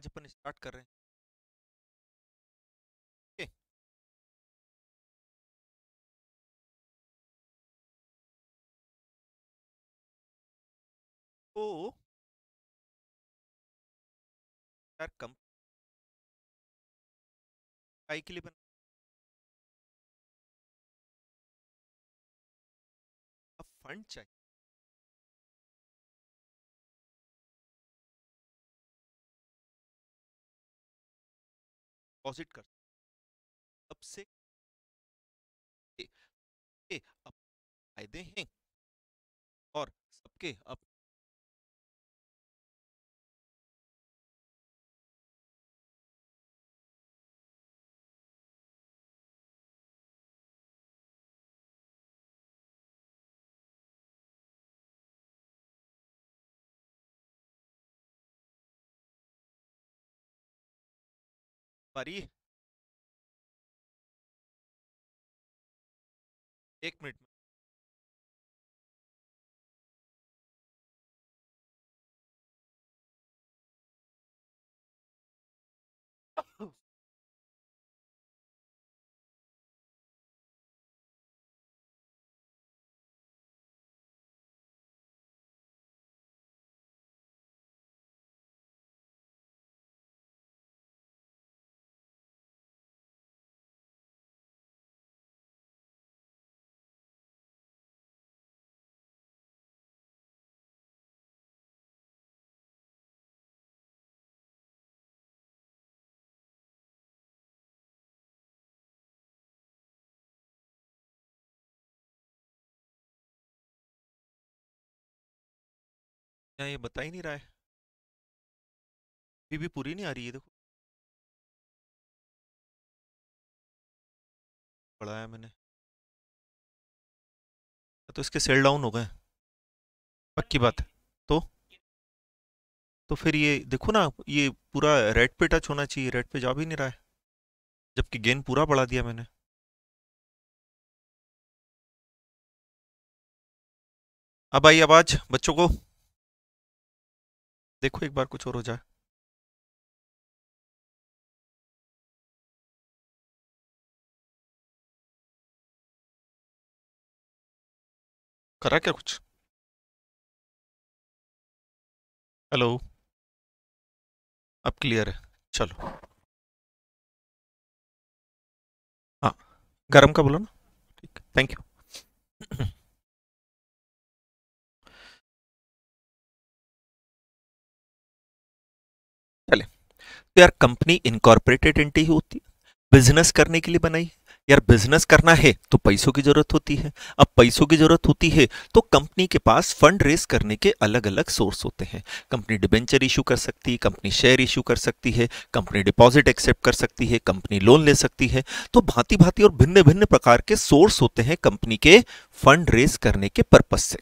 आज अपन स्टार्ट कर रहे हैं तो यार कम आई के लिए बना अब फंड चाहिए डिपॉजिट कर तब से ए, ए, फायदे हैं और सबके अब परी एक मिनट यहाँ ये बता ही नहीं रहा है अभी भी पूरी नहीं आ रही है देखो पढ़ाया मैंने तो इसके सेल डाउन हो गए पक्की बात है तो तो फिर ये देखो ना ये पूरा रेड पे टच होना चाहिए रेड पे जा भी नहीं रहा है जबकि गेंद पूरा बढ़ा दिया मैंने अब आई आवाज बच्चों को देखो एक बार कुछ और हो जाए करा क्या कुछ हेलो अब क्लियर है चलो हाँ गर्म का बोलो ना ठीक थैंक यू तो यार कंपनी इनकॉर्पोरेटेड एंटी होती है बिजनेस करने के लिए बनाई यार बिजनेस करना है तो पैसों की जरूरत होती है अब पैसों की जरूरत होती है तो कंपनी के पास फंड रेस करने के अलग अलग सोर्स होते हैं कंपनी डिबेंचर इशू कर सकती है कंपनी शेयर इशू कर सकती है कंपनी डिपॉजिट एक्सेप्ट कर सकती है कंपनी लोन ले सकती है तो भांति भांति और भिन्न भिन्न प्रकार के सोर्स होते हैं कंपनी के फंड रेस करने के पर्पज से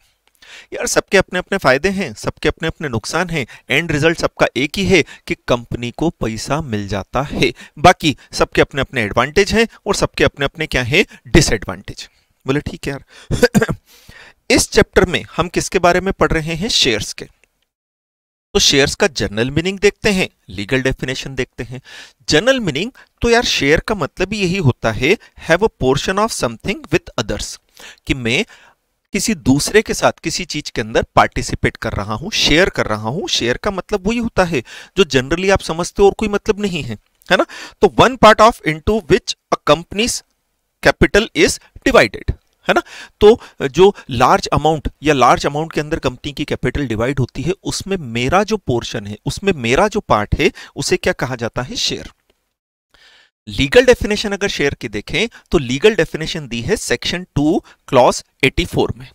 यार सबके अपने अपने फायदे हैं सबके अपने अपने नुकसान हैं एंड रिजल्ट सबका एक ही है कि कंपनी को पैसा मिल जाता है बाकी सबके अपने अपने एडवांटेज हैं और सबके अपने अपने क्या हैं डिसएडवांटेज बोले ठीक है यार इस चैप्टर में हम किसके बारे में पढ़ रहे हैं शेयर्स के तो शेयर्स का जनरल मीनिंग देखते हैं लीगल डेफिनेशन देखते हैं जनरल मीनिंग तो यार शेयर का मतलब यही होता है have a portion of something with others कि मैं किसी दूसरे के साथ किसी चीज के अंदर पार्टिसिपेट कर रहा हूँ शेयर कर रहा हूँ शेयर का मतलब वही होता है जो जनरली आप समझते हो और कोई मतलब नहीं है है ना तो one part of into which a company's capital is divided है ना तो जो लार्ज अमाउंट या लार्ज अमाउंट के अंदर कंपनी की कैपिटल डिवाइड होती है उसमें मेरा जो पोर्शन है उसमें मेरा जो पार्ट है उसे क्या कहा जाता है शेयर लीगल डेफिनेशन अगर शेयर की देखें तो लीगल डेफिनेशन दी है सेक्शन टू क्लॉस 84 में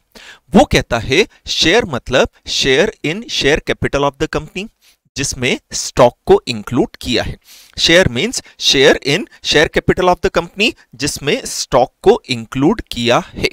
वो कहता है शेयर मतलब share in share capital of the company जिसमें स्टॉक को इंक्लूड किया है share means share in share capital of the company जिसमें स्टॉक को इंक्लूड किया है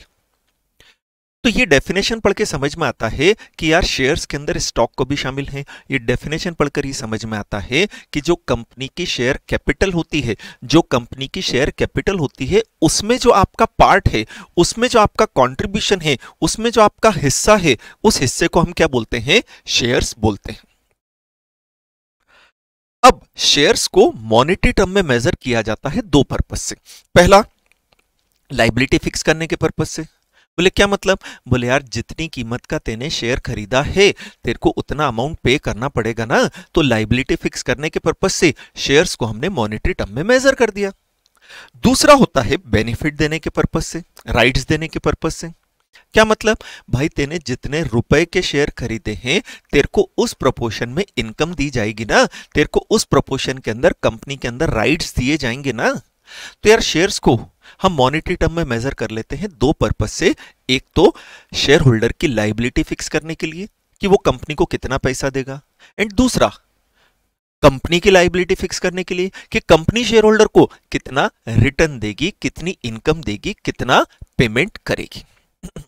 तो ये डेफिनेशन पढ़ के समझ में आता है कि यार शेयर्स के अंदर स्टॉक को भी शामिल है ये डेफिनेशन पढ़कर ही समझ में आता है कि जो कंपनी की शेयर कैपिटल होती है जो कंपनी की शेयर कैपिटल होती है उसमें जो आपका पार्ट है उसमें जो आपका कॉन्ट्रीब्यूशन है उसमें जो आपका हिस्सा है उस हिस्से को हम क्या बोलते हैं शेयर्स बोलते हैं अब शेयर्स को मॉनिटरी टर्म में मेजर किया जाता है दो पर्पज से पहला लाइबिलिटी फिक्स करने के पर्पज से बोले क्या मतलब बोले यार जितनी कीमत का तेने शेयर खरीदा है तेरे को उतना अमाउंट पे करना पड़ेगा ना तो लाइबिलिटी फिक्स करने के पर्पज से शेयर्स को हमने मॉनिटरी टर्म में मेजर कर दिया दूसरा होता है बेनिफिट देने के पर्पज से राइट्स देने के पर्पज से क्या मतलब भाई तेने जितने रुपए के शेयर खरीदे हैं तेरे को उस प्रोपोर्शन में इनकम दी जाएगी ना तेरे को उस प्रोपोर्शन के अंदर कंपनी के अंदर राइट्स दिए जाएंगे ना तो यार शेयर्स को हम मॉनिटरी टर्म में मेजर कर लेते हैं दो पर्पज से एक तो शेयर होल्डर की लाइबिलिटी फिक्स करने के लिए कि वो कंपनी को कितना पैसा देगा एंड दूसरा कंपनी की लाइबिलिटी फिक्स करने के लिए कि कंपनी शेयर होल्डर को कितना रिटर्न देगी कितनी इनकम देगी कितना पेमेंट करेगी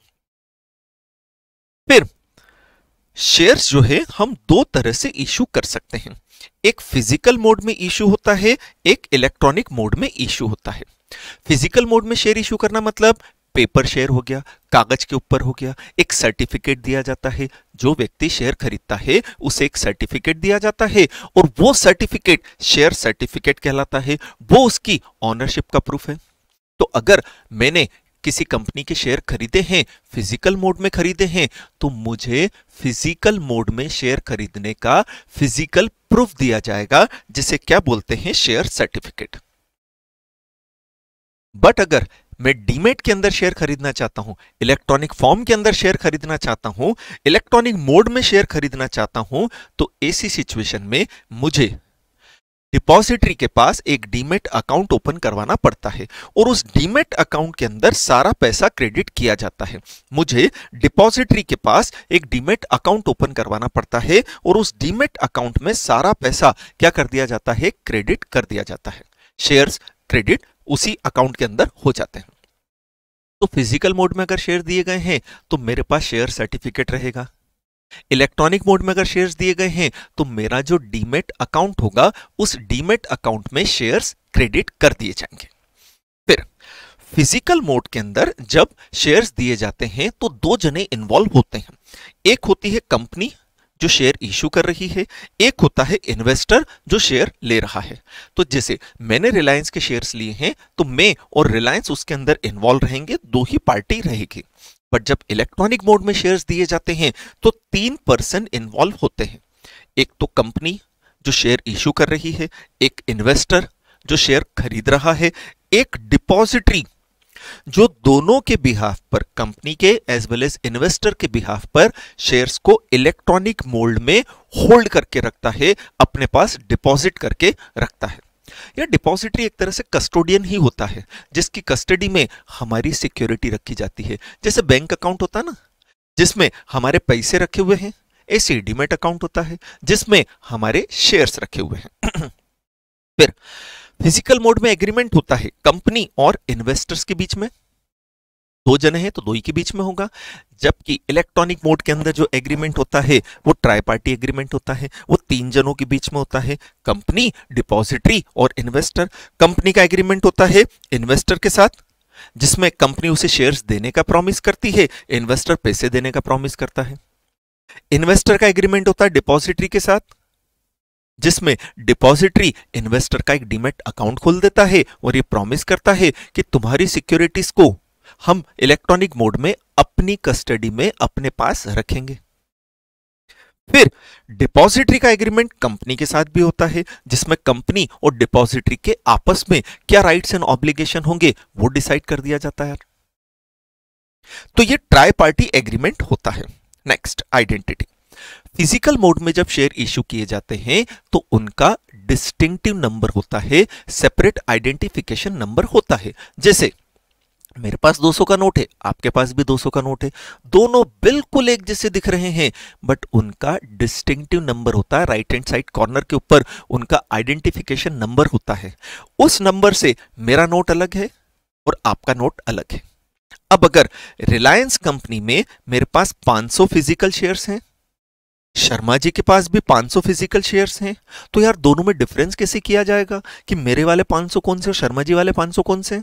फिर शेयर्स जो है हम दो तरह से इशू कर सकते हैं एक फिजिकल मोड में इशू होता है एक इलेक्ट्रॉनिक मोड में इशू होता है फिजिकल मोड में शेयर इशू करना मतलब पेपर शेयर हो गया कागज के ऊपर हो गया एक सर्टिफिकेट दिया जाता है जो व्यक्ति शेयर खरीदता है उसे एक सर्टिफिकेट दिया जाता है और वो सर्टिफिकेट शेयर सर्टिफिकेट कहलाता है वो उसकी ऑनरशिप का प्रूफ है तो अगर मैंने किसी कंपनी के शेयर खरीदे हैं फिजिकल मोड में खरीदे हैं तो मुझे फिजिकल मोड में शेयर खरीदने का फिजिकल प्रूफ दिया जाएगा जिसे क्या बोलते हैं शेयर सर्टिफिकेट बट अगर मैं डीमेट के अंदर शेयर खरीदना चाहता हूं इलेक्ट्रॉनिक फॉर्म के अंदर शेयर खरीदना चाहता हूं इलेक्ट्रॉनिक मोड में शेयर खरीदना चाहता हूं तो ऐसी सिचुएशन में मुझे डिपॉजिटरी के पास एक डीमेट अकाउंट ओपन करवाना पड़ता है और उस डीमेट अकाउंट के अंदर सारा पैसा क्रेडिट किया जाता है मुझे डिपॉजिटरी के पास एक डीमेट अकाउंट ओपन करवाना पड़ता है और उस डीमेट अकाउंट में सारा पैसा क्या कर दिया जाता है क्रेडिट कर दिया जाता है शेयर्स क्रेडिट उसी अकाउंट के अंदर हो जाते हैं तो फिजिकल मोड में अगर शेयर दिए गए हैं तो मेरे पास शेयर सर्टिफिकेट रहेगा इलेक्ट्रॉनिक मोड में अगर शेयर्स दिए गए हैं तो मेरा जो डीमेट अकाउंट होगा उस डीमेट अकाउंट में शेयर्स क्रेडिट कर दिए जाएंगे फिर फिजिकल मोड के अंदर जब शेयर्स दिए जाते हैं तो दो जने इन्वॉल्व होते हैं एक होती है कंपनी जो शेयर इशू कर रही है एक होता है इन्वेस्टर जो शेयर ले रहा है तो जैसे मैंने रिलायंस के शेयर्स लिए हैं तो मैं और रिलायंस उसके अंदर इन्वॉल्व रहेंगे दो ही पार्टी रहेगी बट जब इलेक्ट्रॉनिक मोड में शेयर्स दिए जाते हैं तो तीन पर्सन इन्वॉल्व होते हैं एक तो कंपनी जो शेयर इशू कर रही है एक इन्वेस्टर जो शेयर खरीद रहा है एक डिपॉजिटरी जो दोनों के बिहाफ पर कंपनी के एज वेल एज इन्वेस्टर के बिहाफ पर शेयर्स को इलेक्ट्रॉनिक मोल्ड में होल्ड करके रखता है अपने पास डिपॉजिट करके रखता है यह डिपॉजिटरी एक तरह से कस्टोडियन ही होता है जिसकी कस्टडी में हमारी सिक्योरिटी रखी जाती है जैसे बैंक अकाउंट होता है ना जिसमें हमारे पैसे रखे हुए हैं ऐसे डीमेट अकाउंट होता है जिसमें हमारे शेयर्स रखे हुए हैं फिर फिजिकल मोड में एग्रीमेंट होता है कंपनी और इन्वेस्टर्स के बीच में दो जने हैं तो दो ही के बीच में होगा जबकि इलेक्ट्रॉनिक मोड के अंदर जो एग्रीमेंट होता है वो ट्राई पार्टी एग्रीमेंट होता है वो तीन जनों के बीच में होता है कंपनी डिपॉजिटरी और इन्वेस्टर कंपनी का एग्रीमेंट होता है इन्वेस्टर के साथ जिसमें कंपनी उसे शेयर्स देने का प्रॉमिस करती है इन्वेस्टर पैसे देने का प्रॉमिस करता है इन्वेस्टर का एग्रीमेंट होता है डिपॉजिटरी के साथ जिसमें डिपॉजिटरी इन्वेस्टर का एक डीमेट अकाउंट खोल देता है और ये प्रॉमिस करता है कि तुम्हारी सिक्योरिटीज को हम इलेक्ट्रॉनिक मोड में अपनी कस्टडी में अपने पास रखेंगे फिर डिपॉजिटरी का एग्रीमेंट कंपनी के साथ भी होता है जिसमें कंपनी और डिपॉजिटरी के आपस में क्या राइट्स एंड ऑब्लिगेशन होंगे वो डिसाइड कर दिया जाता है तो ये ट्राई पार्टी एग्रीमेंट होता है नेक्स्ट आइडेंटिटी फिजिकल मोड में जब शेयर इश्यू किए जाते हैं तो उनका डिस्टिंक्टिव नंबर होता है सेपरेट आइडेंटिफिकेशन नंबर होता है जैसे मेरे पास 200 का नोट है आपके पास भी 200 का नोट है दोनों बिल्कुल एक जैसे दिख रहे हैं बट उनका डिस्टिंक्टिव नंबर होता है राइट हैंड साइड कॉर्नर के ऊपर उनका आइडेंटिफिकेशन नंबर होता है उस नंबर से मेरा नोट अलग है और आपका नोट अलग है अब अगर रिलायंस कंपनी में मेरे पास 500 फिजिकल शेयर्स हैं शर्मा जी के पास भी 500 फिजिकल शेयर्स हैं तो यार दोनों में डिफरेंस कैसे किया जाएगा कि मेरे वाले 500 कौन से और शर्मा जी वाले 500 कौन से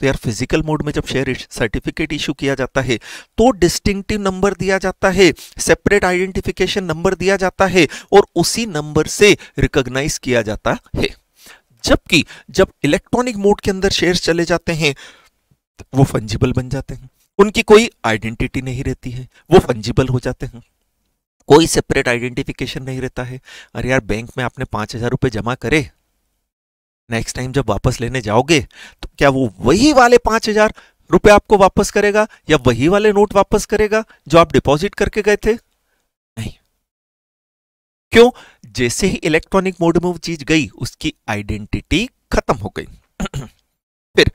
तो यार फिजिकल मोड में जब शेयर सर्टिफिकेट इशू किया जाता है तो डिस्टिंक्टिव नंबर दिया जाता है सेपरेट आइडेंटिफिकेशन नंबर दिया जाता है और उसी नंबर से रिकोगनाइज किया जाता है जबकि जब इलेक्ट्रॉनिक मोड के अंदर शेयर चले जाते हैं वो फंजिबल बन जाते हैं उनकी कोई आइडेंटिटी नहीं रहती है वो फंजिबल हो जाते हैं कोई सेपरेट आइडेंटिफिकेशन नहीं रहता है अरे यार बैंक में आपने पाँच हज़ार रुपये जमा करे नेक्स्ट टाइम जब वापस लेने जाओगे तो क्या वो वही वाले पाँच हज़ार रुपये आपको वापस करेगा या वही वाले नोट वापस करेगा जो आप डिपॉजिट करके गए थे नहीं क्यों जैसे ही इलेक्ट्रॉनिक मोड में वो चीज गई उसकी आइडेंटिटी खत्म हो गई फिर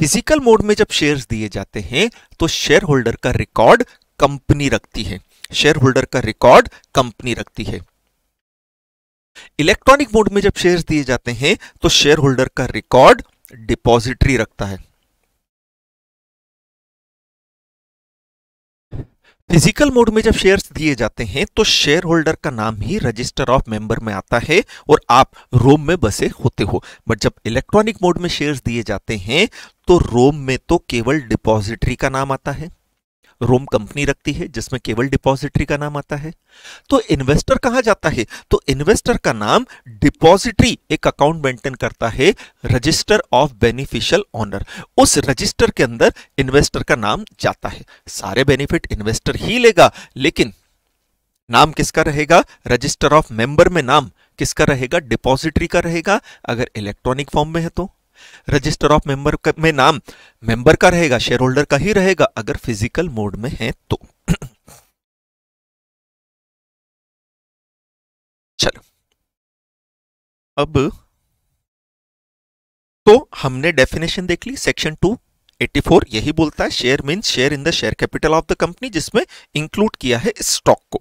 फिजिकल मोड में जब शेयर्स दिए जाते हैं तो शेयर होल्डर का रिकॉर्ड कंपनी रखती है शेयर होल्डर का रिकॉर्ड कंपनी रखती है इलेक्ट्रॉनिक मोड में जब शेयर दिए जाते हैं तो शेयर होल्डर का रिकॉर्ड डिपॉजिटरी रखता है फिजिकल मोड में जब शेयर्स दिए जाते हैं तो शेयर होल्डर का नाम ही रजिस्टर ऑफ मेंबर में आता है और आप रोम में बसे होते हो बट जब इलेक्ट्रॉनिक मोड में शेयर्स दिए जाते हैं तो रोम में तो केवल डिपॉजिटरी का नाम आता है रोम कंपनी रखती है जिसमें केवल डिपॉजिटरी का नाम आता है तो इन्वेस्टर कहां जाता है तो इन्वेस्टर का नाम डिपॉजिटरी एक अकाउंट मेंटेन करता है रजिस्टर ऑफ बेनिफिशियल ऑनर उस रजिस्टर के अंदर इन्वेस्टर का नाम जाता है सारे बेनिफिट इन्वेस्टर ही लेगा लेकिन नाम किसका रहेगा रजिस्टर ऑफ मेंबर में नाम किसका रहेगा डिपॉजिटरी का रहेगा अगर इलेक्ट्रॉनिक फॉर्म में है तो रजिस्टर ऑफ मेंबर में नाम मेंबर का रहेगा शेयर होल्डर का ही रहेगा अगर फिजिकल मोड में है तो चलो अब तो हमने डेफिनेशन देख ली सेक्शन टू 84 यही बोलता है share mean share in the share capital of the company जिसमें इंक्लूड किया है स्टॉक को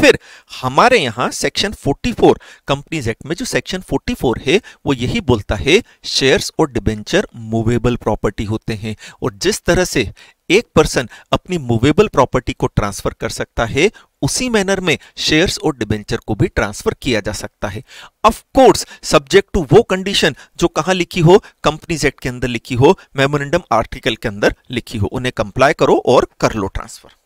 फिर हमारे यहां सेक्शन 44 कंपनीज एक्ट में जो सेक्शन 44 है वो यही बोलता है शेयर्स और डिबेंचर मूवेबल प्रॉपर्टी होते हैं और जिस तरह से एक पर्सन अपनी मूवेबल प्रॉपर्टी को ट्रांसफर कर सकता है उसी मैनर में शेयर्स और डिबेंचर को भी ट्रांसफर किया जा सकता है ऑफ कोर्स सब्जेक्ट टू वो कंडीशन जो कहां लिखी हो कंपनीज एक्ट के अंदर लिखी हो मेमोरेंडम आर्टिकल के अंदर लिखी हो उन्हें कंप्लाई करो और कर लो transfer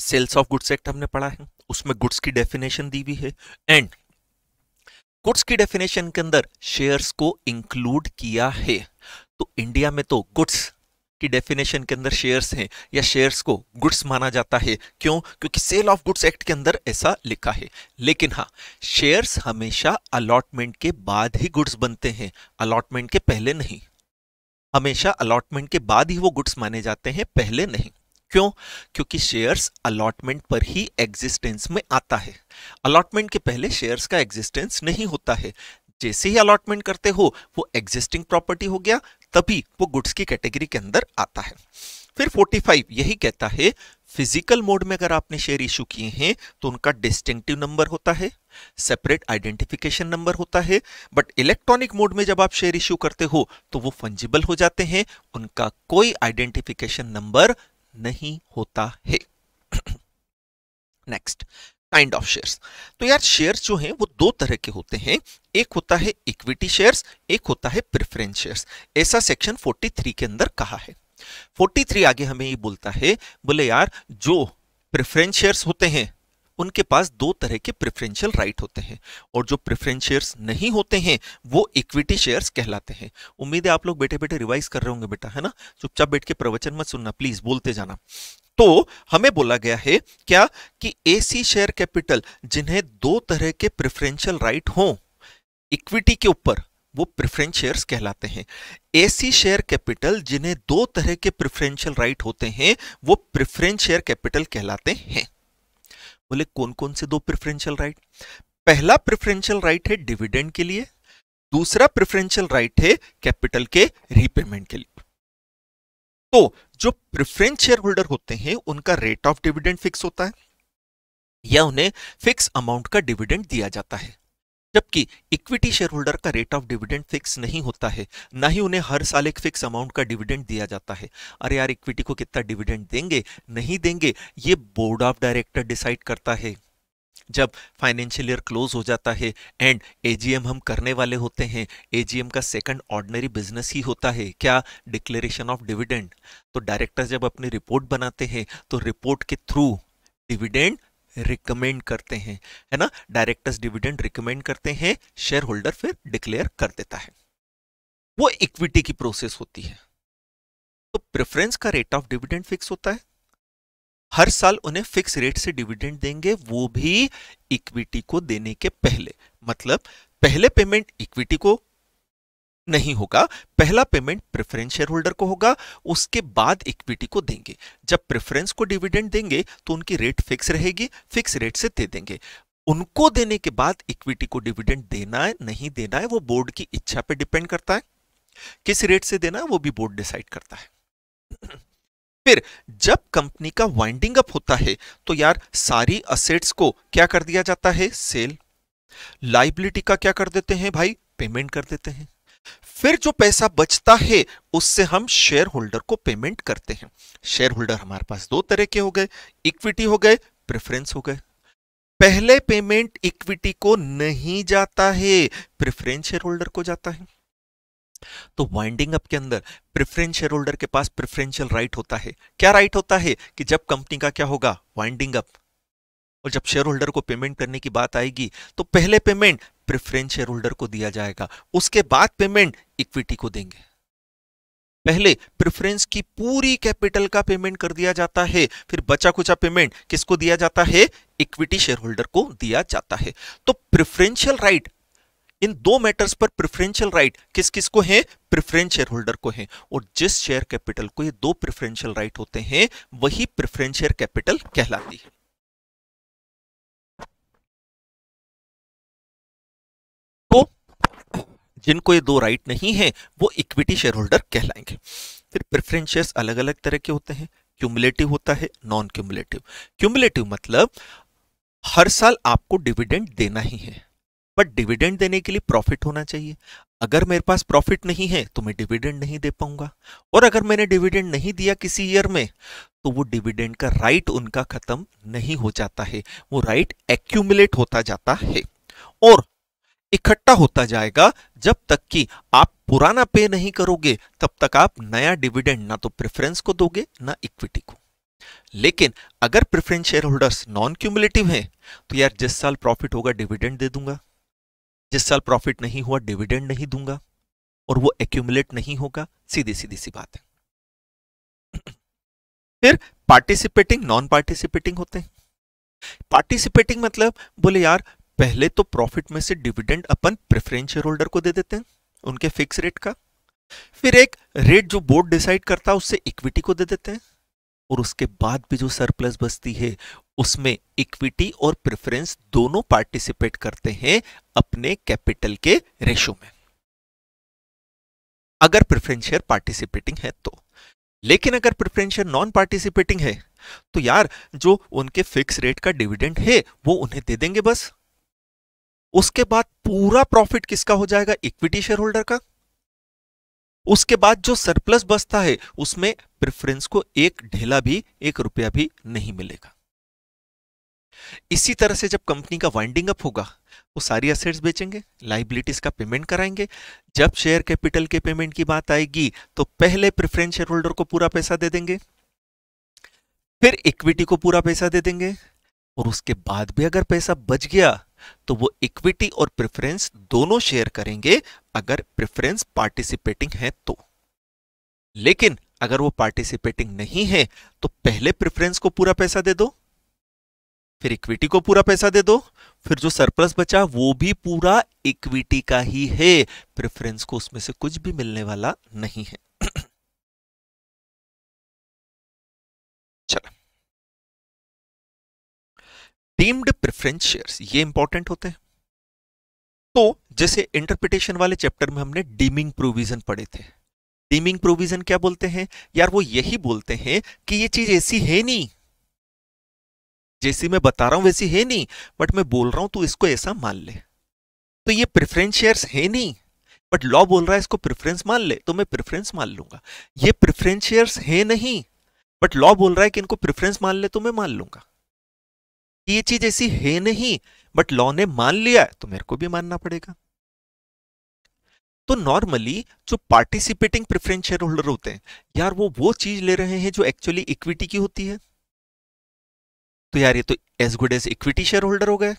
sales of goods act हमने पढ़ा है उसमें गुड्स की डेफिनेशन दी हुई है एंड गुड्स की डेफिनेशन के अंदर शेयर्स को इंक्लूड किया है तो इंडिया में तो गुड्स की डेफिनेशन के अंदर शेयर्स हैं या शेयर्स को गुड्स माना जाता है क्यों क्योंकि सेल ऑफ गुड्स एक्ट के अंदर ऐसा लिखा है लेकिन हाँ शेयर्स हमेशा अलॉटमेंट के बाद ही गुड्स बनते हैं अलॉटमेंट के पहले नहीं हमेशा अलॉटमेंट के बाद ही वो गुड्स माने जाते हैं पहले नहीं क्यों क्योंकि शेयर्स अलॉटमेंट पर ही एग्जिस्टेंस में आता है अलॉटमेंट के पहले शेयर्स का एग्जिस्टेंस नहीं होता है जैसे ही अलॉटमेंट करते हो वो एग्जिस्टिंग प्रॉपर्टी हो गया तभी वो गुड्स की कैटेगरी के अंदर आता है फिर 45 यही कहता है फिजिकल मोड में अगर आपने शेयर इशू किए हैं तो उनका डिस्टिंक्टिव नंबर होता है सेपरेट आइडेंटिफिकेशन नंबर होता है बट इलेक्ट्रॉनिक मोड में जब आप शेयर इशू करते हो तो वो फंजिबल हो जाते हैं उनका कोई आइडेंटिफिकेशन नंबर नहीं होता है नेक्स्ट काइंड ऑफ शेयर्स तो यार शेयर्स जो हैं वो दो तरह के होते हैं एक होता है इक्विटी शेयर्स एक होता है प्रेफरेंस शेयर्स ऐसा सेक्शन 43 के अंदर कहा है 43 आगे हमें ये बोलता है बोले यार जो प्रेफरेंस शेयर्स होते हैं उनके पास दो तरह के प्रेफरेंशियल राइट होते हैं और जो प्रेफरेंशियर्स नहीं होते हैं वो इक्विटी शेयर्स कहलाते हैं उम्मीद है आप लोग बैठे बैठे रिवाइज कर रहे होंगे बेटा है ना चुपचाप बैठ के प्रवचन मत सुनना प्लीज बोलते जाना तो हमें बोला गया है क्या कि एसी शेयर कैपिटल जिन्हें दो तरह के प्रेफरेंशियल राइट हो इक्विटी के ऊपर वो प्रेफरेंस शेयर्स कहलाते हैं एसी शेयर कैपिटल जिन्हें दो तरह के प्रेफरेंशियल राइट होते हैं वो प्रेफरेंस शेयर कैपिटल कहलाते हैं बोले कौन कौन से दो प्रिफरेंशियल राइट पहला प्रिफरेंशियल राइट है डिविडेंड के लिए दूसरा प्रिफरेंशियल राइट है कैपिटल के रीपेमेंट के लिए तो जो प्रिफरेंस शेयर होल्डर होते हैं उनका रेट ऑफ डिविडेंड फिक्स होता है या उन्हें फिक्स अमाउंट का डिविडेंड दिया जाता है जबकि इक्विटी शेयर होल्डर का रेट ऑफ डिविडेंड फिक्स नहीं होता है ना ही उन्हें हर साल एक फिक्स अमाउंट का डिविडेंड दिया जाता है अरे यार इक्विटी को कितना डिविडेंड देंगे नहीं देंगे ये बोर्ड ऑफ डायरेक्टर डिसाइड करता है जब फाइनेंशियल ईयर क्लोज हो जाता है एंड एजीएम हम करने वाले होते हैं एजीएम का सेकंड ऑर्डनरी बिजनेस ही होता है क्या डिक्लेरेशन ऑफ डिविडेंड तो डायरेक्टर जब अपनी रिपोर्ट बनाते हैं तो रिपोर्ट के थ्रू डिविडेंड रिकमेंड करते हैं है ना डायरेक्टर्स डिविडेंड रिकमेंड करते हैं शेयर होल्डर फिर डिक्लेयर कर देता है वो इक्विटी की प्रोसेस होती है तो प्रेफरेंस का रेट ऑफ डिविडेंड फिक्स होता है हर साल उन्हें फिक्स रेट से डिविडेंड देंगे वो भी इक्विटी को देने के पहले मतलब पहले पेमेंट इक्विटी को नहीं होगा पहला पेमेंट प्रेफरेंस शेयर होल्डर को होगा उसके बाद इक्विटी को देंगे जब प्रेफरेंस को डिविडेंड देंगे तो उनकी रेट फिक्स रहेगी फिक्स रेट से दे देंगे उनको देने के बाद इक्विटी को डिविडेंड देना है नहीं देना है वो बोर्ड की इच्छा पे डिपेंड करता है किस रेट से देना है वो भी बोर्ड डिसाइड करता है फिर जब कंपनी का वाइंडिंग अप होता है तो यार सारी असेट्स को क्या कर दिया जाता है सेल लाइबिलिटी का क्या कर देते हैं भाई पेमेंट कर देते हैं फिर जो पैसा बचता है उससे हम शेयर होल्डर को पेमेंट करते हैं शेयर होल्डर हमारे पास दो तरह के हो गए इक्विटी हो गए प्रेफरेंस हो गए पहले पेमेंट इक्विटी को नहीं जाता है प्रेफरेंस शेयर होल्डर को जाता है तो वाइंडिंग अप के अंदर प्रेफरेंस शेयर होल्डर के पास प्रेफरेंशियल राइट होता है क्या राइट होता है कि जब कंपनी का क्या होगा वाइंडिंग अप और जब शेयर होल्डर को पेमेंट करने की बात आएगी तो पहले पेमेंट प्रिफरेंस शेयर होल्डर को दिया जाएगा उसके बाद पेमेंट इक्विटी को देंगे पहले प्रेफरेंस की पूरी कैपिटल का पेमेंट कर दिया जाता है फिर बचा कुचा पेमेंट किसको दिया जाता है इक्विटी शेयर होल्डर को दिया जाता है तो प्रेफरेंशियल राइट इन दो मैटर्स पर प्रेफरेंशियल राइट किस किस को है प्रेफरेंस शेयर होल्डर को है और जिस शेयर कैपिटल को ये दो प्रेफरेंशियल राइट होते हैं वही प्रेफरेंस शेयर कैपिटल कहलाती है जिनको ये दो राइट नहीं है वो इक्विटी शेयर होल्डर कहलाएंगे फिर प्रेफरेंस शेयर्स अलग अलग तरह के होते हैं क्यूमुलेटिव होता है नॉन क्यूमुलेटिव क्यूमुलेटिव मतलब हर साल आपको डिविडेंड देना ही है बट डिविडेंड देने के लिए प्रॉफिट होना चाहिए अगर मेरे पास प्रॉफिट नहीं है तो मैं डिविडेंड नहीं दे पाऊंगा और अगर मैंने डिविडेंड नहीं दिया किसी ईयर में तो वो डिविडेंड का राइट उनका खत्म नहीं हो जाता है वो राइट एक्यूमुलेट होता जाता है और इकट्ठा होता जाएगा जब तक कि आप पुराना पे नहीं करोगे तब तक आप नया डिविडेंड ना तो प्रेफरेंस को दोगे ना इक्विटी को लेकिन अगर preference shareholders non cumulative हैं तो यार जिस साल प्रॉफिट होगा डिविडेंड दे दूंगा जिस साल प्रॉफिट नहीं हुआ डिविडेंड नहीं दूंगा और वो एक्यूमुलेट नहीं होगा सीधी सीधी सी बात है फिर पार्टिसिपेटिंग नॉन पार्टिसिपेटिंग होते हैं पार्टिसिपेटिंग मतलब बोले यार पहले तो प्रॉफिट में से डिविडेंड अपन प्रेफरेंस शेयर होल्डर को दे देते हैं उनके फिक्स रेट का फिर एक रेट जो बोर्ड डिसाइड करता है उससे इक्विटी को दे देते हैं और उसके बाद भी जो सरप्लस बचती है उसमें इक्विटी और प्रेफरेंस दोनों पार्टिसिपेट करते हैं अपने कैपिटल के रेशो में अगर प्रेफरेंस शेयर पार्टिसिपेटिंग है तो लेकिन अगर प्रेफरेंस शेयर नॉन पार्टिसिपेटिंग है तो यार जो उनके फिक्स रेट का डिविडेंड है वो उन्हें दे देंगे बस उसके बाद पूरा प्रॉफिट किसका हो जाएगा इक्विटी शेयर होल्डर का उसके बाद जो सरप्लस बचता है उसमें प्रेफरेंस को एक ढेला भी एक रुपया भी नहीं मिलेगा इसी तरह से जब कंपनी का वाइंडिंग अप होगा वो सारी असेट्स बेचेंगे लाइबिलिटीज का पेमेंट कराएंगे जब शेयर कैपिटल के पेमेंट की बात आएगी तो पहले प्रेफरेंस शेयर होल्डर को पूरा पैसा दे देंगे फिर इक्विटी को पूरा पैसा दे देंगे और उसके बाद भी अगर पैसा बच गया तो वो इक्विटी और प्रेफरेंस दोनों शेयर करेंगे अगर प्रेफरेंस पार्टिसिपेटिंग है तो लेकिन अगर वो पार्टिसिपेटिंग नहीं है तो पहले प्रेफरेंस को पूरा पैसा दे दो फिर इक्विटी को पूरा पैसा दे दो फिर जो सरप्लस बचा वो भी पूरा इक्विटी का ही है प्रेफरेंस को उसमें से कुछ भी मिलने वाला नहीं है डीम्ड प्रेफरेंस शेयर्स ये इंपॉर्टेंट होते हैं तो जैसे इंटरप्रिटेशन वाले चैप्टर में हमने डीमिंग प्रोविजन पढ़े थे डीमिंग प्रोविजन क्या बोलते हैं यार वो यही बोलते हैं कि ये चीज ऐसी है नहीं जैसी मैं बता रहा हूं वैसी है नहीं बट मैं बोल रहा हूं तू इसको ऐसा मान ले तो ये प्रेफरेंस शेयर्स है नहीं बट लॉ बोल रहा है इसको प्रेफरेंस मान ले तो मैं प्रेफरेंस मान लूंगा ये प्रेफरेंस शेयर्स है नहीं बट लॉ बोल रहा है कि इनको प्रेफरेंस मान ले तो मैं मान लूंगा कि ये चीज ऐसी है नहीं बट लॉ ने मान लिया तो मेरे को भी मानना पड़ेगा तो नॉर्मली जो पार्टिसिपेटिंग प्रेफरेंस शेयर होल्डर होते हैं यार वो वो चीज ले रहे हैं जो एक्चुअली इक्विटी की होती है तो यार ये तो as good as equity shareholder हो गए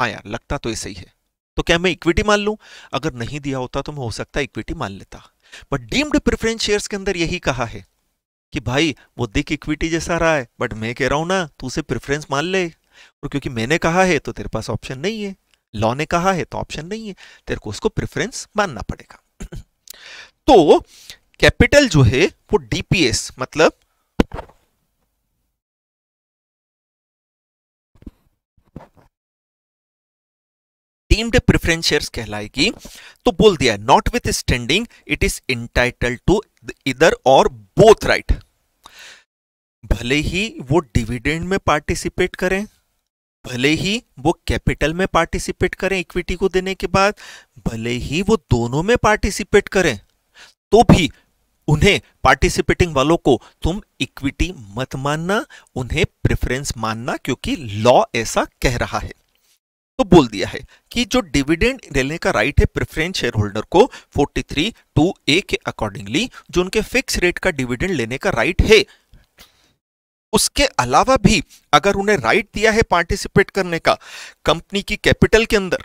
हाँ यार लगता तो ऐसे ही है तो क्या मैं इक्विटी मान लू अगर नहीं दिया होता तो मैं हो सकता इक्विटी मान लेता बट डीम्ड प्रेफरेंस शेयर के अंदर यही कहा है कि भाई वो दिख इक्विटी जैसा रहा है बट मैं कह रहा हूं ना तू उसे प्रेफरेंस मान ले और क्योंकि मैंने कहा है तो तेरे पास ऑप्शन नहीं है लॉ ने कहा है तो ऑप्शन नहीं है तेरे को उसको प्रेफरेंस मानना पड़ेगा तो कैपिटल जो है वो डीपीएस मतलब डीम्ड प्रेफरेंस शेयर्स कहलाएगी तो बोल दिया notwithstanding it is entitled to इधर और बोथ राइट भले ही वो डिविडेंड में पार्टिसिपेट करें भले ही वो कैपिटल में पार्टिसिपेट करें इक्विटी को देने के बाद भले ही वो दोनों में पार्टिसिपेट करें तो भी उन्हें पार्टिसिपेटिंग वालों को तुम इक्विटी मत मानना उन्हें प्रेफरेंस मानना क्योंकि लॉ ऐसा कह रहा है तो बोल दिया है कि जो डिविडेंड लेने का राइट है प्रेफरेंस शेयर होल्डर को 43 टू ए के अकॉर्डिंगली जो उनके फिक्स रेट का डिविडेंड लेने का राइट है उसके अलावा भी अगर उन्हें राइट दिया है पार्टिसिपेट करने का कंपनी की कैपिटल के अंदर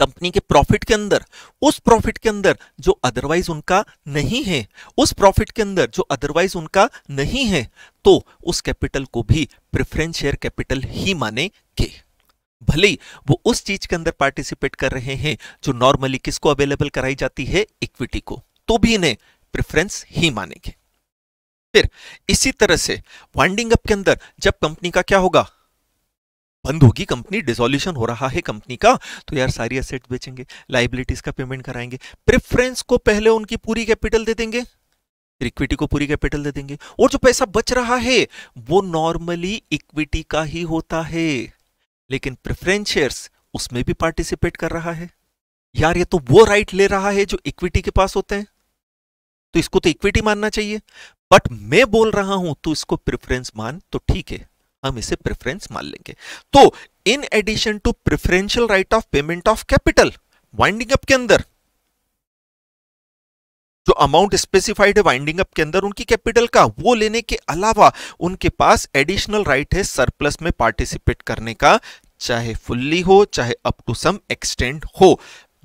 कंपनी के प्रॉफिट के अंदर उस प्रॉफिट के अंदर जो अदरवाइज उनका नहीं है उस प्रॉफिट के अंदर जो अदरवाइज उनका नहीं है तो उस कैपिटल को भी प्रेफरेंस शेयर कैपिटल ही मानेंगे भले ही वो उस चीज के अंदर पार्टिसिपेट कर रहे हैं जो नॉर्मली किसको अवेलेबल कराई जाती है इक्विटी को तो भी इन्हें प्रेफरेंस ही मानेंगे फिर इसी तरह से वाइंडिंग अप के अंदर जब कंपनी का क्या होगा बंद होगी कंपनी डिसोल्यूशन हो रहा है कंपनी का तो यार सारी असेट्स बेचेंगे लाइबिलिटीज का पेमेंट कराएंगे प्रेफरेंस को पहले उनकी पूरी कैपिटल दे देंगे इक्विटी को पूरी कैपिटल दे देंगे और जो पैसा बच रहा है वो नॉर्मली इक्विटी का ही होता है लेकिन प्रेफरेंस शेयर्स उसमें भी पार्टिसिपेट कर रहा है यार ये तो वो राइट ले रहा है जो इक्विटी के पास होते हैं तो इसको तो इक्विटी मानना चाहिए बट मैं बोल रहा हूं तो इसको प्रेफरेंस मान तो ठीक है हम इसे प्रेफरेंस मान लेंगे तो in addition to preferential right of payment of capital winding up के अंदर जो अमाउंट स्पेसिफाइड है वाइंडिंग अप के अंदर उनकी कैपिटल का वो लेने के अलावा उनके पास एडिशनल राइट है सरप्लस में पार्टिसिपेट करने का चाहे फुल्ली हो चाहे अप टू सम एक्सटेंड हो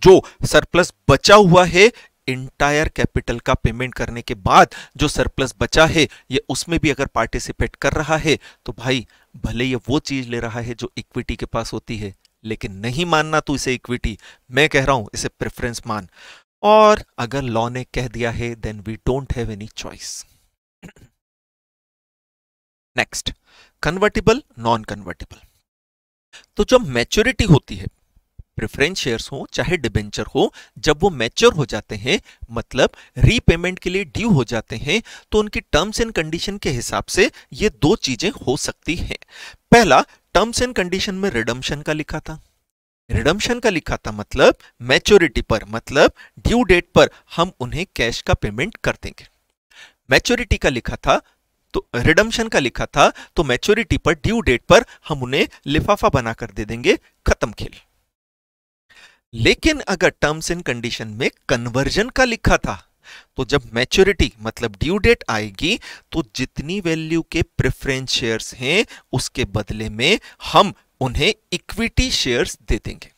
जो सरप्लस बचा हुआ है इंटायर कैपिटल का पेमेंट करने के बाद जो सरप्लस बचा है ये उसमें भी अगर पार्टिसिपेट कर रहा है तो भाई भले ये वो चीज़ ले रहा है जो इक्विटी के पास होती है लेकिन नहीं मानना तू इसे इक्विटी मैं कह रहा हूं इसे प्रेफरेंस मान और अगर लॉ ने कह दिया है then we don't have any choice next convertible non convertible तो जो मैच्योरिटी होती है प्रेफरेंस शेयर्स हो चाहे डिबेंचर हो जब वो मैच्योर हो जाते हैं मतलब रीपेमेंट के लिए ड्यू हो जाते हैं तो उनकी टर्म्स एंड कंडीशन के हिसाब से ये दो चीजें हो सकती हैं पहला टर्म्स एंड कंडीशन में रिडम्शन का लिखा था रिडम्शन का लिखा था मतलब मैच्योरिटी पर मतलब ड्यू डेट पर हम उन्हें कैश का पेमेंट कर देंगे मैच्योरिटी का लिखा था तो रिडम्शन का लिखा था तो मैच्योरिटी पर ड्यू डेट पर हम उन्हें लिफाफा बनाकर दे देंगे खत्म खेल लेकिन अगर टर्म्स एंड कंडीशन में कन्वर्जन का लिखा था तो जब मैच्योरिटी मतलब ड्यू डेट आएगी तो जितनी वैल्यू के प्रेफरेंस शेयर्स हैं उसके बदले में हम उन्हें इक्विटी शेयर्स दे देंगे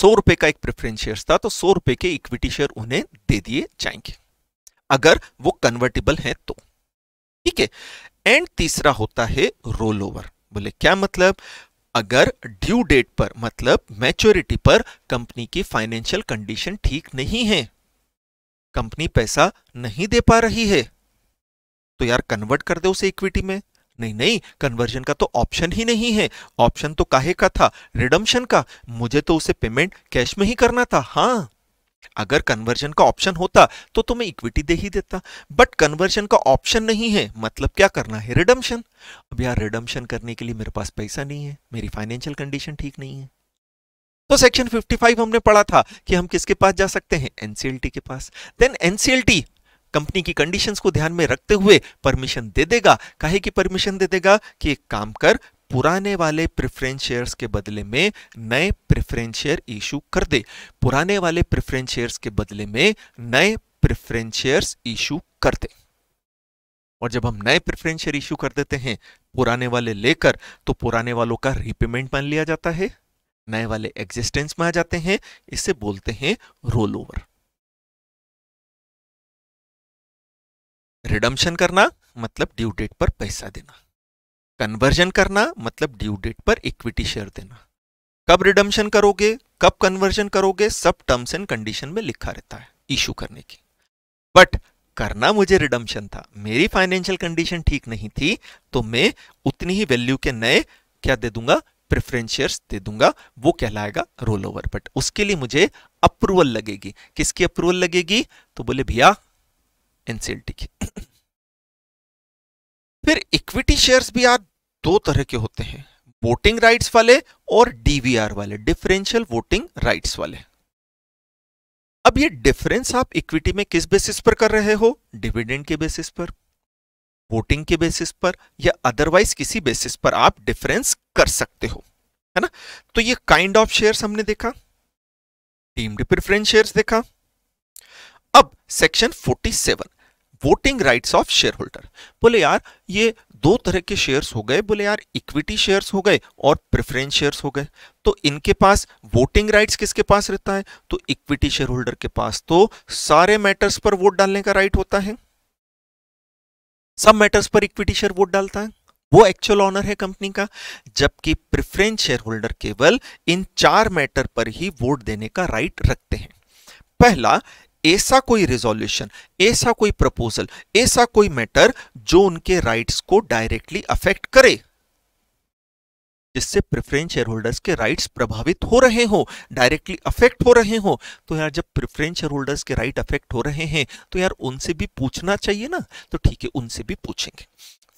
सौ रुपए का एक प्रेफरेंस शेयर था तो सौ रुपए के इक्विटी शेयर उन्हें दे दिए जाएंगे अगर वो कन्वर्टेबल है तो ठीक है एंड तीसरा होता है रोल ओवर बोले क्या मतलब अगर ड्यू डेट पर मतलब मैच्योरिटी पर कंपनी की फाइनेंशियल कंडीशन ठीक नहीं है कंपनी पैसा नहीं दे पा रही है तो यार कन्वर्ट कर दो उसे इक्विटी में नहीं नहीं कन्वर्जन का तो ऑप्शन ही नहीं है ऑप्शन तो काहे का था रिडम्शन का मुझे तो उसे पेमेंट कैश में ही करना था हाँ अगर कन्वर्जन का ऑप्शन होता तो तुम्हें इक्विटी दे ही देता बट कन्वर्जन का ऑप्शन नहीं है मतलब क्या करना है रिडम्शन अब यार रिडम्शन करने के लिए मेरे पास पैसा नहीं है मेरी फाइनेंशियल कंडीशन ठीक नहीं है तो सेक्शन 55 हमने पढ़ा था कि हम किसके पास जा सकते हैं एनसीएलटी के पास देन एनसीएलटी कंपनी की कंडीशंस को ध्यान में रखते हुए परमिशन दे देगा कहे की परमिशन दे देगा कि एक काम कर पुराने वाले प्रिफरेंस शेयर्स के बदले में नए प्रिफरेंस शेयर इशू कर दे पुराने वाले प्रिफरेंस शेयर्स के बदले में नए प्रिफरेंस शेयर्स इशू कर दे और जब हम नए प्रिफरेंस शेयर इशू कर देते हैं पुराने वाले लेकर तो पुराने वालों का रिपेमेंट मान लिया जाता है नए वाले एग्जिस्टेंस में आ जाते हैं इसे बोलते हैं रोल ओवर रिडम्शन करना मतलब ड्यू डेट पर पैसा देना कन्वर्जन करना मतलब ड्यू डेट पर इक्विटी शेयर देना कब रिडम्शन करोगे कब कन्वर्जन करोगे सब टर्म्स एंड कंडीशन में लिखा रहता है इशू करने की बट करना मुझे रिडम्शन था मेरी फाइनेंशियल कंडीशन ठीक नहीं थी तो मैं उतनी ही वैल्यू के नए क्या दे दूंगा प्रेफरेंशियर्स दे दूंगा वो कहलाएगा रोल ओवर बट उसके लिए मुझे अप्रूवल लगेगी किसकी अप्रूवल लगेगी तो बोले भैया एनसीएलटी की फिर इक्विटी शेयर्स भी आप दो तरह के होते हैं वोटिंग राइट्स वाले और डीवीआर वाले डिफरेंशियल वोटिंग राइट्स वाले अब ये डिफरेंस आप इक्विटी में किस बेसिस पर कर रहे हो डिविडेंड के बेसिस पर वोटिंग के बेसिस पर या अदरवाइज किसी बेसिस पर आप डिफरेंस कर सकते हो है ना तो ये काइंड ऑफ शेयर्स हमने देखा टीम प्रेफरेंस शेयर्स देखा अब section 47 voting rights of shareholder बोले यार ये दो तरह के शेयर्स हो गए बोले यार इक्विटी शेयर्स हो गए और प्रेफरेंस शेयर्स हो गए तो इनके पास वोटिंग राइट्स किसके पास रहता है तो इक्विटी शेयर होल्डर के पास तो सारे मैटर्स पर वोट डालने का राइट होता है सब मैटर्स पर इक्विटी शेयर वोट डालता है वो एक्चुअल ऑनर है कंपनी का जबकि प्रेफरेंस शेयर होल्डर केवल इन चार मैटर पर ही वोट देने का राइट रखते हैं पहला ऐसा कोई रिजोल्यूशन ऐसा कोई प्रपोजल ऐसा कोई मैटर जो उनके राइट्स को डायरेक्टली अफेक्ट करे जिससे प्रिफरेंस शेयर होल्डर्स के राइट्स प्रभावित हो रहे हो डायरेक्टली अफेक्ट हो रहे हो तो यार जब प्रिफरेंस शेयर होल्डर्स के राइट अफेक्ट हो रहे हैं तो यार उनसे भी पूछना चाहिए ना तो ठीक है उनसे भी पूछेंगे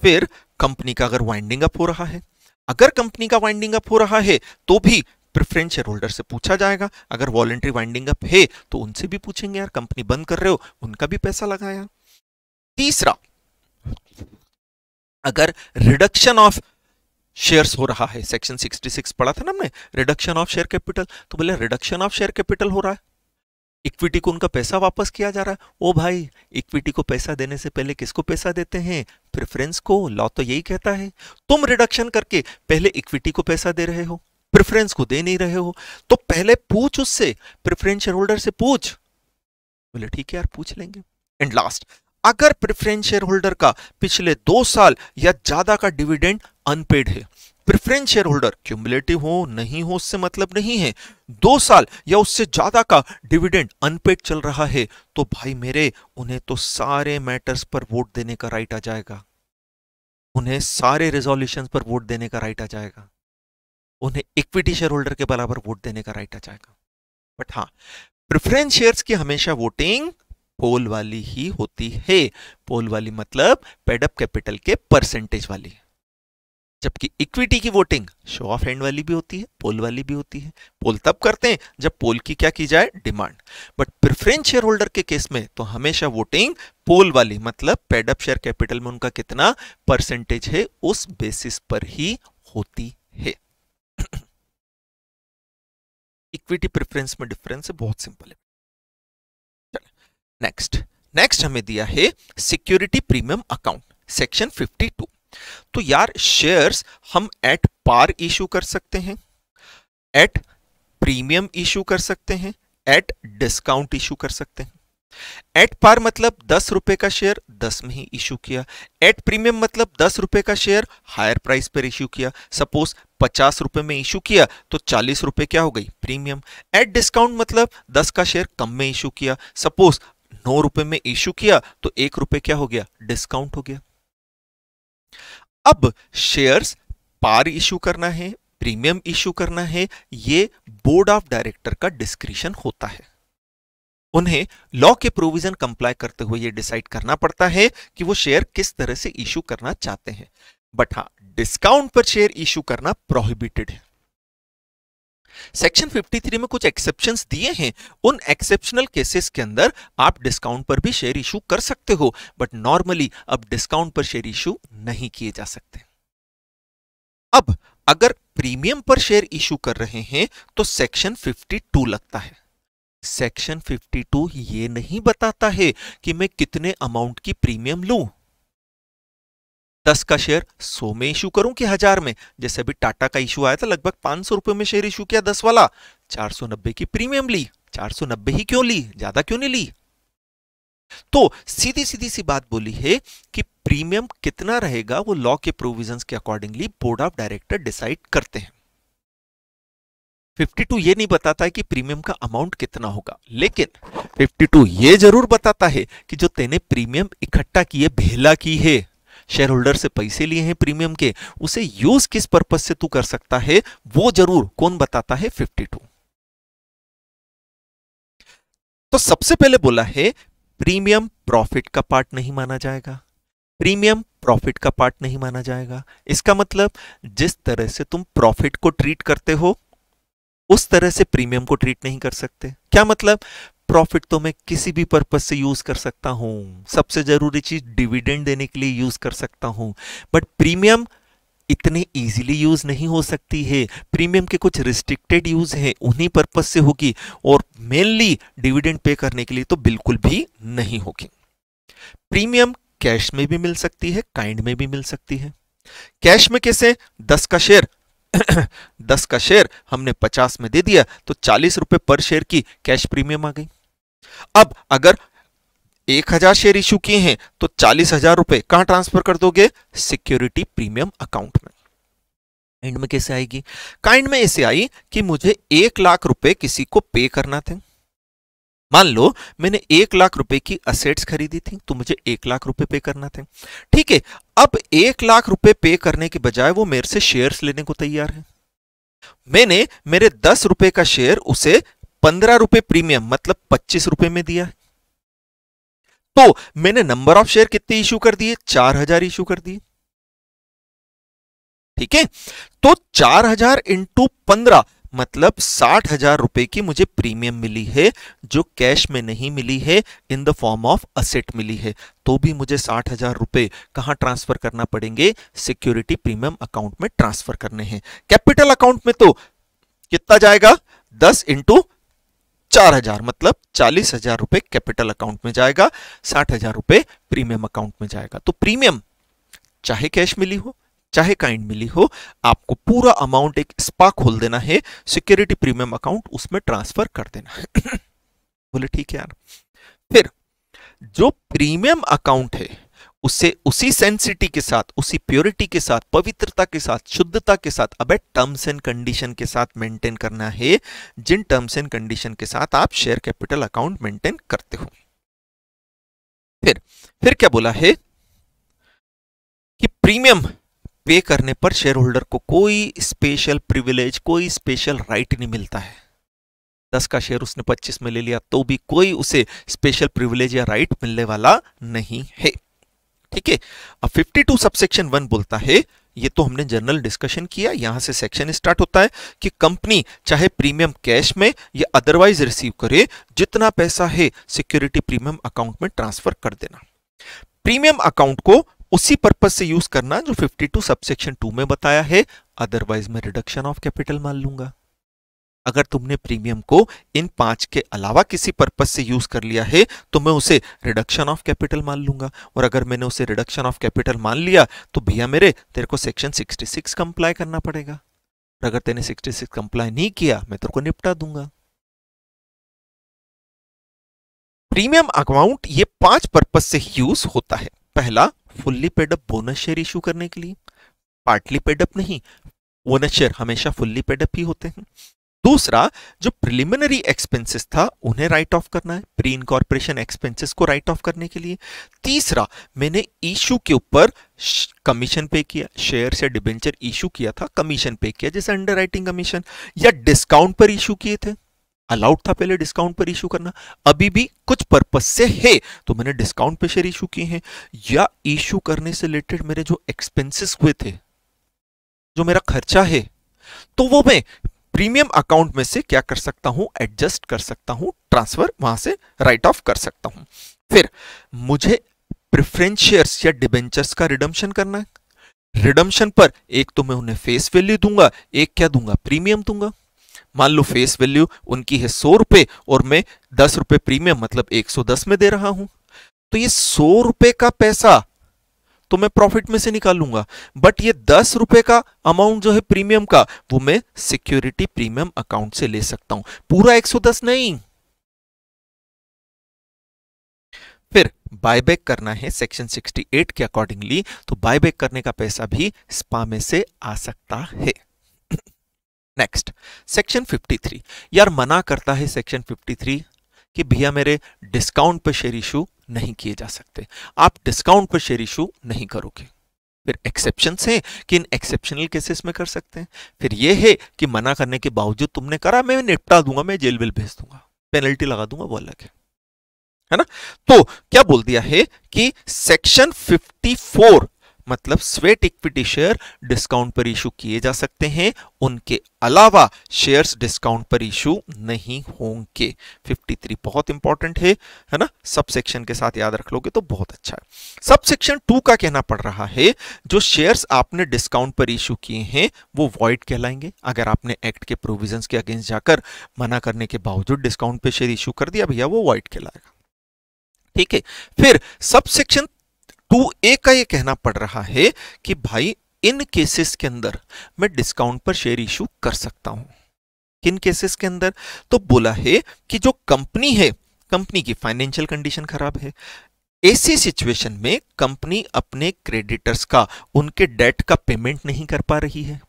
फिर कंपनी का अगर वाइंडिंग अप हो रहा है अगर कंपनी का वाइंडिंग अप हो रहा है तो भी प्रेफरेंस शेयर होल्डर से पूछा जाएगा अगर वॉलेंट्री वाइंडिंग अप है तो उनसे भी पूछेंगे यार कंपनी बंद कर रहे हो उनका भी पैसा लगाया तीसरा अगर रिडक्शन ऑफ शेयर्स हो रहा है सेक्शन 66 पढ़ा था ना हमने रिडक्शन ऑफ शेयर कैपिटल तो बोले रिडक्शन ऑफ शेयर कैपिटल हो रहा है इक्विटी को उनका पैसा वापस किया जा रहा है ओ भाई इक्विटी को पैसा देने से पहले किसको पैसा देते हैं प्रेफरेंस को लॉ तो यही कहता है तुम रिडक्शन करके पहले इक्विटी को पैसा दे रहे हो प्रेफरेंस को दे नहीं रहे हो तो पहले पूछ उससे शेयर होल्डर से पूछ बोले ठीक है यार पूछ लेंगे एंड लास्ट अगर प्रेफरेंस शेयर होल्डर का पिछले दो साल या ज्यादा का डिविडेंड अनपेड है प्रेफरेंस शेयर होल्डर क्यूमुलेटिव हो नहीं हो उससे मतलब नहीं है दो साल या उससे ज्यादा का डिविडेंड अनपेड चल रहा है तो भाई मेरे उन्हें तो सारे मैटर्स पर वोट देने का राइट आ जाएगा उन्हें सारे रेजोल्यूशन पर वोट देने का राइट आ जाएगा उन्हें इक्विटी शेयर होल्डर के बराबर वोट देने का राइट आ जाएगा बट हाँ प्रेफरेंस शेयर्स की हमेशा वोटिंग पोल वाली ही होती है पोल वाली मतलब पेडअप कैपिटल के परसेंटेज वाली जबकि इक्विटी की वोटिंग शो ऑफ हैंड वाली भी होती है पोल वाली भी होती है पोल तब करते हैं जब पोल की क्या की जाए demand but preference share holder के केस में तो हमेशा वोटिंग पोल वाली मतलब पेडअप शेयर कैपिटल में उनका कितना परसेंटेज है उस बेसिस पर ही होती है इक्विटी प्रेफरेंस में डिफरेंस है बहुत सिंपल है नेक्स्ट नेक्स्ट हमें दिया है सिक्योरिटी प्रीमियम अकाउंट सेक्शन 52 तो यार शेयर्स हम एट पार इशू कर सकते हैं एट प्रीमियम इशू कर सकते हैं एट डिस्काउंट इशू कर सकते हैं एट पार मतलब दस रुपए का शेयर दस में ही इशू किया एट प्रीमियम मतलब दस रुपए का शेयर हायर प्राइस पर इशू किया सपोज पचास रुपए में इशू किया तो चालीस रुपए क्या हो गई प्रीमियम एट डिस्काउंट मतलब दस का शेयर कम में इशू किया सपोज नौ रुपए में इशू किया तो एक रुपए क्या हो गया डिस्काउंट हो गया अब शेयर्स पार इशू करना है प्रीमियम इशू करना है ये बोर्ड ऑफ डायरेक्टर का डिस्क्रिप्शन होता है उन्हें लॉ के प्रोविजन कंप्लाई करते हुए ये डिसाइड करना पड़ता है कि वो शेयर किस तरह से इशू करना चाहते हैं बट हाँ डिस्काउंट पर शेयर इशू करना प्रोहिबिटेड है सेक्शन 53 में कुछ एक्सेप्शन दिए हैं उन एक्सेप्शनल केसेस के अंदर आप डिस्काउंट पर भी शेयर इशू कर सकते हो बट नॉर्मली अब डिस्काउंट पर शेयर इशू नहीं किए जा सकते अब अगर प्रीमियम पर शेयर इशू कर रहे हैं तो सेक्शन 52 लगता है सेक्शन 52 ये नहीं बताता है कि मैं कितने अमाउंट की प्रीमियम लू दस का शेयर सौ में इशू करूं कि हजार में जैसे अभी टाटा का इशू आया था लगभग पांच सौ रुपए में शेयर इशू किया दस वाला चार सौ नब्बे की प्रीमियम ली चार सौ नब्बे ही क्यों ली ज्यादा क्यों नहीं ली तो सीधी सीधी सी बात बोली है कि प्रीमियम कितना रहेगा वो लॉ के प्रोविजंस के accordingly board of director decide करते हैं 52 ये नहीं बताता है कि प्रीमियम का अमाउंट कितना होगा लेकिन 52 ये जरूर बताता है कि जो तेने प्रीमियम इकट्ठा किए भेला की है शेयर होल्डर से पैसे लिए हैं प्रीमियम के उसे यूज किस पर्पज से तू कर सकता है वो जरूर कौन बताता है 52 तो सबसे पहले बोला है प्रीमियम प्रॉफिट का पार्ट नहीं माना जाएगा प्रीमियम प्रॉफिट का पार्ट नहीं माना जाएगा इसका मतलब जिस तरह से तुम प्रॉफिट को ट्रीट करते हो उस तरह से प्रीमियम को ट्रीट नहीं कर सकते क्या मतलब प्रॉफिट तो मैं किसी भी पर्पज से यूज कर सकता हूं सबसे जरूरी चीज डिविडेंड देने के लिए यूज कर सकता हूं बट प्रीमियम इतने इजीली यूज नहीं हो सकती है प्रीमियम के कुछ रिस्ट्रिक्टेड यूज हैं उन्हीं पर्पज से होगी और मेनली डिविडेंड पे करने के लिए तो बिल्कुल भी नहीं होगी प्रीमियम कैश में भी मिल सकती है काइंड में भी मिल सकती है कैश में कैसे दस का शेयर दस का शेयर हमने पचास में दे दिया तो चालीस रुपए पर शेयर की कैश प्रीमियम आ गई अब अगर एक हजार शेयर इश्यू किए हैं तो चालीस हजार रुपए कहां ट्रांसफर कर दोगे सिक्योरिटी प्रीमियम अकाउंट में एंड में कैसे आएगी काइंड में ऐसे आई कि मुझे एक लाख रुपए किसी को पे करना थे मान लो मैंने एक लाख रुपए की असेट्स खरीदी थी तो मुझे एक लाख रुपए पे करना था ठीक है अब एक लाख रुपए पे करने के बजाय वो मेरे से शेयर्स लेने को तैयार है मैंने मेरे दस रुपए का शेयर उसे पंद्रह रुपए प्रीमियम मतलब पच्चीस रुपए में दिया तो मैंने नंबर ऑफ शेयर कितने इशू कर दिए चार हजार इशू कर दिए ठीक है तो चार हजार इंटू पंद्रह मतलब साठ हजार रुपए की मुझे प्रीमियम मिली है जो कैश में नहीं मिली है in the form of asset मिली है तो भी मुझे साठ हजार रुपए कहाँ ट्रांसफर करना पड़ेंगे सिक्योरिटी प्रीमियम अकाउंट में ट्रांसफर करने हैं कैपिटल अकाउंट में तो कितना जाएगा दस इंटू चार हजार मतलब चालीस हजार रुपए कैपिटल अकाउंट में जाएगा साठ हजार रुपए प्रीमियम अकाउंट में जाएगा तो प्रीमियम चाहे कैश मिली हो चाहे काइंड मिली हो आपको पूरा अमाउंट एक स्पा खोल देना है सिक्योरिटी प्रीमियम अकाउंट उसमें ट्रांसफर कर देना है बोले ठीक है यार फिर जो प्रीमियम अकाउंट है उसे उसी सेंसिटी के साथ उसी प्योरिटी के साथ पवित्रता के साथ शुद्धता के साथ अब टर्म्स एंड कंडीशन के साथ मेंटेन करना है जिन टर्म्स एंड कंडीशन के साथ आप शेयर कैपिटल अकाउंट मेंटेन करते हो फिर फिर क्या बोला है कि प्रीमियम पे करने पर शेयर होल्डर को कोई स्पेशल प्रिविलेज कोई स्पेशल राइट नहीं मिलता है दस का शेयर उसने पच्चीस में ले लिया तो भी कोई उसे स्पेशल प्रिविलेज या राइट मिलने वाला नहीं है ठीक है अब टू सबसेक्शन वन बोलता है ये तो हमने जनरल डिस्कशन किया यहां से सेक्शन स्टार्ट होता है कि कंपनी चाहे प्रीमियम कैश में या अदरवाइज रिसीव करे जितना पैसा है सिक्योरिटी प्रीमियम अकाउंट में ट्रांसफर कर देना प्रीमियम अकाउंट को उसी पर्पज से यूज करना जो 52 सबसेक्शन टू में बताया है अदरवाइज मैं रिडक्शन ऑफ कैपिटल मान लूंगा अगर तुमने प्रीमियम को इन पांच के अलावा किसी पर्पज से यूज कर लिया है तो मैं उसे रिडक्शन ऑफ कैपिटल मान लूंगा और अगर मैंने उसे रिडक्शन ऑफ कैपिटल मान लिया तो भैया मेरे तेरे को सेक्शन 66 कंप्लाई करना पड़ेगा और अगर तेने 66 कंप्लाई नहीं किया मैं तेरे को निपटा दूंगा प्रीमियम अकाउंट ये पांच पर्पज से यूज होता है पहला fully paid up bonus share issue करने के लिए पार्टली पेडअप नहीं बोनस शेयर हमेशा फुल्ली पेडअप ही होते हैं दूसरा जो प्रिलिमिनरी एक्सपेंसेस था उन्हें राइट ऑफ करना है प्री इनकॉर्पोरेशन एक्सपेंसेस को राइट ऑफ करने के लिए तीसरा मैंने इशू के ऊपर कमीशन पे किया शेयर से डिबेंचर इशू किया था कमीशन पे किया जैसे अंडर राइटिंग कमीशन या डिस्काउंट पर इशू किए थे अलाउड था पहले डिस्काउंट पर इशू करना अभी भी कुछ पर्पज से है तो मैंने डिस्काउंट पे शेयर इशू किए हैं या इशू करने से रिलेटेड मेरे जो एक्सपेंसेस हुए थे जो मेरा खर्चा है तो वो मैं प्रीमियम अकाउंट में से क्या कर सकता हूं एडजस्ट कर सकता हूं ट्रांसफर वहां से राइट ऑफ कर सकता हूं फिर मुझे प्रेफरेंस या डिबेंचर्स का रिडम्शन करना है रिडम्शन पर एक तो मैं उन्हें फेस वैल्यू दूंगा एक क्या दूंगा प्रीमियम दूंगा मान लो फेस वैल्यू उनकी है सौ रुपए और मैं दस रुपये प्रीमियम मतलब एक सौ दस में दे रहा हूं तो ये सौ रुपये का पैसा तो मैं प्रॉफिट में से निकालूंगा बट ये दस रुपए का अमाउंट जो है प्रीमियम का वो मैं सिक्योरिटी प्रीमियम अकाउंट से ले सकता हूं पूरा दस नहीं फिर बायबैक करना है सेक्शन 68 के अकॉर्डिंगली तो बायबैक करने का पैसा भी स्पा में से आ सकता है नेक्स्ट सेक्शन 53 यार मना करता है सेक्शन 53 कि भैया मेरे डिस्काउंट पर शेयर इशू नहीं किए जा सकते आप डिस्काउंट पर शेयर इशू नहीं करोगे फिर एक्सेप्शन है कि इन एक्सेप्शनल केसेस में कर सकते हैं फिर यह है कि मना करने के बावजूद तुमने करा मैं निपटा दूंगा मैं जेल बिल भेज दूंगा पेनल्टी लगा दूंगा वो अलग है है ना तो क्या बोल दिया है कि सेक्शन 54 मतलब स्वेट इक्विटी शेयर डिस्काउंट पर इशू किए जा सकते हैं उनके अलावा शेयर्स डिस्काउंट पर इशू नहीं होंगे 53 बहुत इंपॉर्टेंट है है ना सब सेक्शन के साथ याद रख लोगे तो बहुत अच्छा है सब सेक्शन टू का कहना पड़ रहा है जो शेयर्स आपने डिस्काउंट पर इशू किए हैं वो वॉइड कहलाएंगे अगर आपने एक्ट के प्रोविजन के अगेंस्ट जाकर मना करने के बावजूद डिस्काउंट पर शेयर इशू कर दिया भैया वो वॉइड कहलाएगा ठीक है फिर सब सेक्शन टू ए का ये कहना पड़ रहा है कि भाई इन केसेस के अंदर मैं डिस्काउंट पर शेयर इशू कर सकता हूं किन केसेस के अंदर तो बोला है कि जो कंपनी है कंपनी की फाइनेंशियल कंडीशन खराब है ऐसी सिचुएशन में कंपनी अपने क्रेडिटर्स का उनके डेट का पेमेंट नहीं कर पा रही है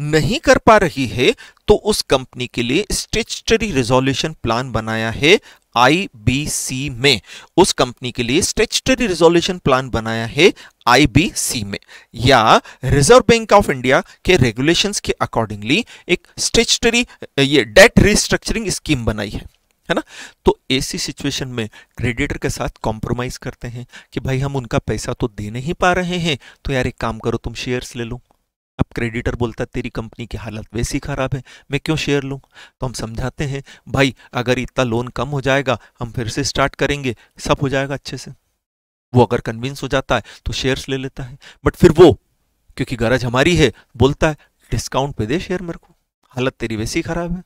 नहीं कर पा रही है तो उस कंपनी के लिए स्टेचरी रिजोल्यूशन प्लान बनाया है आईबीसी में उस कंपनी के लिए स्टेचरी रिजोल्यूशन प्लान बनाया है आईबीसी में या रिजर्व बैंक ऑफ इंडिया के रेगुलेशंस के अकॉर्डिंगली एक स्टेचरी ये डेट रिस्ट्रक्चरिंग स्कीम बनाई है है ना तो ऐसी सिचुएशन में क्रेडिटर के साथ कॉम्प्रोमाइज करते हैं कि भाई हम उनका पैसा तो दे नहीं पा रहे हैं तो यार एक काम करो तुम शेयर्स ले लो अब क्रेडिटर बोलता है तेरी कंपनी की हालत वैसी ख़राब है मैं क्यों शेयर लूँ तो हम समझाते हैं भाई अगर इतना लोन कम हो जाएगा हम फिर से स्टार्ट करेंगे सब हो जाएगा अच्छे से वो अगर कन्विंस हो जाता है तो शेयर्स ले लेता है बट फिर वो क्योंकि गरज हमारी है बोलता है डिस्काउंट पे दे शेयर मेरे को हालत तेरी वैसी ख़राब है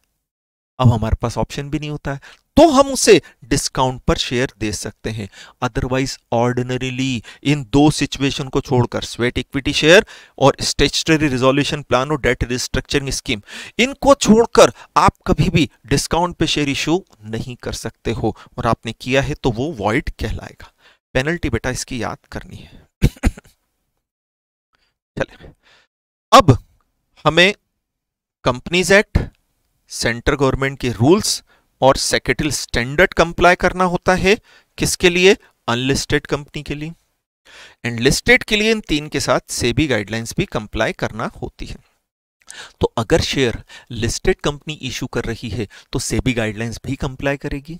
अब हमारे पास ऑप्शन भी नहीं होता है तो हम उसे डिस्काउंट पर शेयर दे सकते हैं अदरवाइज ऑर्डिनरीली इन दो सिचुएशन को छोड़कर स्वेट इक्विटी शेयर और स्टेचरी रिजोल्यूशन प्लान और डेट रिस्ट्रक्चरिंग स्कीम इनको छोड़कर आप कभी भी डिस्काउंट पे शेयर इशू नहीं कर सकते हो और आपने किया है तो वो वॉइड कहलाएगा पेनल्टी बेटा इसकी याद करनी है चले अब हमें कंपनीज एक्ट सेंट्रल गवर्नमेंट के रूल्स और सेक्रेटरी स्टैंडर्ड कंप्लाई करना होता है किसके लिए अनलिस्टेड कंपनी के लिए एंड लिस्टेड के लिए इन तीन के साथ सेबी गाइडलाइंस भी कंप्लाई करना होती है तो अगर शेयर लिस्टेड कंपनी इशू कर रही है तो सेबी गाइडलाइंस भी कंप्लाई करेगी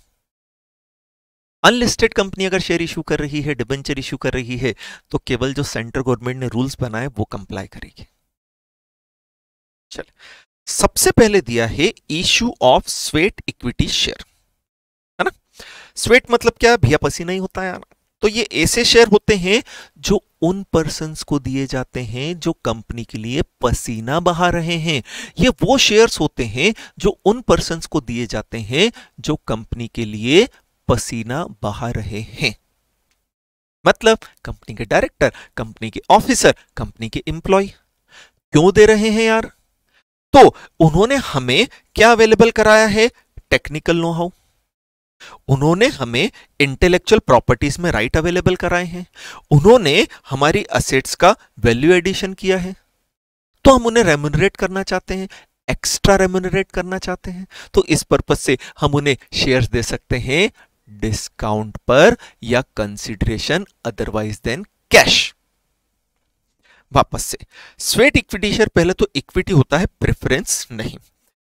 अनलिस्टेड कंपनी अगर शेयर इशू कर रही है डिबेंचर इशू कर रही है तो केवल जो सेंट्रल गवर्नमेंट ने रूल्स बनाए वो कंप्लाई करेगी चल सबसे पहले दिया है issue of sweat equity share है ना स्वेट मतलब क्या भैया पसीना ही होता है यार तो ये ऐसे शेयर होते हैं जो उन पर्सन को दिए जाते हैं जो कंपनी के लिए पसीना बहा रहे हैं ये वो शेयर्स होते हैं जो उन पर्सन को दिए जाते हैं जो कंपनी के लिए पसीना बहा रहे हैं मतलब कंपनी के डायरेक्टर कंपनी के ऑफिसर कंपनी के इंप्लॉय क्यों दे रहे हैं यार तो उन्होंने हमें क्या अवेलेबल कराया है टेक्निकल नो हाउ उन्होंने हमें इंटेलेक्चुअल प्रॉपर्टीज में राइट अवेलेबल कराए हैं उन्होंने हमारी असेट्स का वैल्यू एडिशन किया है तो हम उन्हें रेम्यूनरेट करना चाहते हैं एक्स्ट्रा रेम्यूनरेट करना चाहते हैं तो इस पर्पज से हम उन्हें शेयर दे सकते हैं डिस्काउंट पर या कंसिडरेशन अदरवाइज देन कैश वापस से स्वेट इक्विटी शेयर पहले तो इक्विटी होता है प्रेफरेंस नहीं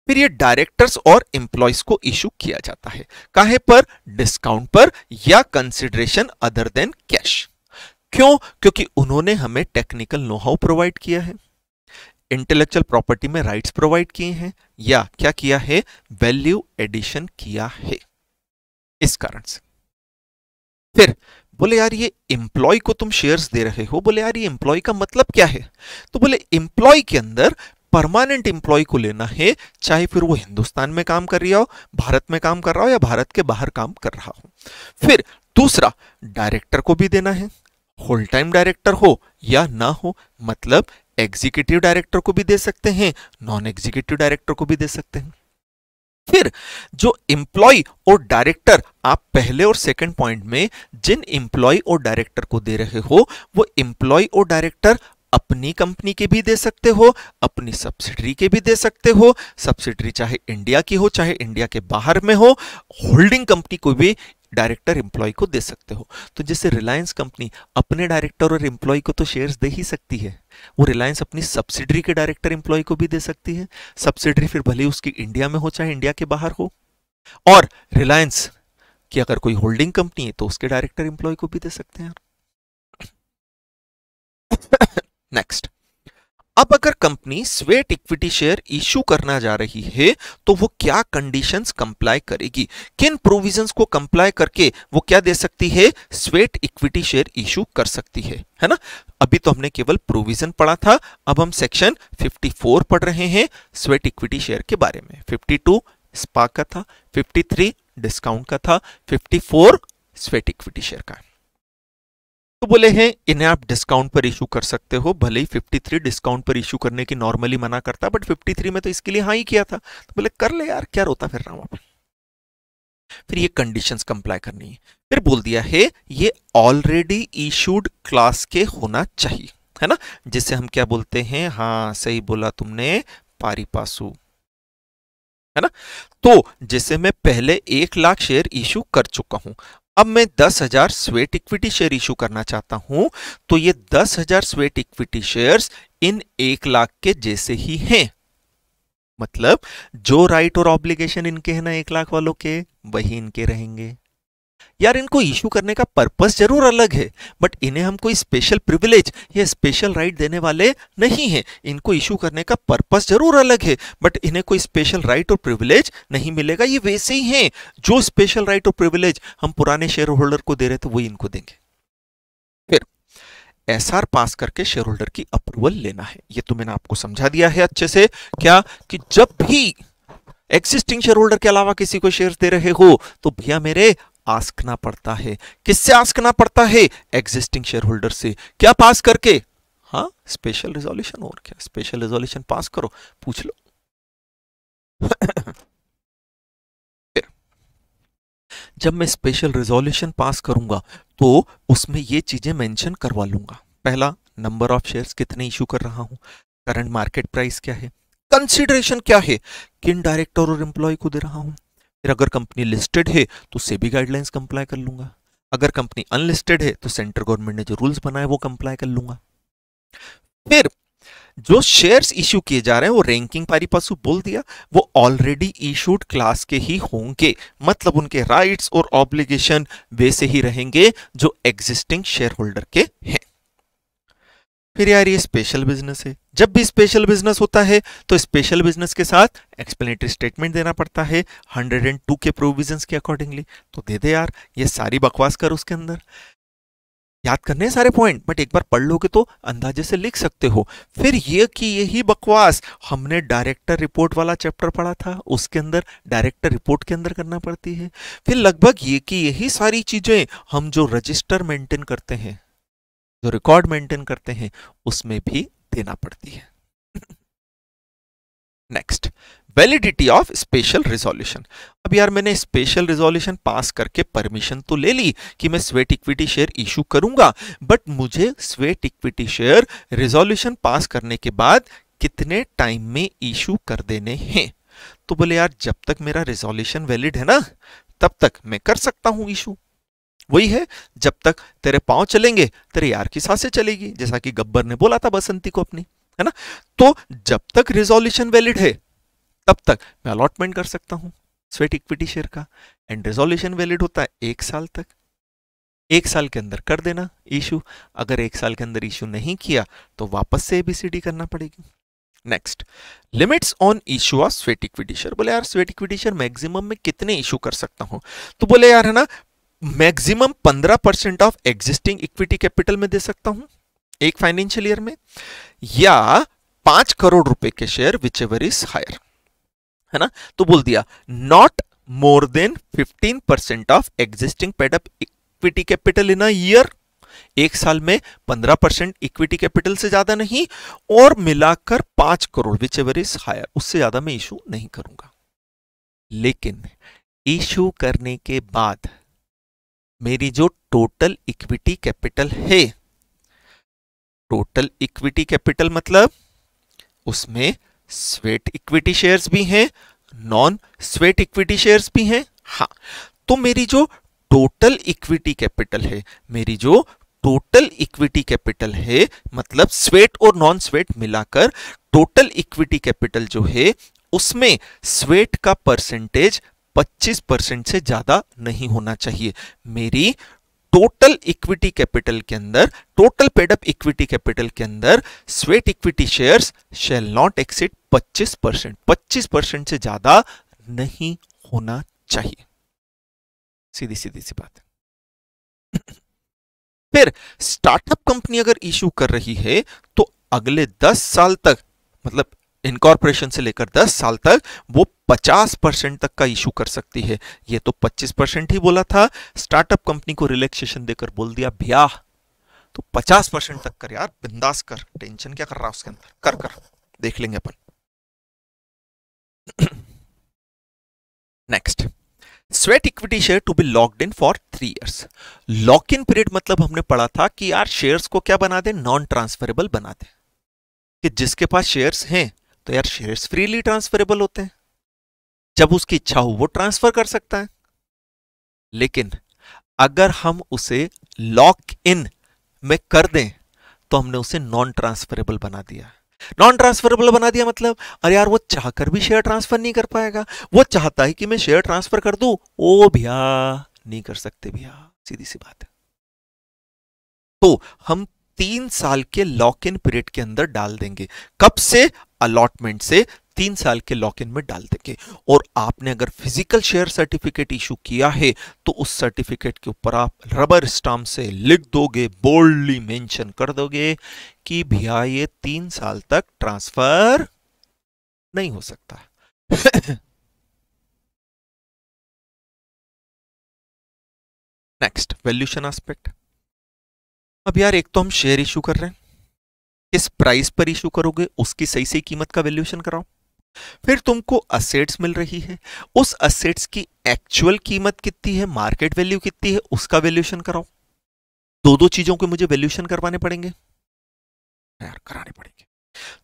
फिर ये डायरेक्टर्स और एम्प्लॉयज को इशू किया जाता है काहे पर डिस्काउंट पर या कंसिडरेशन अदर देन कैश क्यों क्योंकि उन्होंने हमें टेक्निकल नोहाउ प्रोवाइड किया है इंटेलेक्चुअल प्रॉपर्टी में राइट्स प्रोवाइड किए हैं या क्या किया है वैल्यू एडिशन किया है इस कारण से फिर बोले यार ये एम्प्लॉय को तुम शेयर्स दे रहे हो बोले यार ये एम्प्लॉय का मतलब क्या है तो बोले एम्प्लॉय के अंदर परमानेंट एम्प्लॉय को लेना है चाहे फिर वो हिंदुस्तान में काम कर रहा हो भारत में काम कर रहा हो या भारत के बाहर काम कर रहा हो फिर दूसरा डायरेक्टर को भी देना है होल टाइम डायरेक्टर हो या ना हो मतलब एग्जीक्यूटिव डायरेक्टर को भी दे सकते हैं नॉन एग्जीक्यूटिव डायरेक्टर को भी दे सकते हैं फिर जो इंप्लॉय और डायरेक्टर आप पहले और सेकंड पॉइंट में जिन इंप्लॉय और डायरेक्टर को दे रहे हो वो इंप्लॉय और डायरेक्टर अपनी कंपनी के भी दे सकते हो अपनी सब्सिडरी के भी दे सकते हो सब्सिडरी चाहे इंडिया की हो चाहे इंडिया के बाहर में हो होल्डिंग कंपनी को भी डायरेक्टर एम्प्लॉय को दे सकते हो तो जैसे रिलायंस कंपनी अपने डायरेक्टर और एम्प्लॉय को तो शेयर्स दे ही सकती है वो रिलायंस अपनी सब्सिडरी के डायरेक्टर एम्प्लॉय को भी दे सकती है सब्सिडरी फिर भले उसकी इंडिया में हो चाहे इंडिया के बाहर हो और रिलायंस की अगर कोई होल्डिंग कंपनी है तो उसके डायरेक्टर एम्प्लॉय को भी दे सकते हैं नेक्स्ट अब अगर company sweat equity share issue करना जा रही है तो वो क्या कंडीशंस कंप्लाई करेगी किन प्रोविजंस को कंप्लाई करके वो क्या दे सकती है स्वेट इक्विटी शेयर इश्यू कर सकती है है ना अभी तो हमने केवल प्रोविजन पढ़ा था अब हम सेक्शन 54 पढ़ रहे हैं स्वेट इक्विटी शेयर के बारे में 52 स्पा का था 53 डिस्काउंट का था 54 स्वेट इक्विटी शेयर का तो बोले हैं इन्हें आप डिस्काउंट पर इशू कर सकते हो भले ही 53 डिस्काउंट पर इशू करने की नॉर्मली मना करता बट 53 में तो इसके लिए हाँ ही किया था तो बोले कर ले यार क्या रोता फिर रहा हूं फिर ये कंडीशंस कंप्लाई करनी है फिर बोल दिया है ये ऑलरेडी इशूड क्लास के होना चाहिए है ना जिसे हम क्या बोलते हैं हाँ सही बोला तुमने पारिपासु है ना तो जैसे मैं पहले एक लाख शेयर इशू कर चुका हूं अब मैं दस हजार स्वेट इक्विटी शेयर इशू करना चाहता हूं तो ये दस हजार स्वेट इक्विटी शेयर्स इन एक लाख के जैसे ही हैं मतलब जो राइट और ऑब्लिगेशन इनके हैं ना एक लाख वालों के वही इनके रहेंगे यार इनको इशू करने का पर्पस जरूर अलग है बट इन्हें हम कोई स्पेशल प्रिविलेज या स्पेशल राइट देने वाले नहीं हैं इनको इशू करने का पर्पस जरूर अलग है बट इन्हें कोई स्पेशल राइट और प्रिविलेज नहीं मिलेगा ये वैसे ही हैं जो स्पेशल राइट और प्रिविलेज हम पुराने शेयर होल्डर को दे रहे थे तो वही इनको देंगे फिर एस पास करके शेयर होल्डर की अप्रूवल लेना है ये तो मैंने आपको समझा दिया है अच्छे से क्या कि जब भी एक्सिस्टिंग शेयर होल्डर के अलावा किसी को शेयर्स दे रहे हो तो भैया मेरे आस्कना पड़ता है किससे आस्कना पड़ता है एग्जिस्टिंग शेयर होल्डर से क्या पास करके हाँ स्पेशल रेजोल्यूशन और क्या स्पेशल रेजोल्यूशन पास करो पूछ लो जब मैं स्पेशल रेजोल्यूशन पास करूंगा तो उसमें ये चीजें मेंशन करवा लूंगा पहला नंबर ऑफ शेयर्स कितने इशू कर रहा हूं करंट मार्केट प्राइस क्या है कंसिडरेशन क्या है किन डायरेक्टर और एम्प्लॉय को दे रहा हूं फिर अगर कंपनी लिस्टेड है तो उससे भी गाइडलाइंस कंप्लाई कर लूंगा अगर कंपनी अनलिस्टेड है तो सेंट्रल गवर्नमेंट ने जो रूल्स बनाए वो कंप्लाई कर लूंगा फिर जो शेयर्स इशू किए जा रहे हैं वो रैंकिंग पारी पासू बोल दिया वो ऑलरेडी इशूड क्लास के ही होंगे मतलब उनके राइट्स और ऑब्लिगेशन वैसे ही रहेंगे जो एग्जिस्टिंग शेयर होल्डर के हैं फिर यार ये स्पेशल बिजनेस है जब भी स्पेशल बिजनेस होता है तो स्पेशल बिजनेस के साथ एक्सप्लेनेटरी स्टेटमेंट देना पड़ता है 102 के प्रोविजन के अकॉर्डिंगली तो दे दे यार ये सारी बकवास कर उसके अंदर याद करने सारे पॉइंट बट एक बार पढ़ लोगे तो अंदाजे से लिख सकते हो फिर ये कि यही बकवास हमने डायरेक्टर रिपोर्ट वाला चैप्टर पढ़ा था उसके अंदर डायरेक्टर रिपोर्ट के अंदर करना पड़ती है फिर लगभग ये कि यही सारी चीज़ें हम जो रजिस्टर मेंटेन करते हैं जो रिकॉर्ड मेंटेन करते हैं उसमें भी देना पड़ती है next validity of special resolution अब यार मैंने स्पेशल रिजोल्यूशन पास करके परमिशन तो ले ली कि मैं स्वेट इक्विटी शेयर इशू करूंगा बट मुझे sweat equity share resolution pass करने के बाद कितने टाइम में इशू कर देने हैं तो बोले यार जब तक मेरा रिजोल्यूशन वैलिड है ना तब तक मैं कर सकता हूं इशू वही है जब तक तेरे पांव चलेंगे तेरे यार की सांसें चलेगी जैसा कि गब्बर ने बोला था बसंती को अपनी है ना तो जब तक रिजोल्यूशन वैलिड है तब तक मैं अलॉटमेंट कर सकता हूं स्वेट इक्विटी शेयर का एंड रिजोल्यूशन वैलिड होता है एक साल तक एक साल के अंदर कर देना इशू अगर एक साल के अंदर इशू नहीं किया तो वापस से एबीसीडी करना पड़ेगी next limits on issue of sweat equity share बोले यार स्वेट इक्विटी शेयर मैक्सिमम में कितने इशू कर सकता हूँ तो बोले यार है ना maximum 15 percent of existing equity capital में दे सकता हूं एक फाइनेंशियल ईयर में या पांच करोड़ रुपए के share whichever is higher है ना तो बोल दिया not more than 15 percent of existing paid up equity capital in year एक साल में 15 परसेंट इक्विटी कैपिटल से ज्यादा नहीं और मिलाकर पांच crore whichever is higher उससे ज्यादा मैं इशू नहीं करूंगा लेकिन इशू करने के बाद मेरी जो टोटल इक्विटी कैपिटल है टोटल इक्विटी कैपिटल मतलब उसमें स्वेट इक्विटी शेयर्स भी हैं नॉन स्वेट इक्विटी शेयर्स भी हैं हाँ तो मेरी जो टोटल इक्विटी कैपिटल है मेरी जो टोटल इक्विटी कैपिटल है मतलब स्वेट और नॉन स्वेट मिलाकर टोटल इक्विटी कैपिटल जो है उसमें स्वेट का परसेंटेज 25 परसेंट से ज़्यादा नहीं होना चाहिए मेरी टोटल इक्विटी कैपिटल के अंदर टोटल पेडअप इक्विटी कैपिटल के अंदर sweat equity shares shall not exceed 25 percent पच्चीस परसेंट से ज़्यादा नहीं होना चाहिए सीधी सीधी सी बात फिर स्टार्टअप कंपनी अगर इश्यू कर रही है तो अगले 10 साल तक मतलब इनकॉर्पोरेशन से लेकर 10 साल तक वो 50 परसेंट तक का इशू कर सकती है ये तो 25 परसेंट ही बोला था स्टार्टअप कंपनी को रिलैक्सेशन देकर बोल दिया भैया तो 50 परसेंट तक कर यार बिंदास कर टेंशन क्या कर रहा है उसके अंदर कर कर देख लेंगे अपन next sweat equity share to be locked in for three years lock in period मतलब हमने पढ़ा था कि यार शेयर्स को क्या बना दे नॉन ट्रांसफरेबल बना दे कि जिसके पास शेयर्स हैं तो यार शेयर्स फ्रीली ट्रांसफरेबल होते हैं जब उसकी इच्छा हो वो ट्रांसफर कर सकता है लेकिन अगर हम उसे लॉक इन में कर दें तो हमने उसे नॉन ट्रांसफरेबल बना दिया नॉन ट्रांसफरेबल बना दिया मतलब अरे यार वो चाहकर भी शेयर ट्रांसफर नहीं कर पाएगा वो चाहता है कि मैं शेयर ट्रांसफर कर दू ओ भैया नहीं कर सकते भैया सीधी सी बात है तो हम तीन साल के लॉक इन पीरियड के अंदर डाल देंगे कब से अलॉटमेंट से तीन साल के लॉक इन में डाल देंगे और आपने अगर फिजिकल शेयर सर्टिफिकेट इशू किया है तो उस सर्टिफिकेट के ऊपर आप रबर स्टाम्प से लिख दोगे बोल्डली मेंशन कर दोगे कि भैया ये तीन साल तक ट्रांसफर नहीं हो सकता नेक्स्ट वैल्यूशन एस्पेक्ट अब यार एक तो हम शेयर इशू कर रहे हैं किस प्राइस पर इशू करोगे उसकी सही सही कीमत का वैल्यूएशन कराओ फिर तुमको असेट्स मिल रही है उस असेट्स की एक्चुअल कीमत कितनी है मार्केट वैल्यू कितनी है उसका वैल्यूएशन कराओ दो दो चीजों के मुझे वैल्यूएशन करवाने पड़ेंगे यार कराने पड़ेंगे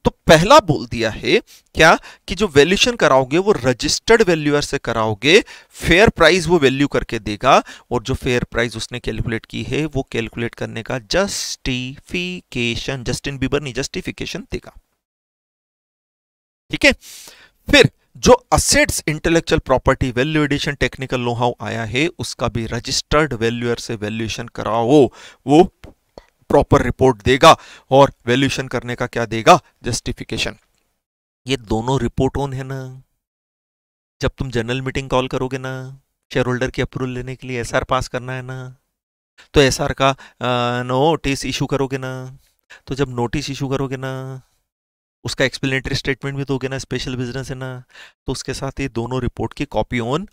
तो पहला बोल दिया है क्या कि जो वैल्यूशन कराओगे वो रजिस्टर्ड वैल्यूअर से कराओगे फेयर प्राइस वो वैल्यू करके देगा और जो फेयर प्राइस उसने कैलकुलेट की है वो कैलकुलेट करने का जस्टिफिकेशन जस्टिन बीबर नहीं जस्टिफिकेशन देगा ठीक है फिर जो assets intellectual property value addition technical लोहा आया है उसका भी रजिस्टर्ड वैल्यूअर से वैल्यूएशन कराओ वो प्रॉपर रिपोर्ट देगा और वैल्यूशन करने का क्या देगा जस्टिफिकेशन ये दोनों रिपोर्ट ऑन है ना जब तुम जनरल मीटिंग कॉल करोगे ना शेयर होल्डर की अप्रूवल लेने के लिए एसआर पास करना है ना तो एसआर का नोटिस इशू करोगे ना तो जब नोटिस इशू करोगे ना उसका एक्सप्लेनेटरी स्टेटमेंट भी दोगे ना स्पेशल बिजनेस है ना तो उसके साथ ये दोनों रिपोर्ट की कॉपी ऑन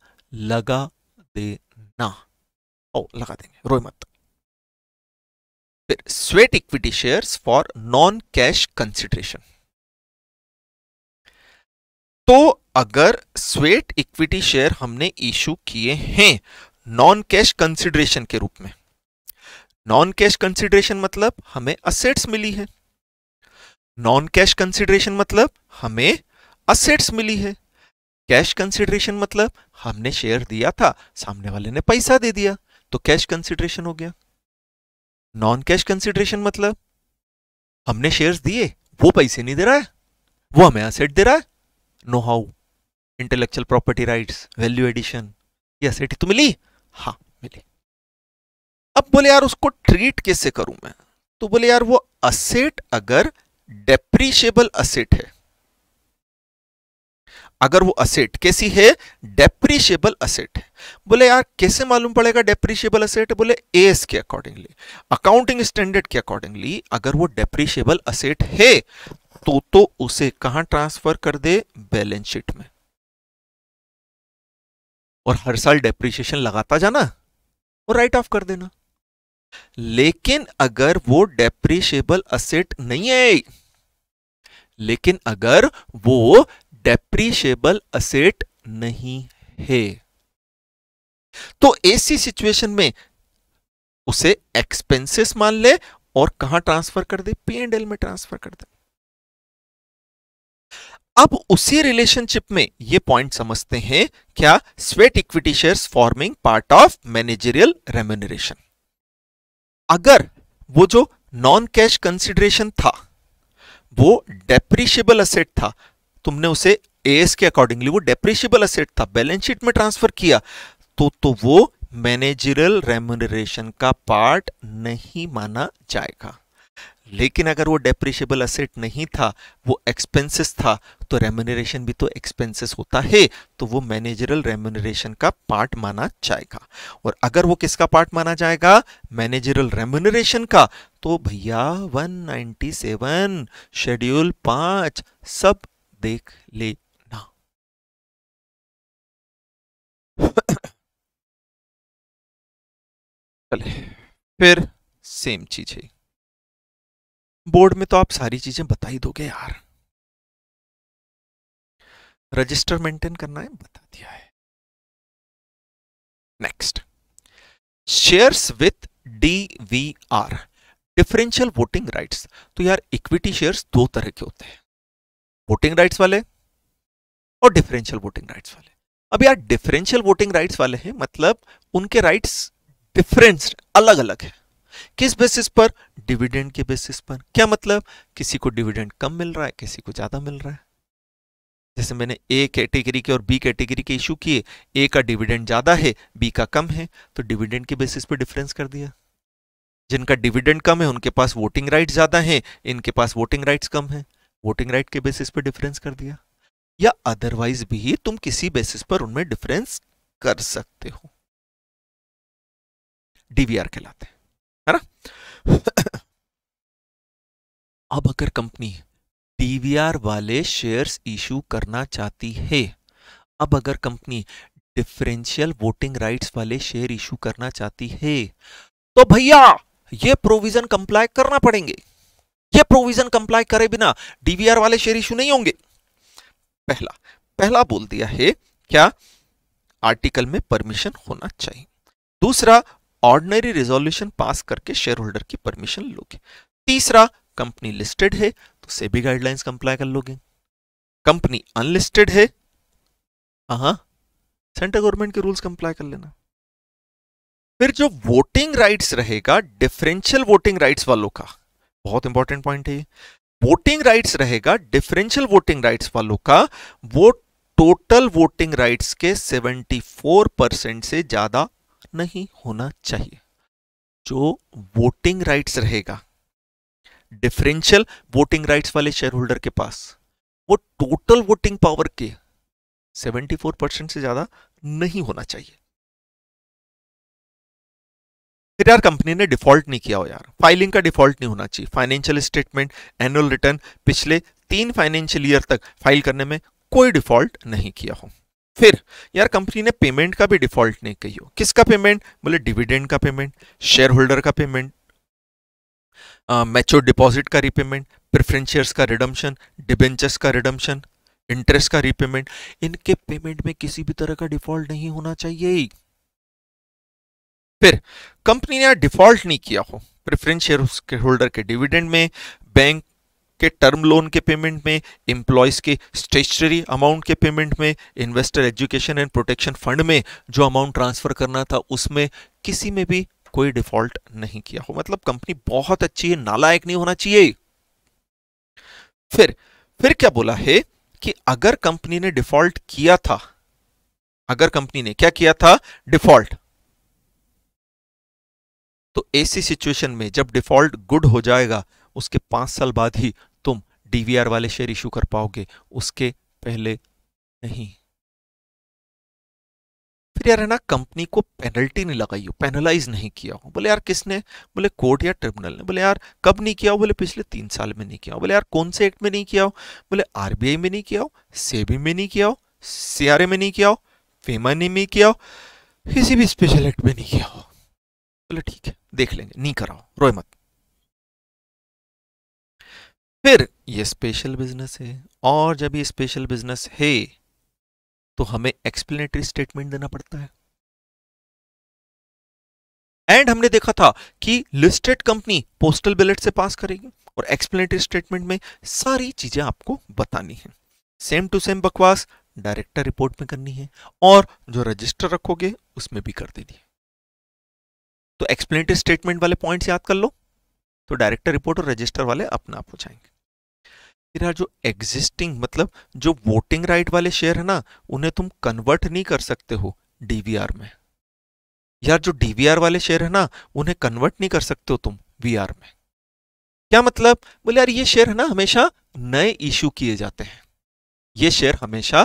लगा देना ओ लगा देंगे रोए मत फिर sweat equity shares for non cash consideration तो अगर स्वेट इक्विटी शेयर हमने इशू किए हैं नॉन कैश कंसिडरेशन के रूप में नॉन कैश कंसिडरेशन मतलब हमें असेट्स मिली है नॉन कैश कंसिडरेशन मतलब हमें असेट्स मिली है कैश कंसिडरेशन मतलब हमने शेयर दिया था सामने वाले ने पैसा दे दिया तो कैश कंसिडरेशन हो गया नॉन कैश कंसिडरेशन मतलब हमने शेयर्स दिए वो पैसे नहीं दे रहा है वो हमें असेट दे रहा है know how intellectual property rights value addition ये असेट तो मिली हाँ मिली अब बोले यार उसको ट्रीट कैसे करूं मैं तो बोले यार वो असेट अगर डेप्रिशिएबल असेट है अगर वो असेट कैसी है डेप्रीशिएबल असेट है बोले यार कैसे मालूम पड़ेगा डेप्रिशिएबल असेट बोले एस के अकॉर्डिंगली अकाउंटिंग स्टैंडर्ड के अकॉर्डिंगली अगर वो डेप्रिशिएबल असेट है तो तो उसे कहां ट्रांसफर कर दे बैलेंस शीट में और हर साल डेप्रिशिएशन लगाता जाना और राइट ऑफ कर देना लेकिन अगर वो डेप्रिशिएबल असेट नहीं है लेकिन अगर वो डेप्रिशिएबल असेट नहीं है तो ऐसी सिचुएशन में उसे एक्सपेंसेस मान ले और कहां ट्रांसफर कर दे पी एंड एल में ट्रांसफर कर दे अब उसी रिलेशनशिप में ये पॉइंट समझते हैं क्या sweat equity shares forming part of managerial remuneration अगर वो जो नॉन कैश कंसिडरेशन था वो डेप्रिशिएबल असेट था तुमने उसे एएस के अकॉर्डिंगली वो डेप्रिशियबल असेट था बैलेंस शीट में ट्रांसफर किया तो तो वो मैनेजरल रेम्यूनरेशन का पार्ट नहीं माना जाएगा लेकिन अगर वो डेप्रिशिएबल असेट नहीं था वो एक्सपेंसेस था तो रेम्यूनरेशन भी तो एक्सपेंसेस होता है तो वो मैनेजरल रेम्यूनरेशन का पार्ट माना जाएगा और अगर वो किसका पार्ट माना जाएगा मैनेजरल रेम्यूनरेशन का तो भैया 197 शेड्यूल पांच सब देख ले सिंपल है फिर सेम चीज है बोर्ड में तो आप सारी चीजें बता ही दोगे यार रजिस्टर मेंटेन करना है बता दिया है next shares with DVR differential voting rights तो यार इक्विटी शेयर्स दो तरह के होते हैं वोटिंग राइट्स वाले और डिफरेंशियल वोटिंग राइट्स वाले अब यार डिफरेंशियल वोटिंग राइट्स वाले हैं मतलब उनके राइट्स डिफरेंस अलग अलग है किस बेसिस पर डिविडेंड के बेसिस पर क्या मतलब किसी को डिविडेंड कम मिल रहा है किसी को ज़्यादा मिल रहा है जैसे मैंने ए कैटेगरी के और बी कैटेगरी के इशू किए ए का डिविडेंड ज़्यादा है बी का कम है तो डिविडेंड के बेसिस पर डिफरेंस कर दिया जिनका डिविडेंड कम है उनके पास वोटिंग राइट ज़्यादा है इनके पास वोटिंग राइट्स कम है वोटिंग राइट के बेसिस पर डिफरेंस कर दिया या अदरवाइज भी तुम किसी बेसिस पर उनमें डिफरेंस कर सकते हो डीवीआर कहलाते हैं है ना अब अगर कंपनी डीवीआर वाले शेयर्स इशू करना चाहती है अब अगर कंपनी डिफरेंशियल वोटिंग राइट्स वाले शेयर इशू करना चाहती है तो भैया ये प्रोविजन कंप्लाई करना पड़ेंगे ये प्रोविजन कंप्लाई करे बिना डीवीआर वाले शेयर इशू नहीं होंगे पहला पहला बोल दिया है क्या आर्टिकल में परमिशन होना चाहिए दूसरा ऑर्डनरी रिजोल्यूशन पास करके शेयर होल्डर की परमिशन लोगे तीसरा कंपनी लिस्टेड है तो से भी गाइडलाइंस कंप्लाई कर लोगे कंपनी अनलिस्टेड है हाँ सेंट्रल गवर्नमेंट के रूल्स कंप्लाई कर लेना फिर जो वोटिंग राइट्स रहेगा डिफरेंशियल वोटिंग राइट्स वालों का बहुत इंपॉर्टेंट पॉइंट है वोटिंग राइट्स रहेगा डिफरेंशियल वोटिंग राइट्स वालों का वो टोटल वोटिंग राइट्स के 74 परसेंट से ज्यादा नहीं होना चाहिए जो वोटिंग राइट्स रहेगा डिफरेंशियल वोटिंग राइट्स वाले शेयर होल्डर के पास वो टोटल वोटिंग पावर के 74 परसेंट से ज्यादा नहीं होना चाहिए फिर यार कंपनी ने डिफॉल्ट नहीं किया हो यार फाइलिंग का डिफॉल्ट नहीं होना चाहिए फाइनेंशियल स्टेटमेंट एनुअल रिटर्न पिछले तीन फाइनेंशियल ईयर तक फाइल करने में कोई डिफॉल्ट नहीं किया हो फिर यार कंपनी ने पेमेंट का भी डिफॉल्ट नहीं कही हो किसका पेमेंट बोले डिविडेंड का पेमेंट शेयर होल्डर का पेमेंट मैच्योर डिपॉजिट का रिपेमेंट प्रिफरेंस शेयर्स का रिडम्शन डिबेंचर्स का रिडम्शन इंटरेस्ट का रिपेमेंट इनके पेमेंट में किसी भी तरह का डिफॉल्ट नहीं होना चाहिए फिर कंपनी ने डिफॉल्ट नहीं किया हो प्रेफरेंस शेयर होल्डर के डिविडेंड में बैंक के टर्म लोन के पेमेंट में एम्प्लॉयज़ के स्टेचरी अमाउंट के पेमेंट में investor education and protection fund में जो अमाउंट ट्रांसफ़र करना था उसमें किसी में भी कोई डिफॉल्ट नहीं किया हो मतलब कंपनी बहुत अच्छी है नालायक नहीं होना चाहिए फिर फिर क्या बोला है कि अगर कंपनी ने डिफॉल्ट किया था अगर कंपनी ने क्या किया था डिफॉल्ट तो ऐसी सिचुएशन में जब डिफॉल्ट गुड हो जाएगा उसके पाँच साल बाद ही तुम डीवीआर वाले शेयर इशू कर पाओगे उसके पहले नहीं फिर यार है ना कंपनी को पेनल्टी नहीं लगाई हो पेनलाइज नहीं किया हो बोले यार किसने बोले कोर्ट या ट्रिब्यूनल ने बोले यार कब नहीं किया हो बोले पिछले तीन साल में नहीं किया हो बोले यार कौन से एक्ट में नहीं किया हो बोले आरबीआई में नहीं किया हो सेबी में नहीं किया हो सीआरए में नहीं किया हो फेमा ने में किया हो किसी भी स्पेशल एक्ट में नहीं किया हो बोले ठीक है देख लेंगे नहीं कराओ रोए मत फिर ये स्पेशल बिजनेस है और जब ये स्पेशल बिजनेस है तो हमें एक्सप्लेनेटरी स्टेटमेंट देना पड़ता है एंड हमने देखा था कि लिस्टेड कंपनी पोस्टल बैलेट से पास करेगी और एक्सप्लेनेटरी स्टेटमेंट में सारी चीजें आपको बतानी है सेम टू सेम बकवास डायरेक्टर रिपोर्ट में करनी है और जो रजिस्टर रखोगे उसमें भी कर देनी है तो एक्सप्लेनेटरी स्टेटमेंट वाले पॉइंट्स याद कर लो तो डायरेक्टर रिपोर्ट और रजिस्टर वाले अपने आप हो जाएंगे फिर जो एग्जिस्टिंग मतलब जो वोटिंग राइट वाले शेयर है ना उन्हें तुम कन्वर्ट नहीं कर सकते हो डीवीआर में यार जो डीवीआर वाले शेयर है ना उन्हें कन्वर्ट नहीं कर सकते हो तुम वीआर में क्या मतलब बोले यार ये शेयर है ना हमेशा नए इशू किए जाते हैं ये शेयर हमेशा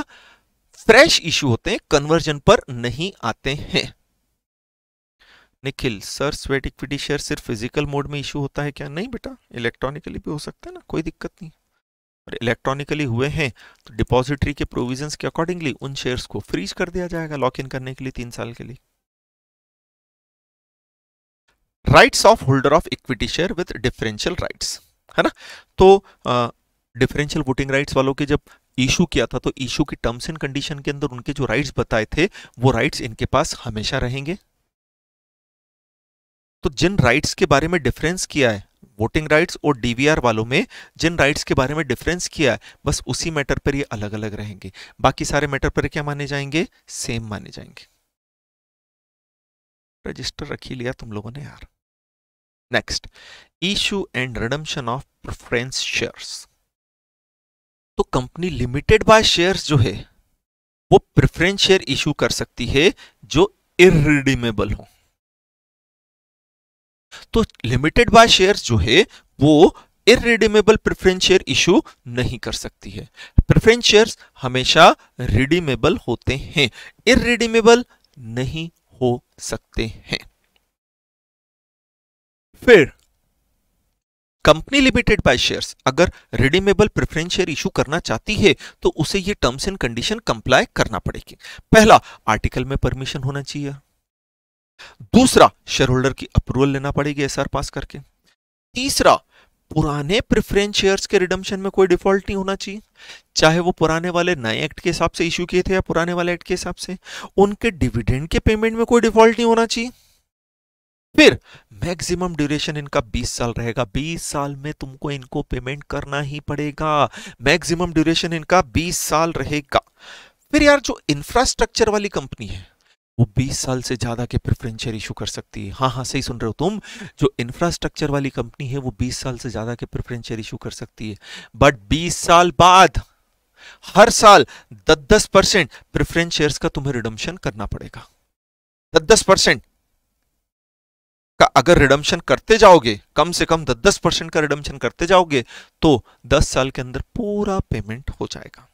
फ्रेश इशू होते हैं कन्वर्जन पर नहीं आते हैं Nikhil sir sweat equity share सिर्फ फिजिकल मोड में इशू होता है क्या नहीं बेटा इलेक्ट्रॉनिकली भी हो सकता है ना कोई दिक्कत नहीं और इलेक्ट्रॉनिकली हुए हैं तो डिपॉजिटरी के प्रोविजंस के अकॉर्डिंगली उन शेयर्स को फ्रीज कर दिया जाएगा लॉक इन करने के लिए तीन साल के लिए rights of holder of equity share with differential rights है ना तो डिफरेंशियल वोटिंग राइट्स वालों के जब इशू किया था तो इशू की टर्म्स एंड कंडीशन के अंदर उनके जो राइट्स बताए थे वो राइट्स इनके पास हमेशा रहेंगे तो जिन राइट्स के बारे में डिफरेंस किया है वोटिंग राइट्स और डीवीआर वालों में जिन राइट्स के बारे में डिफरेंस किया है बस उसी मैटर पर ये अलग अलग रहेंगे बाकी सारे मैटर पर क्या माने जाएंगे सेम माने जाएंगे रजिस्टर रखी लिया तुम लोगों ने यार next issue and redemption of preference shares तो कंपनी लिमिटेड बाय शेयर्स जो है वो प्रेफरेंस शेयर इशू कर सकती है जो इरिडीमेबल हो तो लिमिटेड बाय शेयर जो है वो इनरिडीमेबल प्रेफरेंस शेयर इशू नहीं कर सकती है प्रेफरेंस शेयर हमेशा रिडीमेबल होते हैं इनरिडीमेबल नहीं हो सकते हैं फिर कंपनी लिमिटेड बाय शेयर्स अगर रिडीमेबल प्रेफरेंस शेयर इशू करना चाहती है तो उसे ये टर्म्स एंड कंडीशन कंप्लाई करना पड़ेगी पहला आर्टिकल में परमिशन होना चाहिए दूसरा शेयर होल्डर की अप्रूवल लेना पड़ेगी एसआर पास करके तीसरा पुराने प्रिफरेंस शेयर्स के रिडम्शन में कोई डिफॉल्ट नहीं होना चाहिए चाहे वो पुराने वाले नए एक्ट के हिसाब से इश्यू किए थे या पुराने वाले एक्ट के हिसाब से उनके डिविडेंड के पेमेंट में कोई डिफॉल्ट नहीं होना चाहिए फिर मैक्सिमम ड्यूरेशन इनका 20 साल रहेगा 20 साल में तुमको इनको पेमेंट करना ही पड़ेगा मैक्सिमम ड्यूरेशन इनका 20 साल रहेगा फिर यार जो इंफ्रास्ट्रक्चर वाली कंपनी है वो 20 साल से ज़्यादा के प्रेफरेंशियल इशू कर सकती है हाँ हाँ सही सुन रहे हो तुम जो इंफ्रास्ट्रक्चर वाली कंपनी है वो 20 साल से ज़्यादा के प्रेफरेंशियल इशू कर सकती है बट 20 साल बाद हर साल दस दस परसेंट प्रेफरेंस का तुम्हें रिडम्शन करना पड़ेगा दस दस परसेंट का अगर रिडम्शन करते जाओगे कम से कम दस दस परसेंट का रिडम्शन करते जाओगे तो दस साल के अंदर पूरा पेमेंट हो जाएगा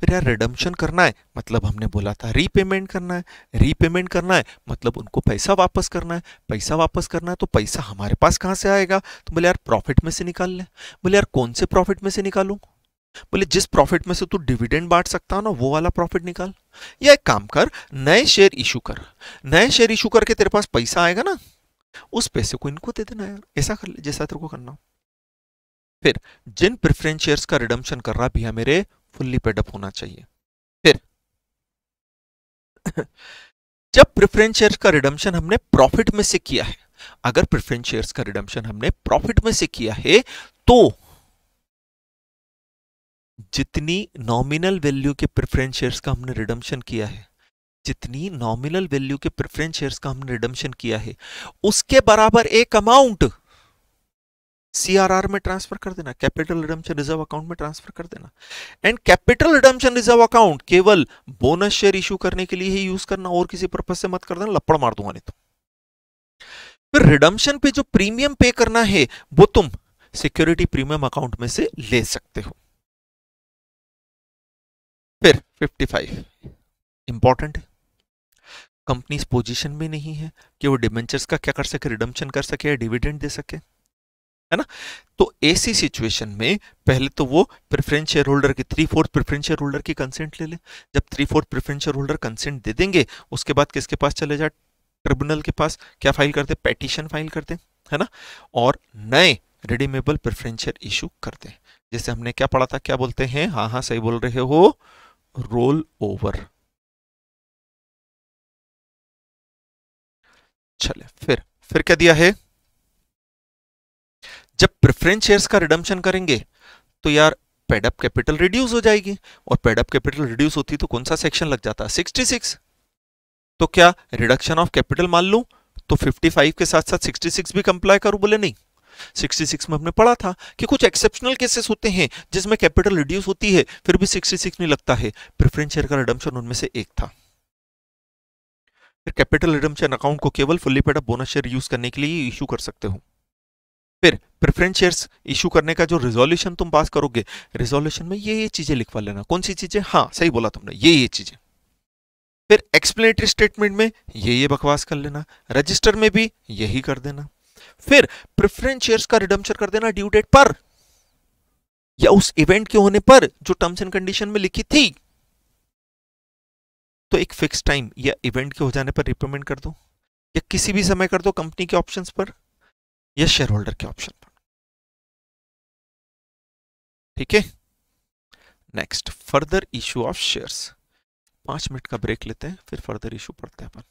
फिर यार रिडम्शन करना है मतलब हमने बोला था रीपेमेंट करना है रीपेमेंट करना है मतलब उनको पैसा वापस करना है पैसा वापस करना है तो पैसा हमारे पास कहाँ से आएगा तो बोले यार प्रॉफिट में से निकाल लें बोले यार कौन से प्रॉफिट में से निकालूँ बोले जिस प्रॉफिट में से तू डिविडेंड बांट सकता हो ना वो वाला प्रॉफिट निकाल या एक काम कर नए शेयर इशू कर नए शेयर इशू करके तेरे पास पैसा आएगा ना उस पैसे को इनको दे देना यार ऐसा कर ले जैसा तेरे को करना फिर जिन प्रिफरेंस शेयर्स का रिडम्शन कर रहा भैया मेरे फुल्ली पेडअप होना चाहिए फिर जब प्रिफरेंस शेयर का रिडम्शन हमने प्रॉफिट में से किया है अगर प्रिफरेंस शेयर का रिडम्शन हमने प्रॉफिट में से किया है तो जितनी नॉमिनल वैल्यू के प्रिफरेंस शेयर का हमने रिडम्शन किया है जितनी नॉमिनल वैल्यू के प्रिफरेंस शेयर का हमने रिडम्शन किया है उसके बराबर एक अमाउंट सीआरआर में ट्रांसफर कर देना कैपिटल रिडम्पशन रिजर्व अकाउंट में ट्रांसफर कर देना and capital redemption reserve account केवल बोनस शेयर इश्यू करने के लिए ही यूज करना और किसी पर्पज से मत कर देना लपड़ मार दूंगा नहीं तो फिर रिडम्पशन पे जो प्रीमियम पे करना है वो तुम सिक्योरिटी प्रीमियम अकाउंट में से ले सकते हो फिर 55 इंपॉर्टेंट है कंपनीज पोजीशन में नहीं है कि वो डिबेंचर्स का क्या कर सके रिडम्पशन कर सके या डिविडेंड दे सके है ना तो ऐसी सिचुएशन में पहले तो वो प्रेफरेंस शेयर होल्डर की three fourth preference share shareholder की कंसेंट ले ले जब three fourth preference share shareholder consent दे देंगे उसके बाद किसके पास चले जाए ट्रिब्यूनल के पास क्या फाइल करते पेटिशन फाइल करते है ना और नए रेडीमेबल प्रेफरेंस शेयर इशू करते हैं जैसे हमने क्या पढ़ा था क्या बोलते हैं हाँ हाँ सही बोल रहे हो रोल ओवर चले फिर फिर क्या दिया है जब प्रेफरेंस शेयर्स का रिडम्शन करेंगे तो यार पेडअप कैपिटल रिड्यूस हो जाएगी और पेडअप कैपिटल रिड्यूस होती तो कौन सा सेक्शन लग जाता सिक्सटी सिक्स तो क्या रिडक्शन ऑफ कैपिटल मान लू तो 55 के साथ साथ 66 भी कंप्लाई करूं बोले नहीं 66 में हमने पढ़ा था कि कुछ एक्सेप्शनल केसेस होते हैं जिसमें कैपिटल रिड्यूस होती है फिर भी 66 नहीं लगता है प्रेफरेंस शेयर का रिडम्पशन उनमें से एक था फिर कैपिटल रिडम्पशन अकाउंट को केवल fully paid up bonus share use करने के लिए इशू कर सकते हो फिर प्रेफरेंस शेयर्स इशू करने का जो रिजोल्यूशन तुम पास करोगे रिजोल्यूशन में ये ये चीजें लिखवा लेना कौन सी चीजें हाँ सही बोला तुमने ये ये चीजें फिर एक्सप्लेनेटरी स्टेटमेंट में ये ये बकवास कर लेना रजिस्टर में भी यही कर देना फिर प्रेफरेंस शेयर्स का रिडम्पशन कर देना ड्यू डेट पर या उस इवेंट के होने पर जो टर्म्स एंड कंडीशन में लिखी थी तो एक फिक्स टाइम या इवेंट के हो जाने पर रिपेमेंट कर दो या किसी भी समय कर दो कंपनी के ऑप्शंस पर ये शेयर होल्डर के ऑप्शन पर ठीक है next further issue of shares पांच मिनट का ब्रेक लेते हैं फिर फर्दर इशू पढ़ते हैं अपन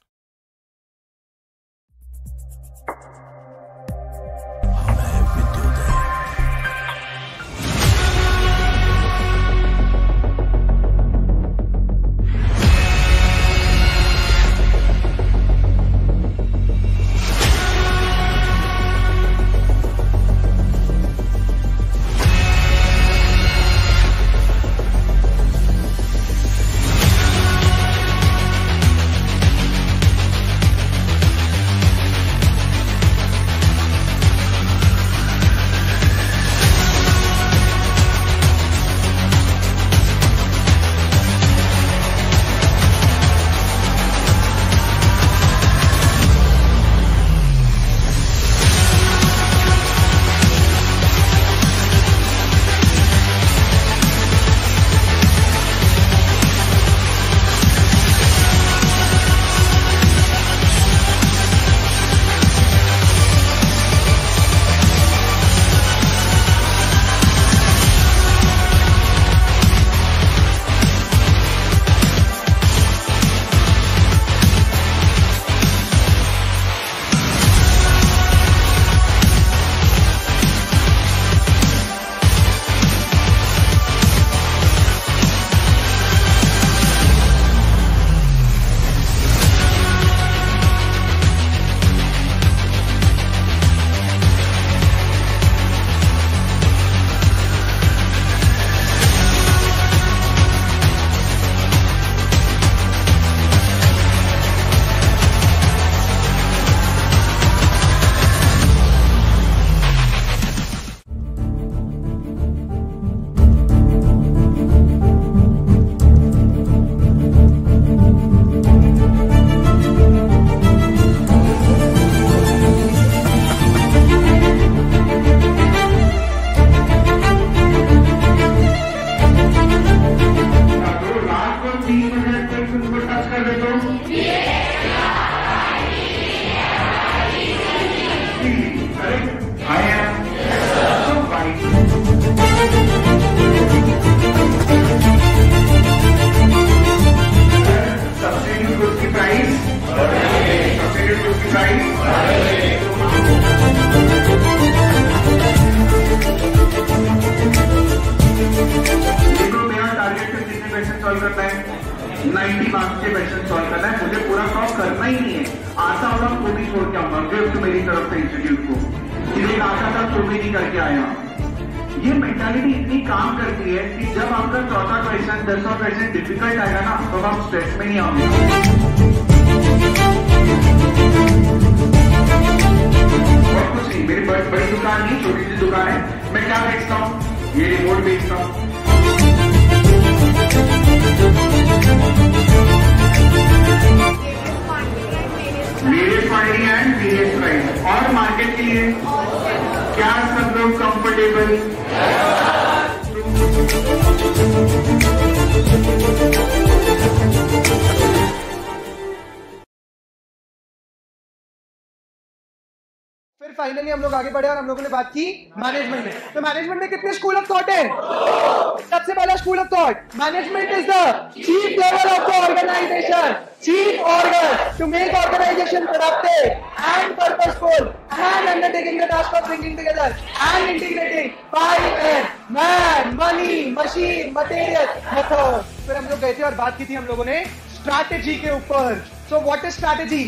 हाँ तो फिर हम लोग गए थे और बात की थी हम लोगों ने स्ट्रैटेजी के ऊपर so what is strategy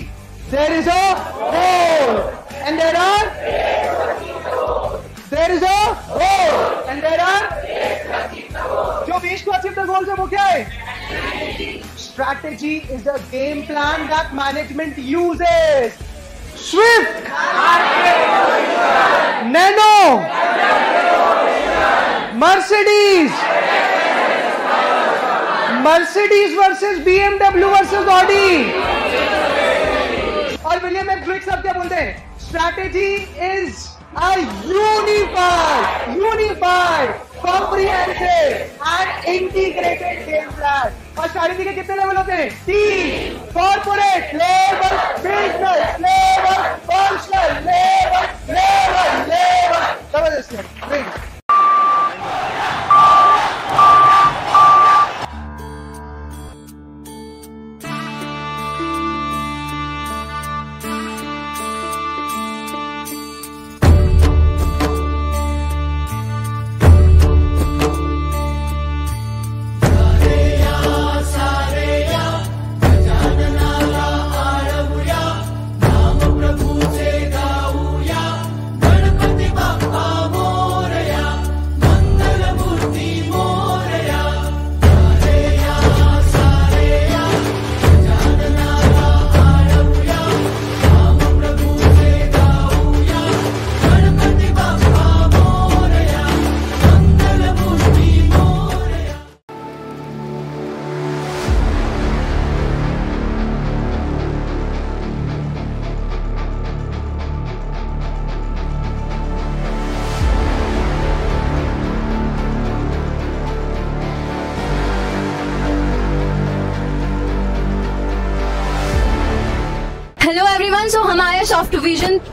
there is a goal and there are there is a goal and there are जो वेस्ट को अचीव द से है वो क्या है strategy is a game plan that management uses Swift Nano Mercedes Mercedes versus BMW versus Audi और विलियम एफ क्या बोलते हैं strategy is a unified unified comprehensive and integrated game plan और स्ट्रैटेजी के कितने लेवल होते हैं तीन corporate labour business labour functional labour labour labour जबरदस्त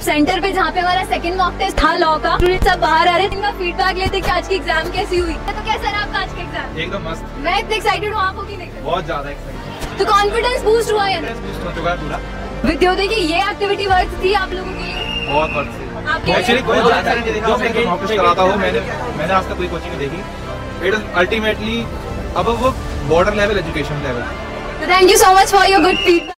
सेंटर पे जहाँ पे हमारा सेकंड मॉक टेस्ट था लॉ का स्टूडेंट सब बाहर आ रहे थे फीडबैक लेते कि आज की एग्जाम कैसी हुई तो कैसा रहा आपका आज का एग्जाम एकदम मस्त मैं इतनी एक्साइटेड हूँ आपको की नहीं बहुत ज्यादा एक्साइटेड तो कॉन्फिडेंस बूस्ट हुआ है विद्योदय की ये एक्टिविटी वर्क थी आप लोगों के लिए बहुत वर्थ एक्चुअली कोई जो कराता मैंने मैंने आज तक कोई कोचिंग देखी इट इज अल्टीमेटली अब वो border level education level thank you so much for your good feed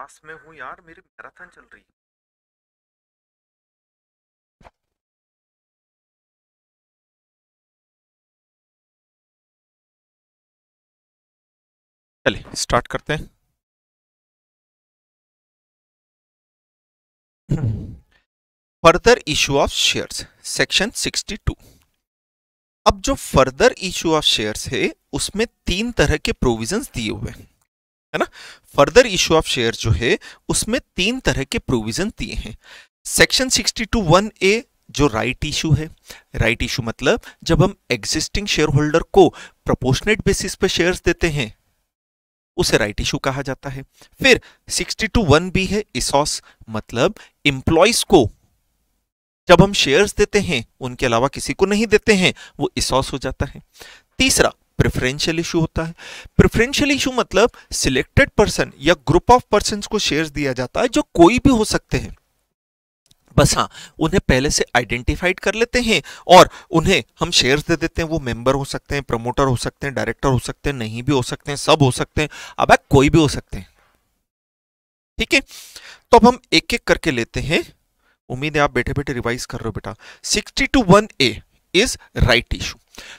class में हूँ यार मेरी मैराथन चल रही है चलिए स्टार्ट करते हैं further issue of shares section 62 अब जो फर्दर इशू ऑफ शेयर्स है उसमें तीन तरह के प्रोविजंस दिए हुए हैं है ना फर्दर इशू ऑफ शेयर जो है उसमें तीन तरह के प्रोविजन दिए हैं section sixty two one A जो राइट right इशू है राइट right इशू मतलब जब हम एग्जिस्टिंग शेयर होल्डर को प्रपोर्शनेट बेसिस पे शेयर देते हैं उसे राइट right इशू कहा जाता है फिर सिक्सटी टू वन बी है इसॉस मतलब एम्प्लॉयज को जब हम शेयर्स देते हैं उनके अलावा किसी को नहीं देते हैं वो इसॉस हो जाता है तीसरा प्रेफरेंशियल इशू होता है प्रेफरेंशियल इशू मतलब सिलेक्टेड पर्सन या ग्रुप ऑफ पर्सन को शेयर दिया जाता है जो कोई भी हो सकते हैं बस हाँ उन्हें पहले से आइडेंटिफाइड कर लेते हैं और उन्हें हम शेयर्स दे देते हैं वो मेंबर हो सकते हैं प्रमोटर हो सकते हैं डायरेक्टर हो सकते हैं नहीं भी हो सकते हैं सब हो सकते हैं अब कोई भी हो सकते हैं ठीक है तो अब हम एक एक करके लेते हैं उम्मीद है आप बैठे बैठे रिवाइज कर रहे हो बेटा sixty two one A is right issue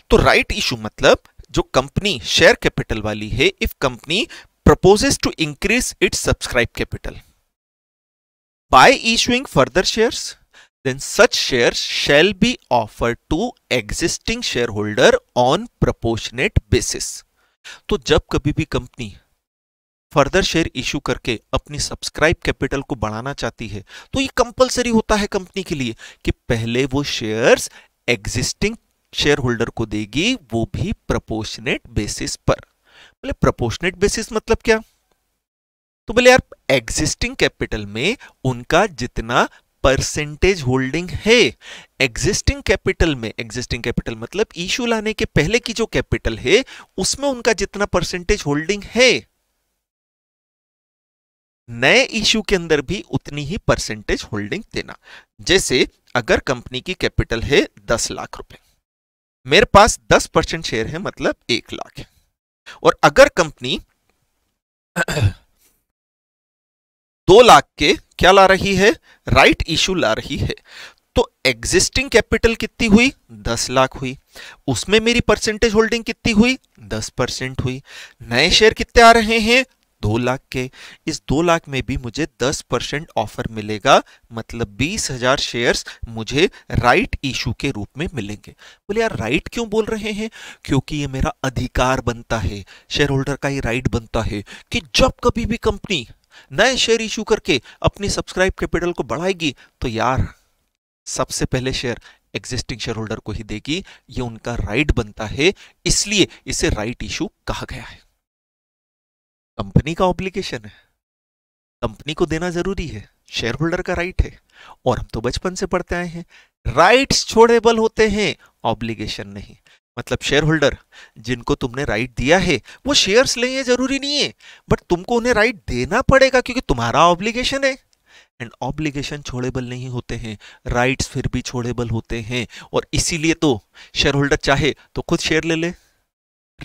तो राइट इशू मतलब जो कंपनी शेयर कैपिटल वाली है if company proposes to increase it subscribe capital by issuing further share then such shares shall be offer to existing share shareholder on proportionate basis तो जब कभी भी company further share issue करके अपनी subscribe capital को बढ़ाना चाहती है तो ये कंपलसरी होता है कंपनी के लिए कि पहले वो शेयर्स एग्जिस्टिंग शेयर होल्डर को देगी वो भी प्रपोर्शनेट बेसिस पर बोले प्रपोर्शनेट बेसिस मतलब क्या तो बोले यार एग्जिस्टिंग कैपिटल में उनका जितना परसेंटेज होल्डिंग है एग्जिस्टिंग कैपिटल में एग्जिस्टिंग कैपिटल मतलब इशू लाने के पहले की जो कैपिटल है उसमें उनका जितना परसेंटेज होल्डिंग है नए इशू के अंदर भी उतनी ही परसेंटेज होल्डिंग देना जैसे अगर कंपनी की कैपिटल है दस लाख रुपए मेरे पास 10 परसेंट शेयर है मतलब एक लाख है और अगर कंपनी दो लाख के क्या ला रही है राइट right ला रही है तो एग्जिस्टिंग कैपिटल कितनी हुई दस लाख हुई उसमें मेरी परसेंटेज होल्डिंग कितनी हुई दस परसेंट हुई नए शेयर कितने आ रहे हैं दो लाख के इस दो लाख में भी मुझे दस परसेंट ऑफर मिलेगा मतलब बीस हजार शेयर मुझे राइट इशू के रूप में मिलेंगे बोले यार राइट क्यों बोल रहे हैं क्योंकि ये मेरा अधिकार बनता है शेयर होल्डर का ही राइट बनता है कि जब कभी भी कंपनी नए शेयर इशू करके अपनी सब्सक्राइब कैपिटल को बढ़ाएगी तो यार सबसे पहले शेयर एग्जिस्टिंग शेयर होल्डर को ही देगी ये उनका राइट बनता है इसलिए इसे राइट इशू कहा गया है कंपनी का ऑब्लिगेशन है कंपनी को देना जरूरी है शेयर होल्डर का राइट है और हम तो बचपन से पढ़ते आए हैं राइट्स छोड़ेबल होते हैं ऑब्लिगेशन नहीं मतलब शेयर होल्डर जिनको तुमने राइट दिया है वो शेयर्स लेंगे जरूरी नहीं है बट तुमको उन्हें राइट देना पड़ेगा क्योंकि तुम्हारा ऑब्लिगेशन है एंड ऑब्लिगेशन छोड़ेबल नहीं होते हैं राइट्स फिर भी छोड़ेबल होते हैं और इसीलिए तो शेयर होल्डर चाहे तो खुद शेयर ले ले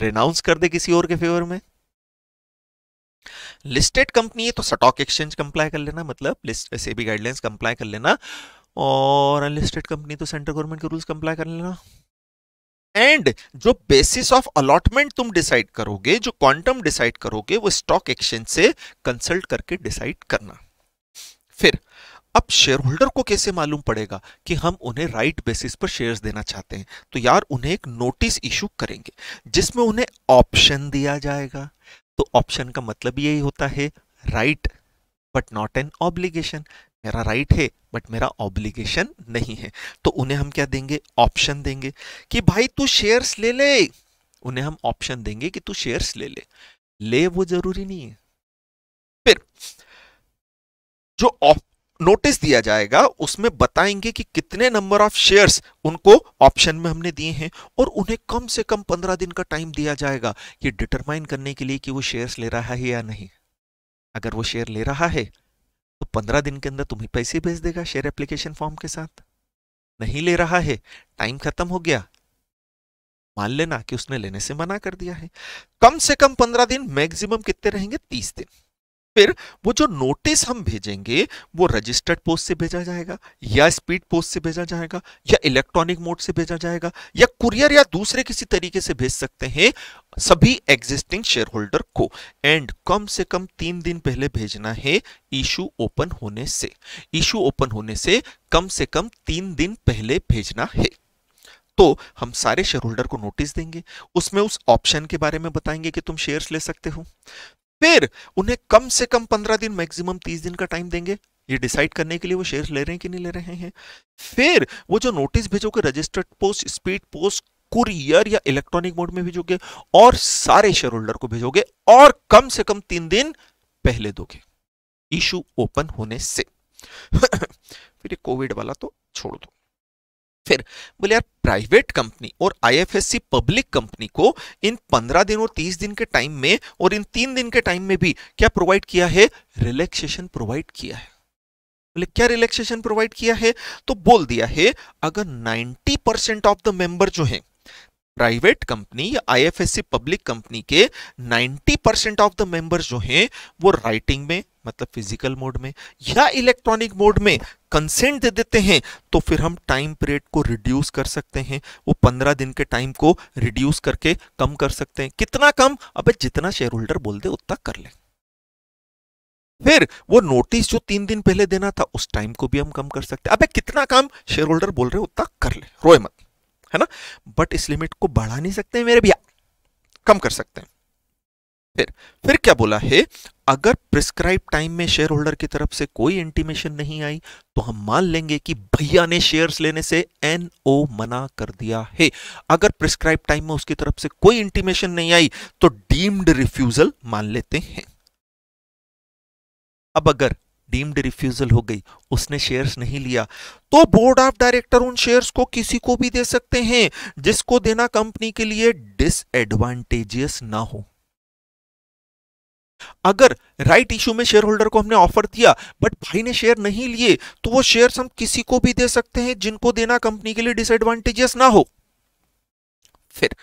रेनाउंस कर दे किसी और के फेवर में लिस्टेड कंपनी है तो स्टॉक एक्सचेंज कंप्लाई कर लेना मतलब से भी गाइडलाइंस कंप्लाई कर लेना और अनलिस्टेड कंपनी तो सेंट्रल गवर्नमेंट के रूल्स कंप्लाई कर लेना एंड जो बेसिस ऑफ अलॉटमेंट तुम डिसाइड करोगे जो क्वांटम डिसाइड करोगे वो स्टॉक एक्सचेंज से कंसल्ट करके डिसाइड करना फिर अब शेयर होल्डर को कैसे मालूम पड़ेगा कि हम उन्हें राइट right बेसिस पर शेयर्स देना चाहते हैं तो यार उन्हें एक नोटिस इशू करेंगे जिसमें उन्हें ऑप्शन दिया जाएगा तो ऑप्शन का मतलब यही होता है right but not an obligation मेरा राइट right है बट मेरा ऑब्लिगेशन नहीं है तो उन्हें हम क्या देंगे ऑप्शन देंगे कि भाई तू शेयर्स ले ले उन्हें हम ऑप्शन देंगे कि तू शेयर्स ले ले ले वो जरूरी नहीं है फिर जो नोटिस दिया जाएगा उसमें बताएंगे कि कितने नंबर ऑफ शेयर्स उनको ऑप्शन में हमने दिए हैं और उन्हें कम से कम पंद्रह दिन का टाइम दिया जाएगा ये डिटरमाइन करने के लिए कि वो शेयर्स ले रहा है या नहीं अगर वो शेयर ले रहा है तो पंद्रह दिन के अंदर तुम्हें पैसे भेज देगा शेयर एप्लीकेशन फॉर्म के साथ नहीं ले रहा है टाइम खत्म हो गया मान लेना कि उसने लेने से मना कर दिया है कम से कम पंद्रह दिन मैक्सिमम कितने रहेंगे तीस दिन फिर वो जो नोटिस हम भेजेंगे वो रजिस्टर्ड पोस्ट से भेजा जाएगा या स्पीड पोस्ट से भेजा जाएगा या इलेक्ट्रॉनिक मोड से भेजा जाएगा या कुरियर या दूसरे किसी तरीके से भेज सकते हैं सभी एग्जिस्टिंग शेयर होल्डर को एंड कम से कम तीन दिन पहले भेजना है इशू ओपन होने से इशू ओपन होने से कम से कम तीन दिन पहले भेजना है तो हम सारे शेयर होल्डर को नोटिस देंगे उसमें उस ऑप्शन के बारे में बताएंगे कि तुम शेयर्स ले सकते हो फिर उन्हें कम से कम पंद्रह दिन मैक्सिमम तीस दिन का टाइम देंगे ये डिसाइड करने के लिए वो शेयर ले रहे हैं कि नहीं ले रहे हैं फिर वो जो नोटिस भेजोगे registered post speed post courier या इलेक्ट्रॉनिक मोड में भेजोगे और सारे शेयर होल्डर को भेजोगे और कम से कम तीन दिन पहले दोगे इशू ओपन होने से फिर कोविड वाला तो छोड़ दो फिर बोले यार प्राइवेट कंपनी और आईएफएससी पब्लिक कंपनी को इन पंद्रह दिन और तीस दिन के टाइम में और इन तीन दिन के टाइम में भी क्या प्रोवाइड किया है रिलैक्सेशन प्रोवाइड किया है बोले क्या रिलैक्सेशन प्रोवाइड किया है तो बोल दिया है अगर ninety percent of the member जो है प्राइवेट कंपनी या आईएफएससी पब्लिक कंपनी के 90 परसेंट ऑफ द मेंबर्स जो हैं वो राइटिंग में मतलब फिजिकल मोड में या इलेक्ट्रॉनिक मोड में कंसेंट दे देते हैं तो फिर हम टाइम पीरियड को रिड्यूस कर सकते हैं वो पंद्रह दिन के टाइम को रिड्यूस करके कम कर सकते हैं कितना कम अब जितना शेयर होल्डर बोल दे उतना कर ले फिर वो नोटिस जो तीन दिन पहले देना था उस टाइम को भी हम कम कर सकते हैं अब कितना काम शेयर होल्डर बोल रहे हो उतना कर ले रोए मत है ना बट इस लिमिट को बढ़ा नहीं सकते मेरे भैया कम कर सकते हैं फिर फिर क्या बोला है अगर प्रिस्क्राइब टाइम में शेयर होल्डर की तरफ से कोई इंटीमेशन नहीं आई तो हम मान लेंगे कि भैया ने शेयर्स लेने से एनओ मना कर दिया है अगर प्रिस्क्राइब टाइम में उसकी तरफ से कोई इंटीमेशन नहीं आई तो डीम्ड रिफ्यूजल मान लेते हैं अब अगर डीम्ड रिफ्यूजल हो गई उसने शेयर्स नहीं लिया तो बोर्ड ऑफ डायरेक्टर उन शेयर्स को किसी को भी दे सकते हैं जिसको देना कंपनी के लिए डिसएडवांटेजियस ना हो अगर राइट इश्यू में शेयर होल्डर को हमने ऑफर दिया बट भाई ने शेयर नहीं लिए तो वो शेयर हम किसी को भी दे सकते हैं जिनको देना कंपनी के लिए डिसएडवांटेजियस ना हो फिर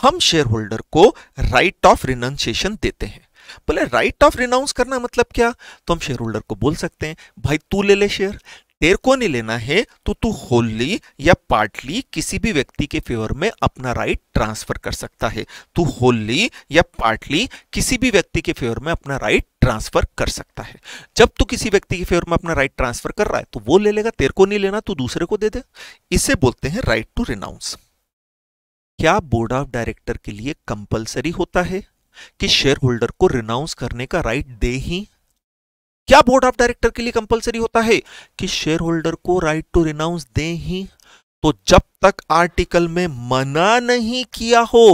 हम शेयर होल्डर को राइट ऑफ रिनाउंसिएशन देते हैं बोले राइट ऑफ रिनाउंस करना मतलब क्या तो हम शेयर होल्डर को बोल सकते हैं भाई तू ले ले शेयर तेरे को नहीं लेना है तो तू होली या पार्टली किसी भी व्यक्ति के फेवर में अपना राइट ट्रांसफर कर सकता है तू होली या पार्टली किसी भी व्यक्ति के फेवर में अपना राइट ट्रांसफर कर सकता है जब तू किसी व्यक्ति के फेवर में अपना राइट ट्रांसफर कर रहा है तो वो ले लेगा तेरे को नहीं लेना तू दूसरे को दे दे इसे बोलते हैं राइट टू रिनाउंस क्या बोर्ड ऑफ डायरेक्टर के लिए कंपलसरी होता है कि शेयर होल्डर को रिनाउंस करने का राइट दे ही क्या बोर्ड ऑफ डायरेक्टर के लिए कंपलसरी होता है कि शेयर होल्डर को राइट टू रिनाउंस दे ही तो जब तक आर्टिकल में मना नहीं किया हो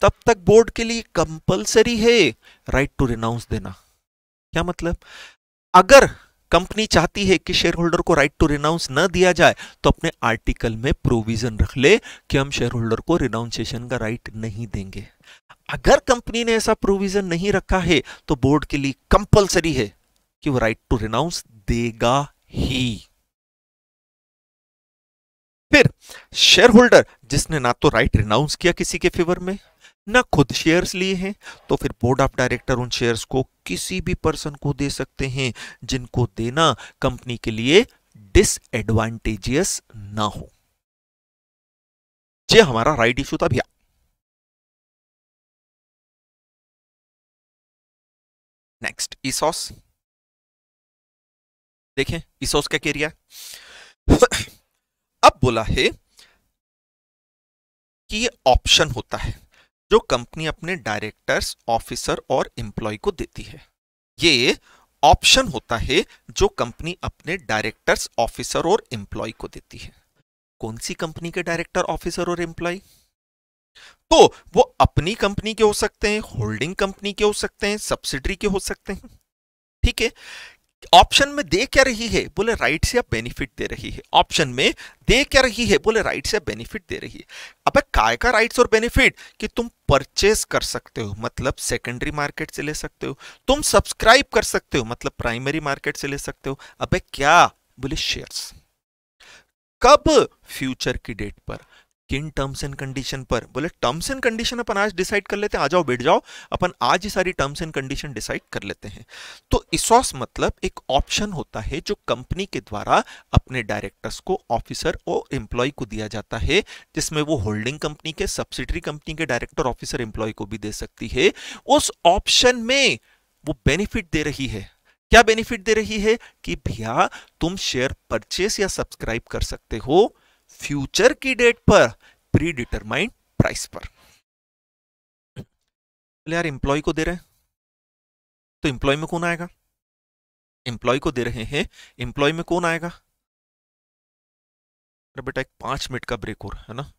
तब तक बोर्ड के लिए कंपलसरी है राइट टू रिनाउंस देना क्या मतलब अगर कंपनी चाहती है कि शेयर होल्डर को राइट टू रिनाउंस न दिया जाए तो अपने आर्टिकल में प्रोविजन रख ले कि हम शेयर होल्डर को रिनाउंसिएशन का राइट नहीं देंगे अगर कंपनी ने ऐसा प्रोविजन नहीं रखा है तो बोर्ड के लिए कंपलसरी है कि वो राइट टू रिनाउंस देगा ही फिर शेयर होल्डर जिसने ना तो राइट रिनाउंस किया किसी के फेवर में ना खुद शेयर्स लिए हैं तो फिर बोर्ड ऑफ डायरेक्टर उन शेयर्स को किसी भी पर्सन को दे सकते हैं जिनको देना कंपनी के लिए डिसएडवांटेजियस ना हो ये हमारा राइट इशू था भैया नेक्स्ट ईसॉस देखें ईसॉस क्या एरिया अब बोला है कि ये ऑप्शन होता है जो कंपनी अपने डायरेक्टर्स ऑफिसर और एम्प्लॉय को देती है ये ऑप्शन होता है जो कंपनी अपने डायरेक्टर्स ऑफिसर और एम्प्लॉय को देती है कौन सी कंपनी के डायरेक्टर ऑफिसर और एम्प्लॉय तो वो अपनी कंपनी के हो सकते हैं होल्डिंग कंपनी के हो सकते हैं सब्सिडरी के हो सकते हैं ठीक है ऑप्शन में दे क्या रही है बोले राइट से आप बेनिफिट दे रही है ऑप्शन में दे क्या रही है बोले राइट से बेनिफिट दे रही है अब काय का राइट्स और बेनिफिट कि तुम परचेस कर सकते हो मतलब सेकेंडरी मार्केट से ले सकते हो तुम सब्सक्राइब कर सकते हो मतलब प्राइमरी मार्केट से ले सकते हो अबे क्या बोले शेयर्स कब फ्यूचर की डेट पर किन टर्म्स एंड कंडीशन पर बोले टर्म्स एंड कंडीशन अपन आज डिसाइड कर लेते हैं आ जाओ बैठ जाओ अपन आज ही सारी टर्म्स एंड कंडीशन डिसाइड कर लेते हैं तो इसॉस मतलब एक ऑप्शन होता है जो कंपनी के द्वारा अपने डायरेक्टर्स को ऑफिसर और एम्प्लॉय को दिया जाता है जिसमें वो होल्डिंग कंपनी के सब्सिडरी कंपनी के डायरेक्टर ऑफिसर एम्प्लॉय को भी दे सकती है उस ऑप्शन में वो बेनिफिट दे रही है क्या बेनिफिट दे रही है कि भैया तुम शेयर परचेस या सब्सक्राइब कर सकते हो फ्यूचर की डेट पर प्री डिटरमाइंड प्राइस पर बोले यार एम्प्लॉय को दे रहे हैं तो एम्प्लॉय में कौन आएगा एम्प्लॉय को दे रहे हैं एम्प्लॉय में कौन आएगा अरे बेटा एक पांच मिनट का ब्रेक हो रहा है ना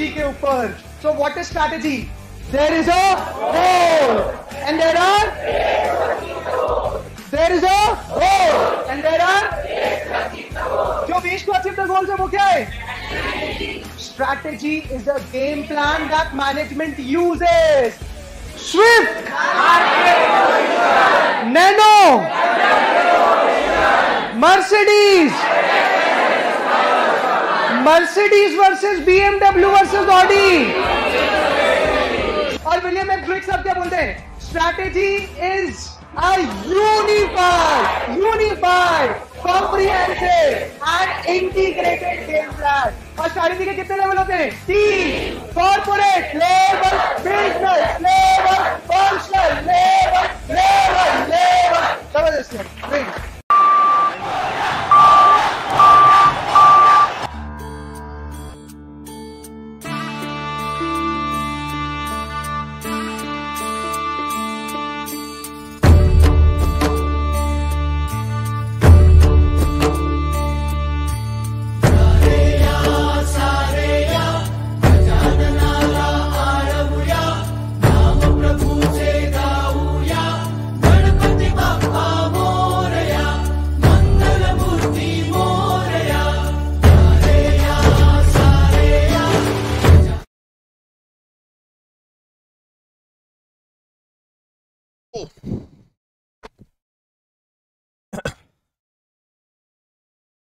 स्ट्रैटेजी के ऊपर so what is strategy there is all and there are there is all and there are जो बीस को अचीव द से है वो क्या है strategy is a game plan that management uses Swift Mercedes versus BMW versus Audi और विलियम एफ क्या बोलते हैं strategy is a unified unified comprehensive and integrated game plan और स्ट्रैटेजी के कितने लेवल होते हैं तीन corporate labour business labour functional labour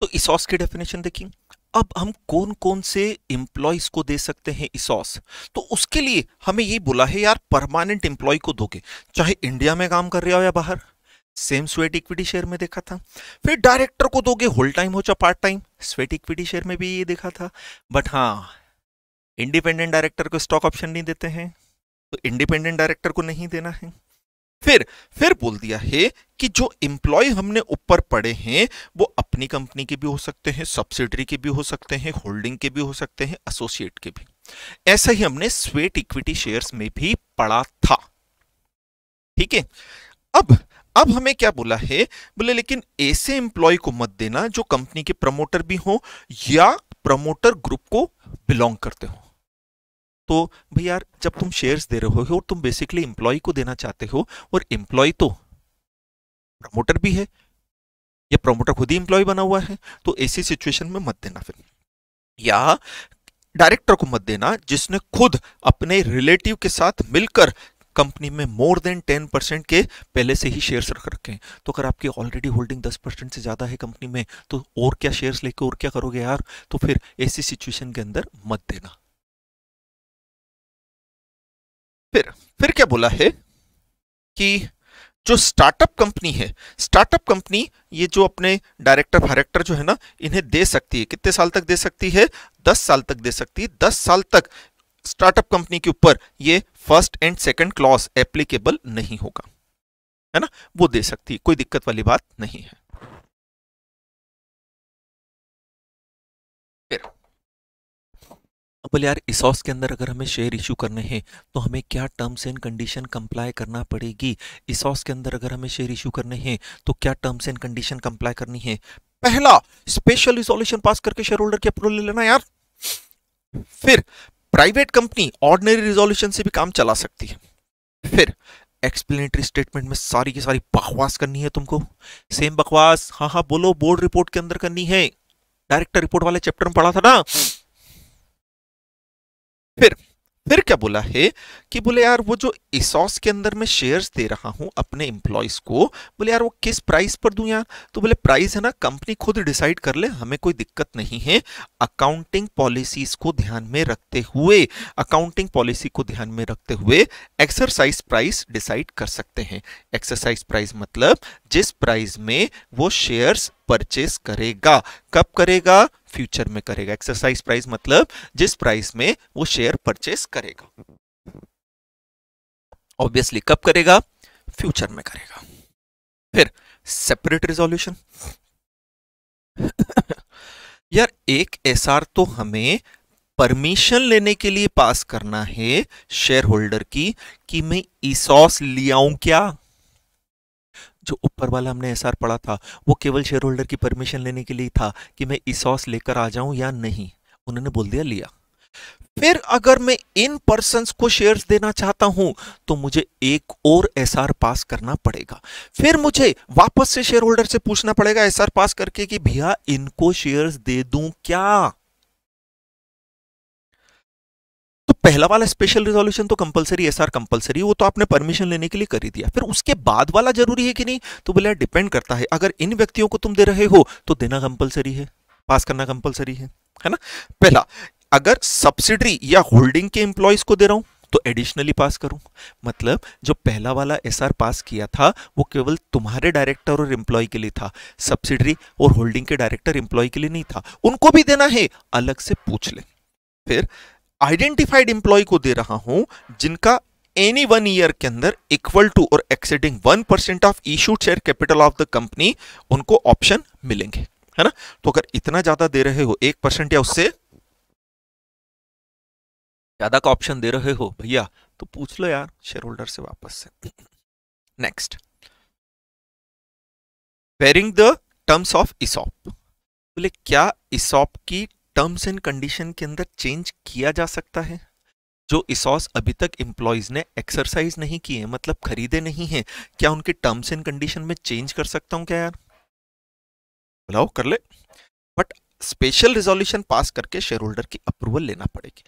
तो e इसॉस की डेफिनेशन देखेंगे अब हम कौन कौन से इंप्लॉयज को दे सकते हैं इसॉस e तो उसके लिए हमें ये बोला है यार परमानेंट इंप्लॉय को दोगे चाहे इंडिया में काम कर रहा हो या बाहर सेम स्वेट इक्विटी शेयर में देखा था फिर डायरेक्टर को दोगे होल टाइम हो चाहे part time sweat equity share में भी ये देखा था बट हाँ इंडिपेंडेंट डायरेक्टर को स्टॉक ऑप्शन नहीं देते हैं तो इंडिपेंडेंट डायरेक्टर को नहीं देना है फिर फिर बोल दिया है कि जो एम्प्लॉय हमने ऊपर पड़े हैं वो अपनी कंपनी के भी हो सकते हैं सब्सिडरी के भी हो सकते हैं होल्डिंग के भी हो सकते हैं एसोसिएट के भी ऐसा ही हमने स्वेट इक्विटी शेयर्स में भी पड़ा था ठीक है अब अब हमें क्या बोला है बोले लेकिन ऐसे एम्प्लॉय को मत देना जो कंपनी के प्रमोटर भी हो या प्रमोटर ग्रुप को बिलोंग करते हो तो भाई यार जब तुम शेयर्स दे रहे हो और तुम बेसिकली एम्प्लॉय को देना चाहते हो और एम्प्लॉय तो प्रमोटर भी है या प्रमोटर खुद ही एम्प्लॉय बना हुआ है तो ऐसी सिचुएशन में मत देना फिर या डायरेक्टर को मत देना जिसने खुद अपने रिलेटिव के साथ मिलकर कंपनी में मोर देन टेन परसेंट के पहले से ही शेयर्स रख रखे हैं तो अगर आपकी ऑलरेडी होल्डिंग दस परसेंट से ज़्यादा है कंपनी में तो और क्या शेयर्स लेके और क्या करोगे यार तो फिर ऐसी सिचुएशन के अंदर मत देना फिर फिर क्या बोला है कि जो स्टार्टअप कंपनी है स्टार्टअप कंपनी ये जो अपने डायरेक्टर फायरेक्टर जो है ना इन्हें दे सकती है कितने साल तक दे सकती है दस साल तक दे सकती है दस साल तक स्टार्टअप कंपनी के ऊपर ये first and second clause applicable नहीं होगा है ना वो दे सकती है कोई दिक्कत वाली बात नहीं है अब यार इसॉस के अंदर अगर हमें शेयर इशू करने हैं तो हमें क्या टर्म्स एंड कंडीशन कंप्लाई करना पड़ेगी इसॉस के अंदर अगर हमें शेयर इशू करने हैं तो क्या टर्म्स एंड कंडीशन कंप्लाई करनी है पहला स्पेशल रिजोल्यूशन पास करके शेयर होल्डर की अप्रूवल ले लेना यार फिर प्राइवेट कंपनी ऑर्डनरी रिजोल्यूशन से भी काम चला सकती है फिर एक्सप्लेनेटरी स्टेटमेंट में सारी की सारी बकवास करनी है तुमको सेम बकवास हाँ हाँ बोलो बोर्ड रिपोर्ट के अंदर करनी है डायरेक्टर रिपोर्ट वाले चैप्टर में पढ़ा था ना फिर फिर क्या बोला है कि बोले यार वो जो इसॉस के अंदर मैं शेयर्स दे रहा हूँ अपने एम्प्लॉयज को बोले यार वो किस प्राइस पर दूँ यार तो बोले प्राइस है ना कंपनी खुद डिसाइड कर ले हमें कोई दिक्कत नहीं है अकाउंटिंग पॉलिसीज को ध्यान में रखते हुए अकाउंटिंग पॉलिसी को ध्यान में रखते हुए एक्सरसाइज प्राइस डिसाइड कर सकते हैं एक्सरसाइज प्राइस मतलब जिस प्राइस में वो शेयर्स परचेस करेगा कब करेगा फ्यूचर में करेगा एक्सरसाइज प्राइस मतलब जिस प्राइस में वो शेयर परचेस करेगा ऑब्वियसली कब करेगा फ्यूचर में करेगा फिर सेपरेट रिजोल्यूशन यार एक एसआर तो हमें परमिशन लेने के लिए पास करना है शेयर होल्डर की कि मैं ईसॉस e ले आऊं क्या जो ऊपर वाला हमने एस पढ़ा था वो केवल शेयर होल्डर की परमिशन लेने के लिए था कि मैं इसॉस e लेकर आ जाऊं या नहीं उन्होंने बोल दिया लिया फिर अगर मैं इन पर्सन को शेयर्स देना चाहता हूं तो मुझे एक और एसआर पास करना पड़ेगा फिर मुझे वापस से शेयर होल्डर से पूछना पड़ेगा एसआर पास करके कि भैया इनको शेयर्स दे दूं क्या पहला वाला स्पेशल रिजोल्यूशन तो कंपलसरी एस आर कंपलसरी वो तो आपने परमिशन लेने के लिए कर ही दिया फिर उसके बाद वाला जरूरी है कि नहीं तो बोले डिपेंड करता है अगर इन व्यक्तियों को तुम दे रहे हो तो देना कंपलसरी है पास करना कंपलसरी है है ना पहला अगर सब्सिडरी या होल्डिंग के एम्प्लॉयज को दे रहा हूं तो एडिशनली पास करूं मतलब जो पहला वाला एसआर पास किया था वो केवल तुम्हारे डायरेक्टर और एम्प्लॉय के लिए था सब्सिडरी और होल्डिंग के डायरेक्टर एम्प्लॉय के लिए नहीं था उनको भी देना है अलग से पूछ ले फिर आइडेंटिफाइड एम्प्लॉय को दे रहा हूं जिनका एनी वन ईयर के अंदर इक्वल टू और exceeding one percent of issued share capital of the company उनको ऑप्शन मिलेंगे है ना तो अगर इतना ज्यादा दे रहे हो एक परसेंट या उससे ज्यादा का ऑप्शन दे रहे हो भैया तो पूछ लो यार शेयर होल्डर से वापस से next varying the terms of ESOP बोले क्या इसॉप की टर्म्स एंड कंडीशन के अंदर चेंज किया जा सकता है जो इसॉस अभी तक एम्प्लॉयज़ ने एक्सरसाइज नहीं किए मतलब खरीदे नहीं हैं क्या उनके टर्म्स एंड कंडीशन में चेंज कर सकता हूँ क्या यार बुलाओ कर ले बट स्पेशल रिजोल्यूशन पास करके शेयर होल्डर की अप्रूवल लेना पड़ेगी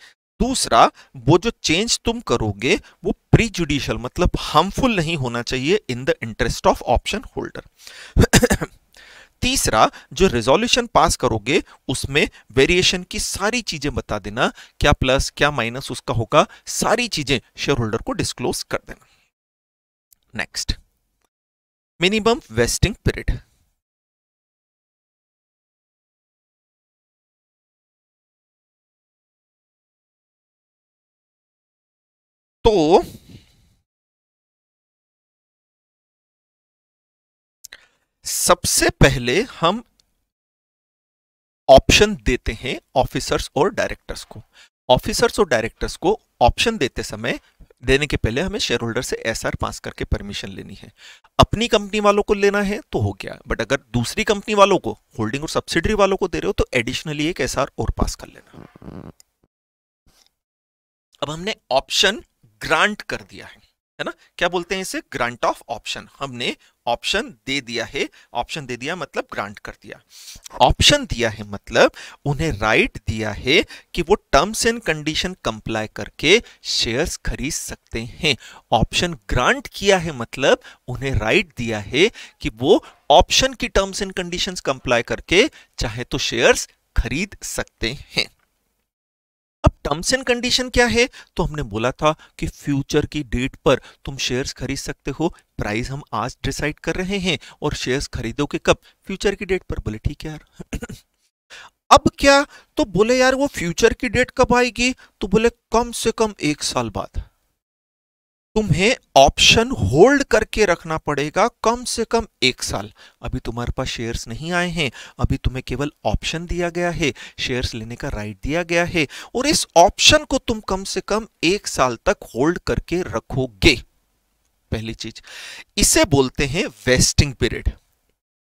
दूसरा वो जो चेंज तुम करोगे वो प्री जुडिशल मतलब हार्मफुल नहीं होना चाहिए in the interest of option holder तीसरा जो रेजोल्यूशन पास करोगे उसमें वेरिएशन की सारी चीजें बता देना क्या प्लस क्या माइनस उसका होगा सारी चीजें शेयर होल्डर को डिस्क्लोज कर देना नेक्स्ट मिनिमम वेस्टिंग पीरियड तो सबसे पहले हम ऑप्शन देते हैं ऑफिसर्स और डायरेक्टर्स को ऑफिसर्स और डायरेक्टर्स को ऑप्शन देते समय देने के पहले हमें शेयर होल्डर से एस आर पास करके परमिशन लेनी है अपनी कंपनी वालों को लेना है तो हो गया बट अगर दूसरी कंपनी वालों को होल्डिंग और सब्सिडरी वालों को दे रहे हो तो एडिशनली एक एस आर और पास कर लेना अब हमने ऑप्शन ग्रांट कर दिया है है ना क्या बोलते हैं इसे ग्रांट ऑफ ऑप्शन हमने ऑप्शन दे दिया है ऑप्शन दे दिया मतलब ग्रांट कर दिया ऑप्शन दिया है मतलब उन्हें राइट right दिया है कि वो टर्म्स एंड कंडीशन कंप्लाई करके शेयर्स खरीद सकते हैं ऑप्शन ग्रांट किया है मतलब उन्हें राइट right दिया है कि वो ऑप्शन की टर्म्स एंड कंडीशंस कंप्लाई करके चाहे तो शेयर्स खरीद सकते हैं अब टर्म्स एंड कंडीशन क्या है तो हमने बोला था कि फ्यूचर की डेट पर तुम शेयर्स खरीद सकते हो प्राइस हम आज डिसाइड कर रहे हैं और शेयर्स खरीदोगे कब फ्यूचर की डेट पर बोले ठीक है यार अब क्या तो बोले यार वो फ्यूचर की डेट कब आएगी तो बोले कम से कम एक साल बाद तुम्हें ऑप्शन होल्ड करके रखना पड़ेगा कम से कम एक साल अभी तुम्हारे पास शेयर्स नहीं आए हैं अभी तुम्हें केवल ऑप्शन दिया गया है शेयर्स लेने का राइट दिया गया है और इस ऑप्शन को तुम कम से कम एक साल तक होल्ड करके रखोगे पहली चीज इसे बोलते हैं वेस्टिंग पीरियड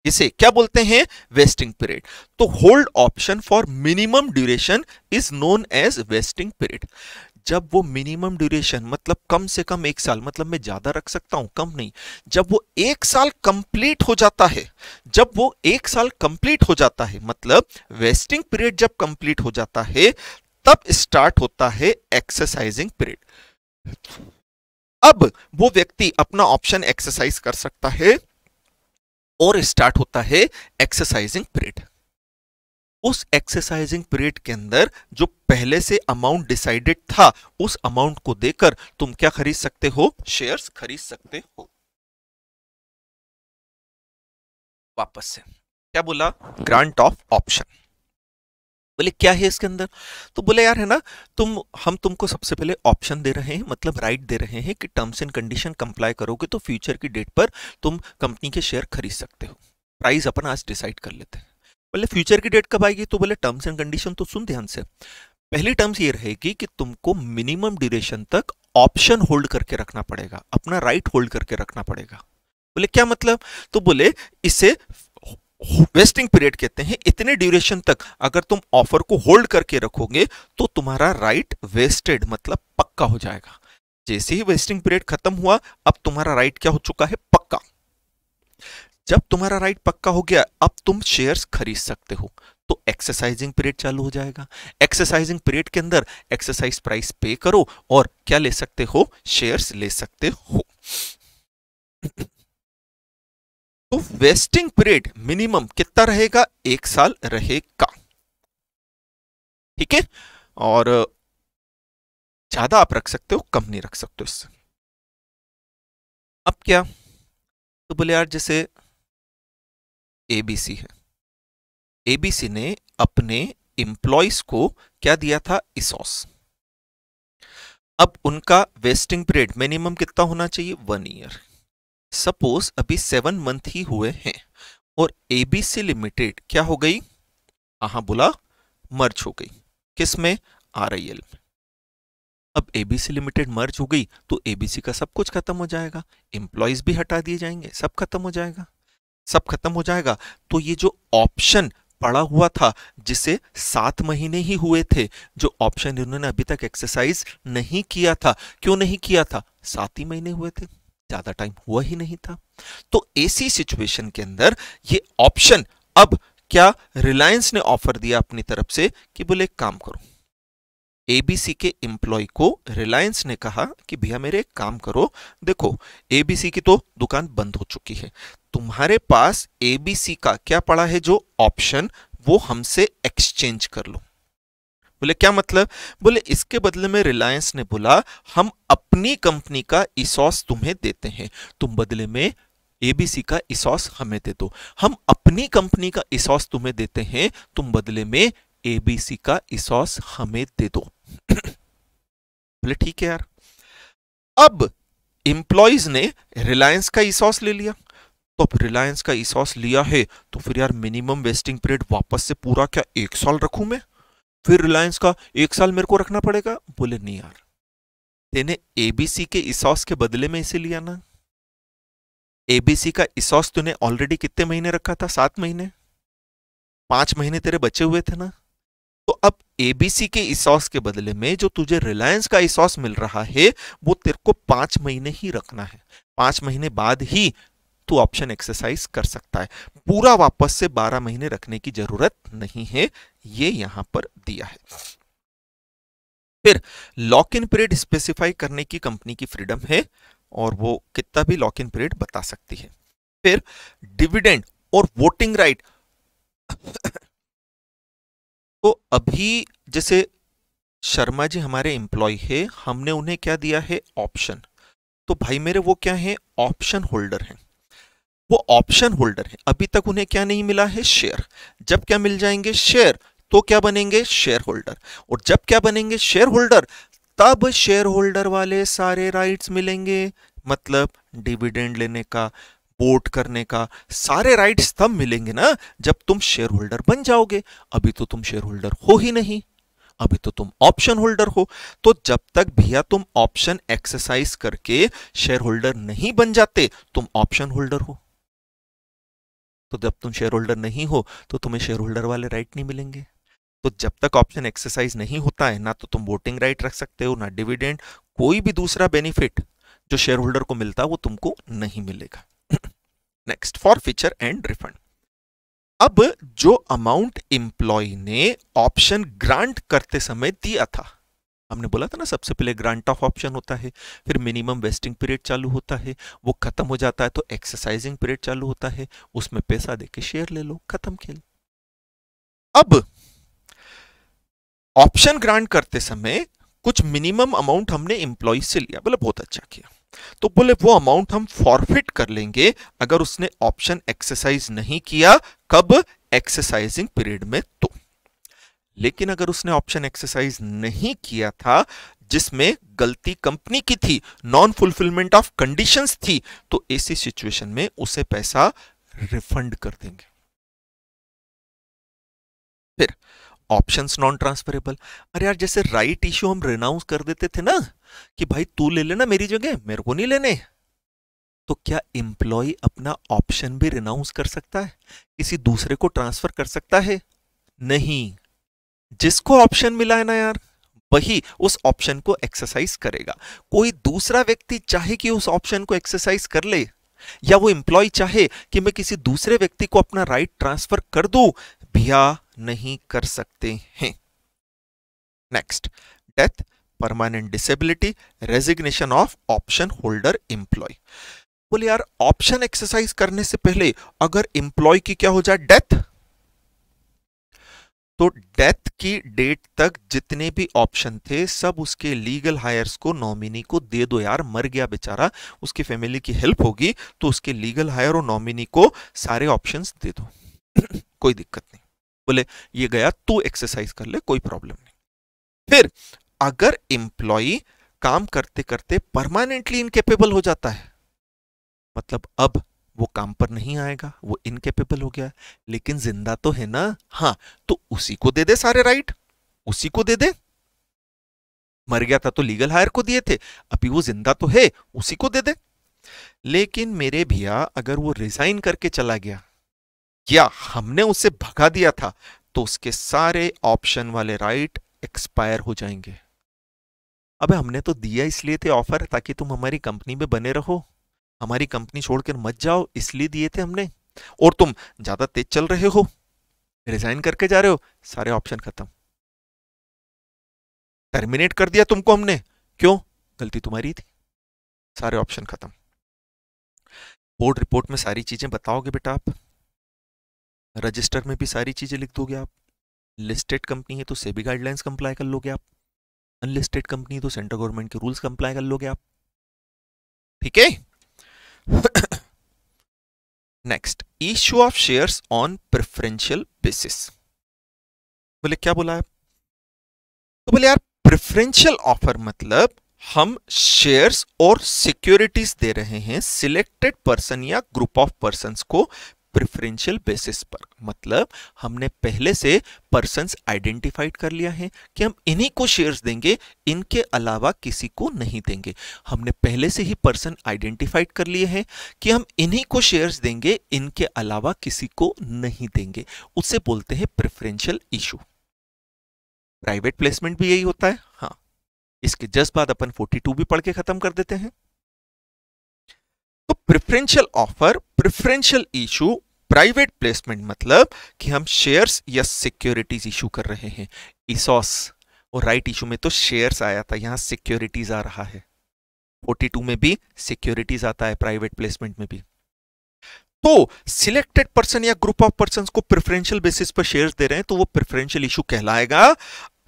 इसे क्या बोलते हैं वेस्टिंग पीरियड तो hold option for minimum duration is known as vesting period जब वो मिनिमम ड्यूरेशन मतलब कम से कम एक साल मतलब मैं ज़्यादा रख सकता हूं कम नहीं जब वो एक साल कंप्लीट हो जाता है जब वो एक साल कंप्लीट हो जाता है मतलब वेस्टिंग पीरियड जब कंप्लीट हो जाता है तब स्टार्ट होता है एक्सरसाइजिंग पीरियड अब वो व्यक्ति अपना ऑप्शन एक्सरसाइज कर सकता है और स्टार्ट होता है एक्सरसाइजिंग पीरियड उस एक्सरसाइजिंग पीरियड के अंदर जो पहले से अमाउंट डिसाइडेड था उस अमाउंट को देकर तुम क्या खरीद सकते हो शेयर्स खरीद सकते हो वापस से क्या बोला ग्रांट ऑफ ऑप्शन बोले क्या है इसके अंदर तो बोले यार है ना तुम हम तुमको सबसे पहले ऑप्शन दे रहे हैं मतलब राइट दे रहे हैं कि टर्म्स एंड कंडीशन कंप्लाई करोगे तो फ्यूचर की डेट पर तुम कंपनी के शेयर खरीद सकते हो प्राइस अपन आज डिसाइड कर लेते हैं बोले फ्यूचर की डेट कब आएगी तो बोले टर्म्स एंड कंडीशन तो सुन ध्यान से पहली टर्म्स ये रहेगी कि तुमको मिनिमम ड्यूरेशन तक ऑप्शन होल्ड करके रखना पड़ेगा अपना राइट right होल्ड करके रखना पड़ेगा बोले क्या मतलब तो बोले इसे वेस्टिंग पीरियड कहते हैं इतने ड्यूरेशन तक अगर तुम ऑफर को होल्ड करके रखोगे तो तुम्हारा राइट right वेस्टेड मतलब पक्का हो जाएगा जैसे ही वेस्टिंग पीरियड खत्म हुआ अब तुम्हारा राइट right क्या हो चुका है पक्का जब तुम्हारा राइट पक्का हो गया अब तुम शेयर्स खरीद सकते हो तो एक्सरसाइजिंग पीरियड चालू हो जाएगा एक्सरसाइजिंग पीरियड के अंदर एक्सरसाइज प्राइस पे करो और क्या ले सकते हो शेयर्स ले सकते हो तो वेस्टिंग पीरियड मिनिमम कितना रहेगा एक साल रहेगा ठीक है और ज्यादा आप रख सकते हो कम नहीं रख सकते हो इससे अब क्या तो बोले यार जैसे एबीसी है एबीसी ने अपने एम्प्लॉयज को क्या दिया था इसॉस अब उनका वेस्टिंग पीरियड मिनिमम कितना होना चाहिए वन ईयर सपोज अभी सेवन मंथ ही हुए हैं और एबीसी लिमिटेड क्या हो गई आहा बोला मर्ज हो गई किस में आर आई एल में अब एबीसी लिमिटेड मर्ज हो गई तो एबीसी का सब कुछ खत्म हो जाएगा एम्प्लॉयज भी हटा दिए जाएंगे सब खत्म हो जाएगा सब खत्म हो जाएगा तो ये जो ऑप्शन पड़ा हुआ था जिसे सात महीने ही हुए थे जो ऑप्शन इन्होंने अभी तक एक्सरसाइज नहीं किया था क्यों नहीं किया था सात ही महीने हुए थे ज्यादा टाइम हुआ ही नहीं था तो ऐसी सिचुएशन के अंदर ये ऑप्शन अब क्या रिलायंस ने ऑफर दिया अपनी तरफ से कि बोले काम करो एबीसी के एम्प्लॉय को रिलायंस ने कहा कि भैया मेरे काम करो देखो एबीसी की तो दुकान बंद हो चुकी है तुम्हारे पास एबीसी का क्या पड़ा है जो ऑप्शन वो हमसे एक्सचेंज कर लो बोले क्या मतलब बोले इसके बदले में रिलायंस ने बोला हम अपनी कंपनी का इसॉस तुम्हें देते हैं तुम बदले में एबीसी का इसॉस हमें दे दो हम अपनी कंपनी का इसॉस तुम्हें देते हैं तुम बदले में एबीसी का इसॉस हमें दे दो बोले ठीक है यार अब एम्प्लॉयज ने रिलायंस का ईसॉस ले लिया तो अब रिलायंस का ईसॉस लिया है तो फिर यार मिनिमम वेस्टिंग पीरियड वापस से पूरा क्या एक साल रखू मैं फिर रिलायंस का एक साल मेरे को रखना पड़ेगा बोले नहीं यार तेने एबीसी के ईसॉस के बदले में इसे लिया ना एबीसी का ईसॉस तूने ऑलरेडी कितने महीने रखा था सात महीने पांच महीने तेरे बचे हुए थे ना तो अब एबीसी के इसॉस के बदले में जो तुझे रिलायंस का इसॉस मिल रहा है वो तेरे को पांच महीने ही रखना है पांच महीने बाद ही तू ऑप्शन एक्सरसाइज कर सकता है पूरा वापस से बारह महीने रखने की जरूरत नहीं है ये यहां पर दिया है फिर लॉक इन पीरियड स्पेसिफाई करने की कंपनी की फ्रीडम है और वो कितना भी लॉक इन पीरियड बता सकती है फिर डिविडेंड और वोटिंग राइट तो अभी जैसे शर्मा जी हमारे एम्प्लॉय है हमने उन्हें क्या दिया है ऑप्शन तो भाई मेरे वो क्या है ऑप्शन होल्डर हैं वो ऑप्शन होल्डर है अभी तक उन्हें क्या नहीं मिला है शेयर जब क्या मिल जाएंगे शेयर तो क्या बनेंगे शेयर होल्डर और जब क्या बनेंगे शेयर होल्डर तब शेयर होल्डर वाले सारे राइट्स मिलेंगे मतलब डिविडेंड लेने का पोर्ट करने का सारे राइट्स तब मिलेंगे ना जब तुम शेयर होल्डर बन जाओगे अभी तो तुम शेयर होल्डर हो ही नहीं अभी तो तुम ऑप्शन होल्डर हो तो जब तक भैया तुम ऑप्शन एक्सरसाइज करके शेयर होल्डर नहीं बन जाते तुम ऑप्शन होल्डर हो तो जब तुम शेयर होल्डर नहीं हो तो तुम्हें शेयर होल्डर वाले राइट नहीं मिलेंगे तो जब तक ऑप्शन एक्सरसाइज नहीं होता है ना तो तुम वोटिंग राइट रख सकते हो ना डिविडेंड कोई भी दूसरा बेनिफिट जो शेयर होल्डर को मिलता है वो तुमको नहीं मिलेगा next forfeiture and refund अब जो अमाउंट एम्प्लॉय ने ऑप्शन ग्रांट करते समय दिया था हमने बोला था ना सबसे पहले ग्रांट ऑफ ऑप्शन होता है फिर मिनिमम वेस्टिंग पीरियड चालू होता है वो खत्म हो जाता है तो एक्सरसाइजिंग पीरियड चालू होता है उसमें पैसा देके शेयर ले लो खत्म खेल अब ऑप्शन ग्रांट करते समय कुछ मिनिमम अमाउंट हमने एम्प्लॉय से लिया बोला बहुत अच्छा किया तो बोले वो अमाउंट हम फॉरफिट कर लेंगे अगर उसने ऑप्शन एक्सरसाइज नहीं किया कब एक्सरसाइजिंग पीरियड में तो लेकिन अगर उसने ऑप्शन एक्सरसाइज नहीं किया था जिसमें गलती कंपनी की थी नॉन फुलफिलमेंट ऑफ कंडीशंस थी तो ऐसी सिचुएशन में उसे पैसा रिफंड कर देंगे फिर ऑप्शंस नॉन ट्रांसफरेबल अरे यार जैसे राइट इश्यू हम रिनाउंस कर देते थे ना कि भाई तू ले लेना मेरी जगह मेरे को नहीं लेने तो क्या इंप्लॉय अपना ऑप्शन भी रिनाउंस कर सकता है किसी दूसरे को ट्रांसफर कर सकता है नहीं जिसको ऑप्शन मिला है ना यार वही उस ऑप्शन को एक्सरसाइज करेगा कोई दूसरा व्यक्ति चाहे कि उस ऑप्शन को एक्सरसाइज कर ले या वो इंप्लॉय चाहे कि मैं किसी दूसरे व्यक्ति को अपना राइट ट्रांसफर कर दू भिया नहीं कर सकते हैं next death permanent disability resignation of option holder employ बोले यार ऑप्शन एक्सरसाइज करने से पहले अगर इंप्लॉय की क्या हो जाए डेथ तो डेथ की डेट तक जितने भी ऑप्शन थे सब उसके लीगल हायर्स को नॉमिनी को दे दो यार मर गया बेचारा उसकी फैमिली की हेल्प होगी तो उसके लीगल हायर और नॉमिनी को सारे ऑप्शंस दे दो कोई दिक्कत नहीं बोले ये गया तू एक्सरसाइज कर ले कोई प्रॉब्लम नहीं फिर अगर एम्प्लॉय काम करते करते परमानेंटली इनकेपेबल हो जाता है मतलब अब वो काम पर नहीं आएगा वो इनकेपेबल हो गया लेकिन जिंदा तो है ना हाँ तो उसी को दे दे सारे राइट उसी को दे दे मर गया था तो लीगल हायर को दिए थे अभी वो जिंदा तो है उसी को दे दे लेकिन मेरे भैया अगर वो रिजाइन करके चला गया या हमने उसे भगा दिया था तो उसके सारे ऑप्शन वाले राइट एक्सपायर हो जाएंगे अबे हमने तो दिया इसलिए थे ऑफर ताकि तुम हमारी कंपनी में बने रहो हमारी कंपनी छोड़कर मत जाओ इसलिए दिए थे हमने और तुम ज़्यादा तेज चल रहे हो रिजाइन करके जा रहे हो सारे ऑप्शन खत्म टर्मिनेट कर दिया तुमको हमने क्यों गलती तुम्हारी थी सारे ऑप्शन खत्म बोर्ड रिपोर्ट में सारी चीजें बताओगे बेटा आप रजिस्टर में भी सारी चीजें लिख दोगे आप लिस्टेड कंपनी है तो सेबी भी गाइडलाइंस कंप्लाई कर लोगे आप अनलिस्टेड कंपनी तो सेंट्रल गवर्नमेंट के रूल्स कंप्लाई कर लोगे आप ठीक है next issue of shares on preferential basis बोले क्या बोला है तो बोले यार प्रेफरेंशियल ऑफर मतलब हम शेयर्स और सिक्योरिटीज दे रहे हैं सिलेक्टेड पर्सन या ग्रुप ऑफ पर्सन को प्रिफरेंशियल बेसिस पर मतलब हमने पहले से पर्सन आइडेंटिफाइड कर लिया है कि हम इन्हीं को शेयर्स देंगे इनके अलावा किसी को नहीं देंगे हमने पहले से ही पर्सन आइडेंटिफाइड कर लिए हैं कि हम इन्हीं को शेयर्स देंगे इनके अलावा किसी को नहीं देंगे उसे बोलते हैं प्रिफरेंशियल इशू प्राइवेट प्लेसमेंट भी यही होता है हाँ इसके जस्ट बाद अपन 42 भी पढ़ के खत्म कर देते हैं तो preferential offer preferential issue private placement मतलब कि हम शेयर्स या सिक्योरिटीज इशू कर रहे हैं ईसॉस और राइट इशू में तो शेयर्स आया था यहां सिक्योरिटीज आ रहा है 42 में भी सिक्योरिटीज आता है प्राइवेट प्लेसमेंट में भी तो सिलेक्टेड पर्सन या ग्रुप ऑफ पर्सन को प्रेफरेंशियल बेसिस पर शेयर्स दे रहे हैं तो वो प्रेफरेंशियल इशू कहलाएगा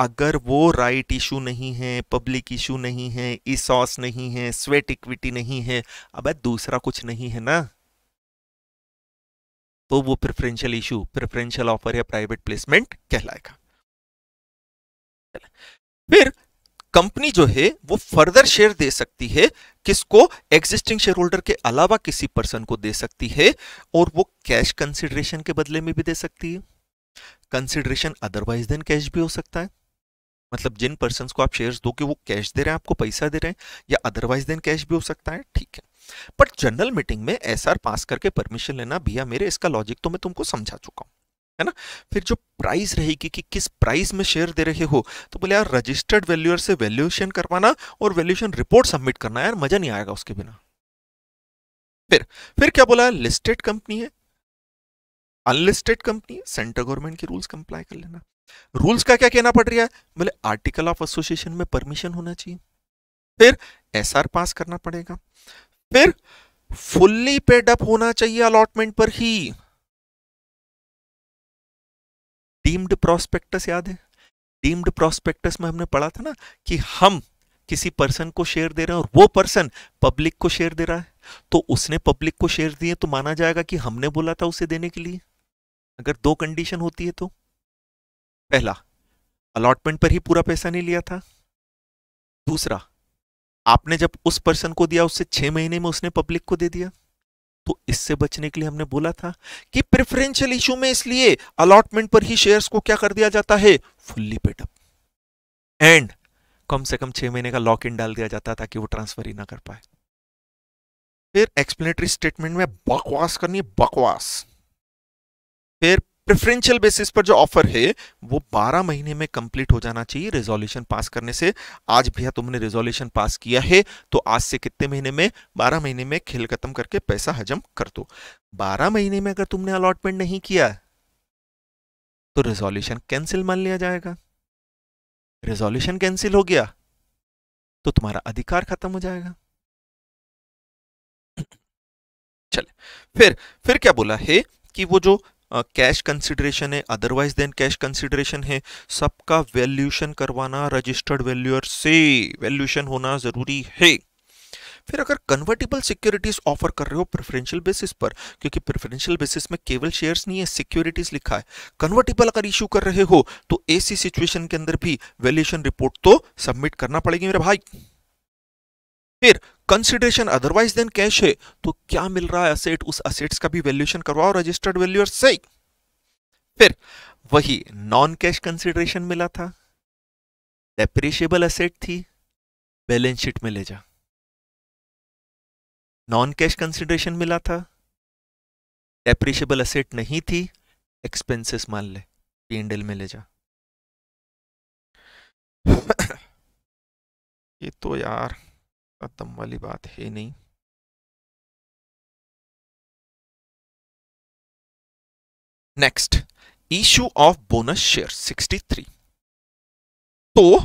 अगर वो राइट right इशू नहीं है पब्लिक इशू नहीं है ईसॉस नहीं है स्वेट इक्विटी नहीं है अब दूसरा कुछ नहीं है ना तो वो प्रेफरेंशियल इशू प्रेफरेंशियल ऑफर या प्राइवेट प्लेसमेंट कहलाएगा फिर कंपनी जो है वो फर्दर शेयर दे सकती है किसको एग्जिस्टिंग शेयर होल्डर के अलावा किसी पर्सन को दे सकती है और वो कैश कंसिडरेशन के बदले में भी दे सकती है कंसिडरेशन अदरवाइज देन कैश भी हो सकता है मतलब जिन पर्सन को आप शेयर्स दोगे वो कैश दे रहे हैं आपको पैसा दे रहे हैं या अदरवाइज देन कैश भी हो सकता है ठीक है बट जनरल मीटिंग में एस पास करके परमिशन लेना भैया मेरे इसका लॉजिक तो मैं तुमको समझा चुका हूँ है ना फिर जो प्राइस रहेगी कि कि किस प्राइस में शेयर दे रहे हो तो बोले यार रजिस्टर्ड वैल्यूअर से वैल्यूएशन करवाना और वैल्यूएशन रिपोर्ट सबमिट करना यार मजा नहीं आएगा उसके बिना फिर फिर क्या बोला लिस्टेड कंपनी है अनलिस्टेड कंपनी सेंट्रल गवर्नमेंट के रूल्स कंप्लाई कर लेना रूल्स का क्या कहना पड़ रहा है बोले आर्टिकल ऑफ एसोसिएशन में परमिशन होना चाहिए फिर एस पास करना पड़ेगा फिर फुल्ली पेड अप होना चाहिए अलॉटमेंट पर ही डीम्ड प्रोस्पेक्टस याद है डीम्ड प्रोस्पेक्टस में हमने पढ़ा था ना कि हम किसी पर्सन को शेयर दे रहे हैं और वो पर्सन पब्लिक को शेयर दे रहा है तो उसने पब्लिक को शेयर दिए तो माना जाएगा कि हमने बोला था उसे देने के लिए अगर दो कंडीशन होती है तो पहला अलॉटमेंट पर ही पूरा पैसा नहीं लिया था दूसरा आपने जब उस पर्सन को दिया उससे छह महीने में उसने पब्लिक को दे दिया तो इससे बचने के लिए हमने बोला था कि प्रेफरेंशियल इशू में इसलिए अलॉटमेंट पर ही शेयर्स को क्या कर दिया जाता है फुल्ली पेटअप एंड कम से कम छह महीने का लॉक इन डाल दिया जाता ताकि वो ट्रांसफर ही ना कर पाए फिर एक्सप्लेनेटरी स्टेटमेंट में बकवास करनी बकवास फिर डिफरेंशियल बेसिस पर जो ऑफर है वो 12 महीने में कंप्लीट हो जाना चाहिए रेजोल्यूशन पास करने से आज भैया तुमने रेजोल्यूशन पास किया है तो आज से कितने महीने में 12 महीने में खेल खत्म करके पैसा हजम कर दो 12 महीने में अगर तुमने अलॉटमेंट नहीं किया तो रेजोल्यूशन कैंसिल मान लिया जाएगा रेजोल्यूशन कैंसिल हो गया तो तुम्हारा अधिकार खत्म हो जाएगा चले फिर फिर क्या बोला है कि वो जो कैश कंसिडरेशन है अदरवाइज देन कैश कंसिडरेशन है सबका वैल्यूशन करवाना रजिस्टर्ड वैल्यूअर से वैल्यूशन होना ज़रूरी है फिर अगर कन्वर्टेबल सिक्योरिटीज ऑफर कर रहे हो प्रेफरेंशियल बेसिस पर क्योंकि प्रेफरेंशियल बेसिस में केवल शेयर्स नहीं है सिक्योरिटीज लिखा है कन्वर्टेबल अगर इशू कर रहे हो तो ऐसी सिचुएशन के अंदर भी वैल्यूएशन रिपोर्ट तो सबमिट करना पड़ेगी मेरे भाई फिर कंसिडरेशन अदरवाइज देन कैश है तो क्या मिल रहा है असेट उस असेट्स का भी वैल्यूएशन करवाओ रजिस्टर्ड वैल्यूअर से फिर वही नॉन कैश कंसिडरेशन मिला था डेप्रिशिएबल असेट थी बैलेंस शीट में ले जा नॉन कैश कंसिडरेशन मिला था डेप्रिशिएबल असेट नहीं थी एक्सपेंसेस मान ले पी एंड एल में ले जा ये तो यार खत्म वाली बात है नहीं next issue of bonus share 63 तो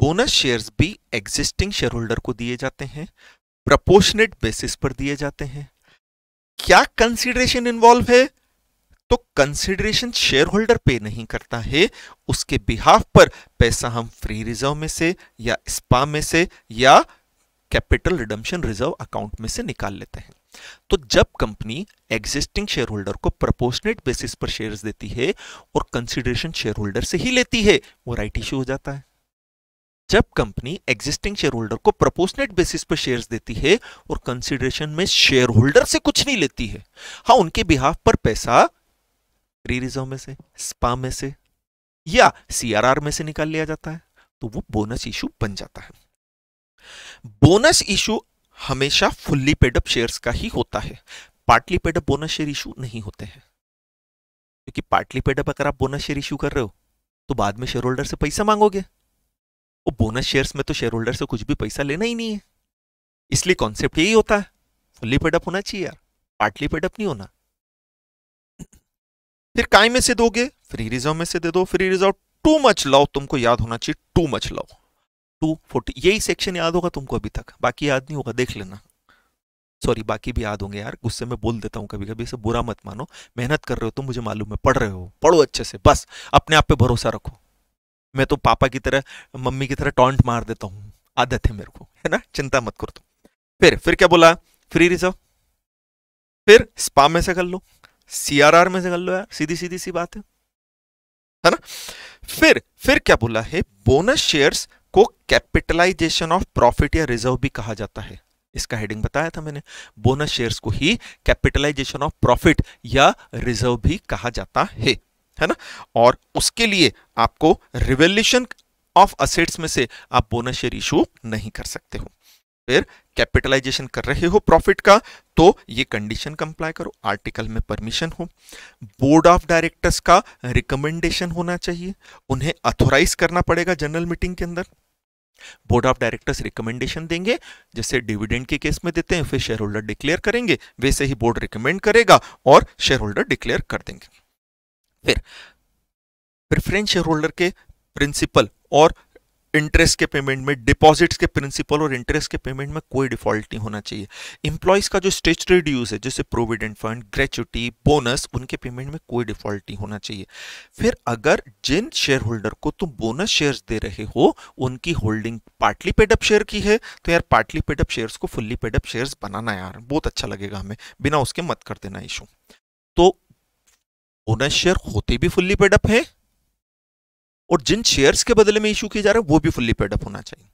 बोनस शेयर्स भी एग्जिस्टिंग शेयर होल्डर को दिए जाते हैं प्रपोर्शनेट बेसिस पर दिए जाते हैं क्या कंसीडरेशन इन्वॉल्व है तो कंसीडरेशन शेयर होल्डर पे नहीं करता है उसके बिहाफ पर पैसा हम फ्री रिजर्व में से या स्पा में से या कैपिटल रिडम्शन रिजर्व अकाउंट में से निकाल लेते हैं तो जब कंपनी एग्जिस्टिंग शेयर होल्डर को प्रपोर्शनेट बेसिस पर शेयर्स देती है और कंसिडरेशन शेयर होल्डर से ही लेती है वो राइट इश्यू हो जाता है जब कंपनी एग्जिस्टिंग शेयर होल्डर को प्रपोर्शनेट बेसिस पर शेयर्स देती है और कंसिडरेशन में शेयर होल्डर से कुछ नहीं लेती है हाँ उनके बिहाफ पर पैसा री रिजर्व में से स्पा में से या सीआरआर में से निकाल लिया जाता है तो वो बोनस इशू बन जाता है बोनस इशू हमेशा फुल्ली पेडअप शेयर्स का ही होता है partly paid up bonus share issue नहीं होते हैं क्योंकि पार्टली पेडअप अगर आप बोनस शेयर इशू कर रहे हो तो बाद में शेयर होल्डर से पैसा मांगोगे वो बोनस शेयर्स में तो शेयर होल्डर से कुछ भी पैसा लेना ही नहीं है इसलिए कॉन्सेप्ट यही होता है फुल्ली पेडअप होना चाहिए यार पार्टली पेडअप नहीं होना फिर काय में से दोगे फ्री रिजर्व में से दे दो फ्री रिजर्व टू मच लाओ तुमको याद होना चाहिए टू मच लाओ टू फोर्टी यही सेक्शन याद होगा तुमको अभी तक बाकी याद नहीं होगा देख लेना सॉरी बाकी भी याद होंगे यार गुस्से में बोल देता हूँ कभी कभी इसे बुरा मत मानो मेहनत कर रहे हो तुम मुझे मालूम है पढ़ रहे हो पढ़ो अच्छे से बस अपने आप पे भरोसा रखो मैं तो पापा की तरह मम्मी की तरह टॉन्ट मार देता हूँ आदत है मेरे को है ना चिंता मत करो तुम फिर फिर क्या बोला फ्री रिजर्व फिर स्पा में से कर लो सीआरआर में से कर लो यार सीधी सीधी सी बात है है ना फिर फिर क्या बोला है बोनस शेयर्स को कैपिटलाइजेशन ऑफ प्रॉफिट या रिजर्व भी कहा जाता है इसका हेडिंग बताया था मैंने बोनस शेयर्स को ही कैपिटलाइजेशन ऑफ प्रॉफिट या रिजर्व भी कहा जाता है है ना और उसके लिए आपको रिवेल्यूशन ऑफ असेट्स में से आप बोनस शेयर इशू नहीं कर सकते हो फिर कैपिटलाइजेशन कर रहे हो प्रॉफिट का तो ये कंडीशन कंप्लाई करो आर्टिकल में परमिशन हो बोर्ड ऑफ डायरेक्टर्स का रिकमेंडेशन होना चाहिए उन्हें अथोराइज करना पड़ेगा जनरल मीटिंग के अंदर बोर्ड ऑफ डायरेक्टर्स रिकमेंडेशन देंगे जैसे डिविडेंड के केस में देते हैं फिर शेयर होल्डर डिक्लेयर करेंगे वैसे ही बोर्ड रिकमेंड करेगा और शेयर होल्डर डिक्लेयर कर देंगे फिर प्रेफरेंस शेयर होल्डर के प्रिंसिपल और इंटरेस्ट के पेमेंट में डिपॉजिट्स के प्रिंसिपल और इंटरेस्ट के पेमेंट में कोई डिफॉल्ट नहीं होना चाहिए इंप्लॉयज़ का जो स्टेचरी ड्यूज है जैसे प्रोविडेंट फंड ग्रेचुटी बोनस उनके पेमेंट में कोई डिफॉल्ट नहीं होना चाहिए फिर अगर जिन शेयर होल्डर को तुम बोनस शेयर दे रहे हो उनकी होल्डिंग पार्टली पेडअप शेयर की है तो यार पार्टली पेडअप शेयर्स को फुल्ली पेडअप शेयर्स बनाना यार बहुत अच्छा लगेगा हमें बिना उसके मत कर देना इशू तो बोनस शेयर होते भी फुल्ली पेडअप है और जिन शेयर्स के बदले में इशू किए जा रहे हैं वो भी फुल्ली पेडअप होना चाहिए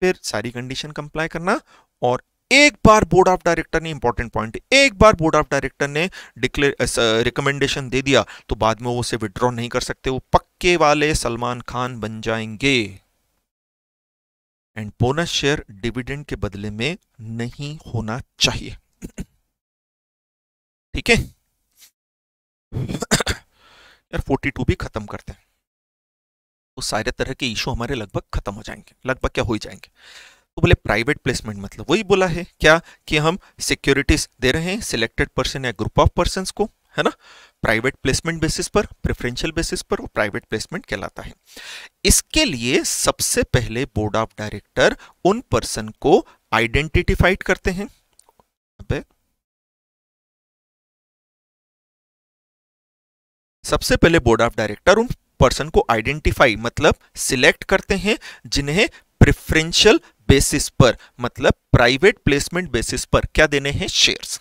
फिर सारी कंडीशन कंप्लाई करना और एक बार बोर्ड ऑफ डायरेक्टर ने इंपॉर्टेंट पॉइंट एक बार बोर्ड ऑफ डायरेक्टर ने डिक्लेयर रिकमेंडेशन दे दिया तो बाद में वो उसे विड्रॉ नहीं कर सकते वो पक्के वाले सलमान खान बन जाएंगे एंड बोनस शेयर डिविडेंड के बदले में नहीं होना चाहिए ठीक है यार 42 भी खत्म करते हैं वो तो सारे तरह के इशू हमारे लगभग खत्म हो जाएंगे लगभग क्या हो ही जाएंगे तो बोले प्राइवेट प्लेसमेंट मतलब वही बोला है क्या कि हम सिक्योरिटीज दे रहे हैं सिलेक्टेड पर्सन या ग्रुप ऑफ पर्सन को है ना प्राइवेट प्लेसमेंट बेसिस पर प्रेफरेंशियल बेसिस पर वो प्राइवेट प्लेसमेंट कहलाता है इसके लिए सबसे पहले बोर्ड ऑफ डायरेक्टर उन पर्सन को आइडेंटिफाइड करते हैं अबे सबसे पहले बोर्ड ऑफ डायरेक्टर उन पर्सन को आइडेंटिफाई मतलब सिलेक्ट करते हैं जिन्हें प्रेफरेंशियल बेसिस पर मतलब प्राइवेट प्लेसमेंट बेसिस पर क्या देने हैं शेयर्स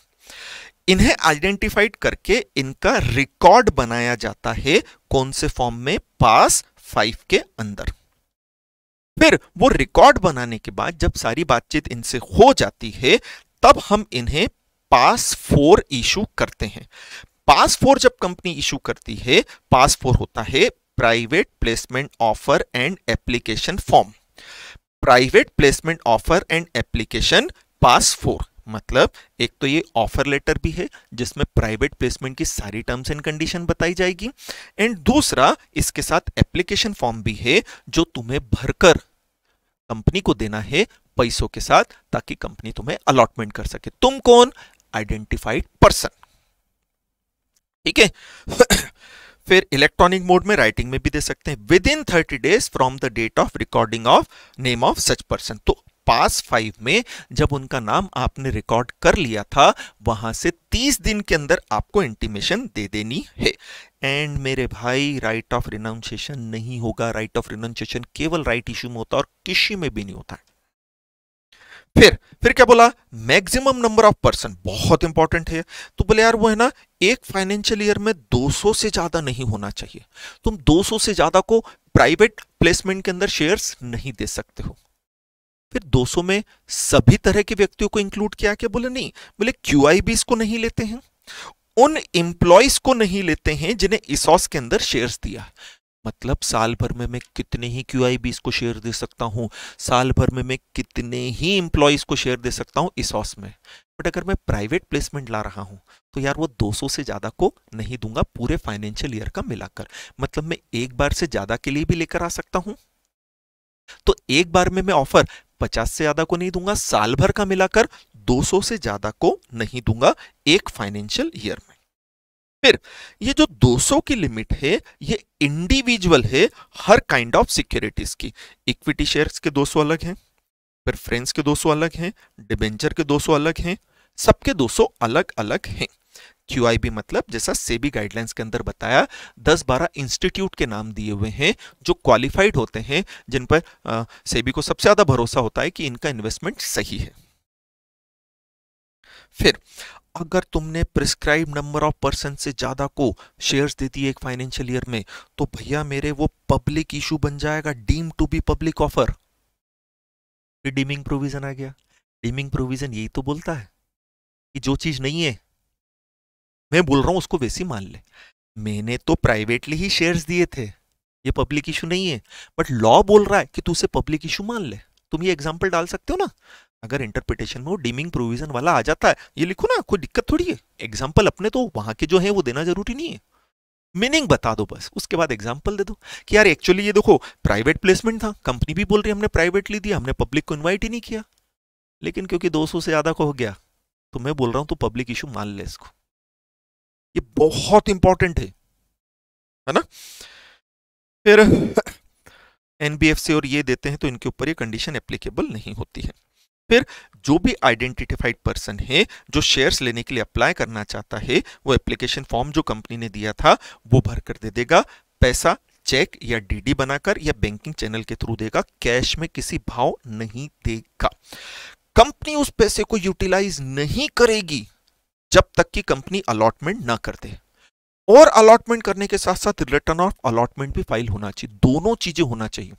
इन्हें आइडेंटिफाइड करके इनका रिकॉर्ड बनाया जाता है कौन से फॉर्म में पास फाइव के अंदर फिर वो रिकॉर्ड बनाने के बाद जब सारी बातचीत इनसे हो जाती है तब हम इन्हें पास फोर इशू करते हैं पास फोर जब कंपनी इशू करती है पास फोर होता है private placement offer and application form private placement offer and application PAS four मतलब एक तो ये ऑफर लेटर भी है जिसमें प्राइवेट प्लेसमेंट की सारी टर्म्स एंड कंडीशन बताई जाएगी एंड दूसरा इसके साथ एप्लीकेशन फॉर्म भी है जो तुम्हें भरकर कंपनी को देना है पैसों के साथ ताकि कंपनी तुम्हें अलॉटमेंट कर सके तुम कौन आइडेंटिफाइड पर्सन ठीक है फिर इलेक्ट्रॉनिक मोड में राइटिंग में भी दे सकते हैं within thirty days from the date of recording of name of such person तो पास फाइव में जब उनका नाम आपने रिकॉर्ड कर लिया था वहां से तीस दिन के अंदर आपको इंटीमेशन दे देनी है एंड मेरे भाई राइट ऑफ रिनाउंसिएशन नहीं होगा राइट ऑफ रिनाउंसिएशन केवल राइट इश्यू में होता है और किसी में भी नहीं होता है फिर फिर क्या बोला मैक्सिमम नंबर ऑफ पर्सन बहुत इंपॉर्टेंट है तो बोले यार वो है ना एक फाइनेंशियल ईयर में 200 से ज्यादा नहीं होना चाहिए तुम 200 से ज्यादा को प्राइवेट प्लेसमेंट के अंदर शेयर्स नहीं दे सकते हो फिर 200 में सभी तरह के व्यक्तियों को इंक्लूड किया क्या बोले नहीं बोले क्यू को नहीं लेते हैं उन एम्प्लॉयज को नहीं लेते हैं जिन्हें इसॉस के अंदर शेयर्स दिया मतलब साल भर में मैं कितने ही क्यू आई को शेयर दे सकता हूँ साल भर में मैं कितने ही एम्प्लॉयज़ को शेयर दे सकता हूँ इस हॉस में बट अगर मैं प्राइवेट प्लेसमेंट ला रहा हूँ तो यार वो 200 से ज़्यादा को नहीं दूंगा पूरे फाइनेंशियल ईयर का मिलाकर मतलब मैं एक बार से ज़्यादा के लिए भी लेकर आ सकता हूँ तो एक बार में मैं ऑफर पचास से ज़्यादा को नहीं दूंगा साल भर का मिलाकर दो से ज़्यादा को नहीं दूंगा एक फाइनेंशियल ईयर में फिर ये जो 200 की लिमिट है ये इंडिविजुअल है हर काइंड ऑफ सिक्योरिटीज की इक्विटी शेयर्स के 200 अलग हैं फ्रेंड्स के 200 अलग हैं डिबेंचर के 200 अलग हैं सबके 200 अलग अलग हैं क्यू मतलब जैसा सेबी गाइडलाइंस के अंदर बताया दस बारह इंस्टीट्यूट के नाम दिए हुए हैं जो क्वालिफाइड होते हैं जिन पर आ, सेबी को सबसे ज्यादा भरोसा होता है कि इनका इन्वेस्टमेंट सही है फिर अगर तुमने प्रिस्क्राइब नंबर ऑफ परसेंट से ज़्यादा को शेयर्स दे दिए एक फाइनेंशियल ईयर में तो भैया मेरे वो पब्लिक इशू बन जाएगा deem to be public offer deeming provision आ गया डीमिंग प्रोविजन यही तो बोलता है कि जो चीज़ नहीं है मैं बोल रहा हूँ उसको वैसी मान ले मैंने तो प्राइवेटली ही शेयर्स दिए थे ये पब्लिक इशू नहीं है बट लॉ बोल रहा है कि तू उसे पब्लिक इशू मान ले तुम ये एग्जाम्पल डाल सकते हो ना अगर इंटरप्रिटेशन में वो डीमिंग प्रोविजन वाला आ जाता है ये लिखो ना कोई दिक्कत थोड़ी है एग्जाम्पल अपने तो वहां के जो है वो देना जरूरी नहीं है मीनिंग बता दो बस उसके बाद एग्जाम्पल दे दो कि यार एक्चुअली ये देखो प्राइवेट प्लेसमेंट था कंपनी भी बोल रही हमने प्राइवेट ली दिया हमने पब्लिक को इन्वाइट ही नहीं किया लेकिन क्योंकि 200 से ज़्यादा को हो गया तो मैं बोल रहा हूं तो पब्लिक इशू मान ले इसको ये बहुत इंपॉर्टेंट है है ना फिर एनबीएफसी और ये देते हैं तो इनके ऊपर ये कंडीशन एप्लीकेबल नहीं होती है फिर जो भी आइडेंटिफाइड पर्सन है जो शेयर्स लेने के लिए अप्लाई करना चाहता है वो एप्लीकेशन फॉर्म जो कंपनी ने दिया था वो भर कर दे देगा पैसा चेक या डीडी बनाकर या बैंकिंग चैनल के थ्रू देगा कैश में किसी भाव नहीं देगा कंपनी उस पैसे को यूटिलाइज नहीं करेगी जब तक कि कंपनी अलॉटमेंट ना कर दे और अलॉटमेंट करने के साथ साथ रिटर्न ऑफ अलॉटमेंट भी फाइल होना चाहिए दोनों चीजें होना चाहिए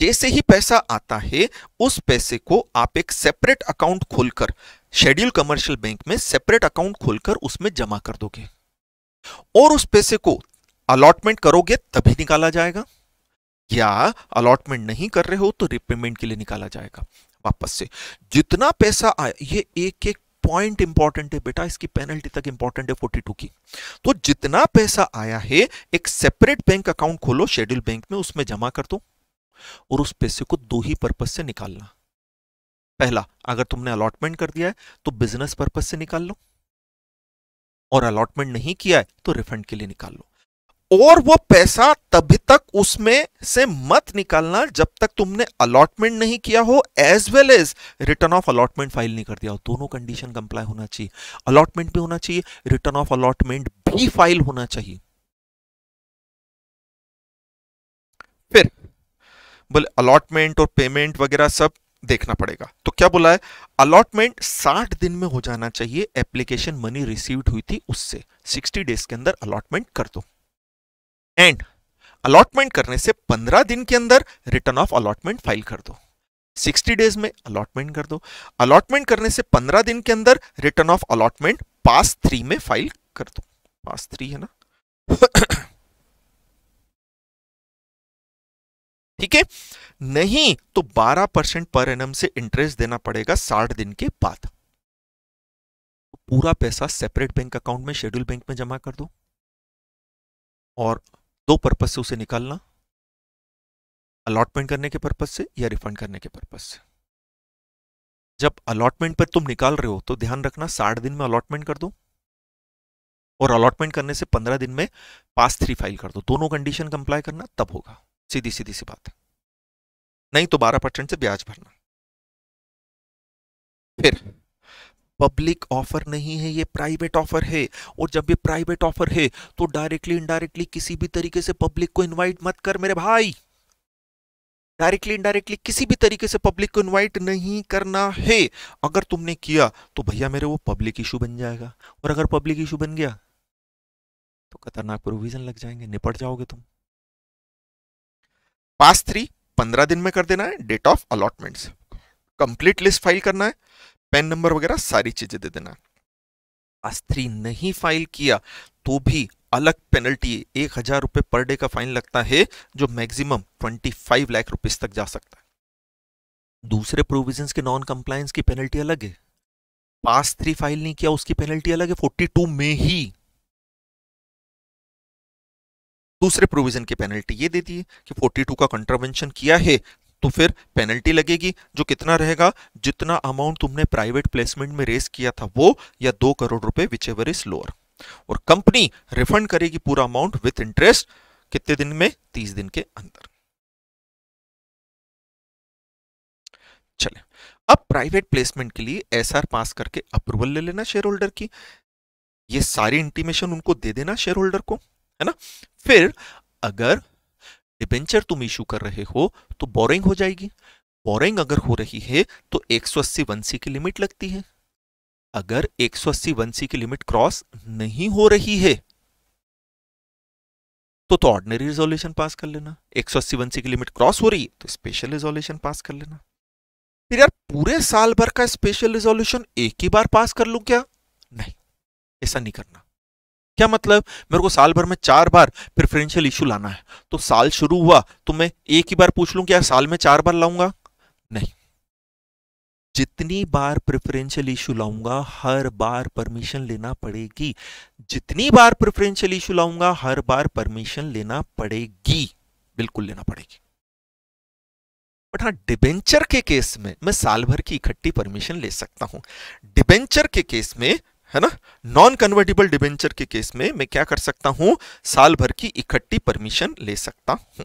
जैसे ही पैसा आता है उस पैसे को आप एक सेपरेट अकाउंट खोलकर शेड्यूल कमर्शियल बैंक में सेपरेट अकाउंट खोलकर उसमें जमा कर दोगे और उस पैसे को अलॉटमेंट करोगे तभी निकाला जाएगा या अलॉटमेंट नहीं कर रहे हो तो रिपेमेंट के लिए निकाला जाएगा वापस से जितना पैसा आया ये एक एक पॉइंट इंपॉर्टेंट है बेटा इसकी पेनल्टी तक इंपॉर्टेंट है 42 की तो जितना पैसा आया है एक सेपरेट बैंक अकाउंट खोलो शेड्यूल बैंक में उसमें जमा कर दो और उस पैसे को दो ही पर्पज से निकालना पहला अगर तुमने अलॉटमेंट कर दिया है तो बिजनेस पर्पज से निकाल लो और अलॉटमेंट नहीं किया है तो रिफंड के लिए निकाल लो और वो पैसा तभी तक उसमें से मत निकालना जब तक तुमने अलॉटमेंट नहीं किया हो as well as return of allotment file नहीं कर दिया हो दोनों कंडीशन कंप्लाई होना चाहिए अलॉटमेंट भी होना चाहिए रिटर्न ऑफ अलॉटमेंट भी फाइल होना चाहिए फिर बोले अलॉटमेंट और पेमेंट वगैरह सब देखना पड़ेगा तो क्या बोला है अलॉटमेंट 60 दिन में हो जाना चाहिए एप्लीकेशन मनी रिसीव्ड हुई थी उससे 60 डेज के अंदर अलॉटमेंट कर दो एंड अलॉटमेंट करने से 15 दिन के अंदर रिटर्न ऑफ अलॉटमेंट फाइल कर दो 60 डेज में अलॉटमेंट कर दो अलॉटमेंट करने से 15 दिन के अंदर return of allotment PAS three में फाइल कर दो पास थ्री है ना ठीक है नहीं तो 12 परसेंट पर एन से इंटरेस्ट देना पड़ेगा 60 दिन के बाद पूरा पैसा सेपरेट बैंक अकाउंट में शेड्यूल बैंक में जमा कर दो और दो पर्पज से उसे निकालना अलॉटमेंट करने के पर्पज से या रिफंड करने के पर्पज से जब अलॉटमेंट पर तुम निकाल रहे हो तो ध्यान रखना साठ दिन में अलॉटमेंट कर दो और अलॉटमेंट करने से पंद्रह दिन में पास थ्री फाइल कर दो दोनों कंडीशन कंप्लाई करना तब होगा सीधी सीधी सी बात है नहीं तो बारह परसेंट से ब्याज भरना फिर पब्लिक ऑफर नहीं है ये प्राइवेट ऑफर है और जब ये प्राइवेट ऑफर है तो डायरेक्टली इनडायरेक्टली किसी भी तरीके से पब्लिक को इनवाइट मत कर मेरे भाई डायरेक्टली इनडायरेक्टली किसी भी तरीके से पब्लिक को इनवाइट नहीं करना है अगर तुमने किया तो भैया मेरे वो पब्लिक इशू बन जाएगा और अगर पब्लिक इशू बन गया तो खतरनाक प्रोविजन लग जाएंगे निपट जाओगे तुम पास थ्री पंद्रह दिन में कर देना है date of allotments complete list file करना है पेन नंबर वगैरह सारी चीजें दे देना पास थ्री नहीं फाइल किया तो भी अलग पेनल्टी एक हजार रुपए पर डे का फाइन लगता है जो मैक्सिमम ट्वेंटी फाइव लाख रुपए तक जा सकता है दूसरे प्रोविजन के नॉन कंप्लायंस की पेनल्टी अलग है पास थ्री फाइल नहीं किया उसकी पेनल्टी अलग है फोर्टी टू में ही दूसरे प्रोविजन की पेनल्टी ये देती है कि 42 का कंट्रावेंशन किया है तो फिर पेनल्टी लगेगी जो कितना रहेगा जितना अमाउंट तुमने प्राइवेट प्लेसमेंट में रेस किया था वो या दो करोड़ रुपए एवर इज लोअर और कंपनी रिफंड करेगी पूरा अमाउंट विथ इंटरेस्ट कितने दिन में तीस दिन के अंदर चले अब प्राइवेट प्लेसमेंट के लिए एसआर पास करके अप्रूवल ले लेना शेयर होल्डर की ये सारी इंटीमेशन उनको दे देना शेयर होल्डर को है ना फिर अगर डिबेंचर तुम इशू कर रहे हो तो बोरिंग हो जाएगी बोरिंग अगर हो रही है तो एक सौ अस्सी की लिमिट लगती है अगर एक सौ अस्सी की लिमिट क्रॉस नहीं हो रही है तो तो ऑर्डिनरी रिजोल्यूशन पास कर लेना एक सौ अस्सी की लिमिट क्रॉस हो रही है तो स्पेशल रिजोल्यूशन पास कर लेना फिर यार पूरे साल भर का स्पेशल रिजोल्यूशन एक ही बार पास कर लू क्या नहीं ऐसा नहीं करना क्या मतलब मेरे को साल भर में चार बार प्रेफरेंशियल इशू लाना है तो साल शुरू हुआ तो मैं एक ही बार पूछ लूँ क्या साल में चार बार लाऊंगा नहीं जितनी बार प्रेफरेंशियल इशू लाऊंगा हर बार परमिशन लेना पड़ेगी जितनी बार प्रेफरेंशियल इशू लाऊंगा हर बार परमिशन लेना पड़ेगी बिल्कुल लेना पड़ेगी बट हाँ डिबेंचर के केस में मैं साल भर की इकट्ठी परमिशन ले सकता हूं डिबेंचर के केस में है ना नॉन कन्वर्टिबल डिबेंचर के केस में मैं क्या कर सकता हूं साल भर की इकट्ठी परमिशन ले सकता हूं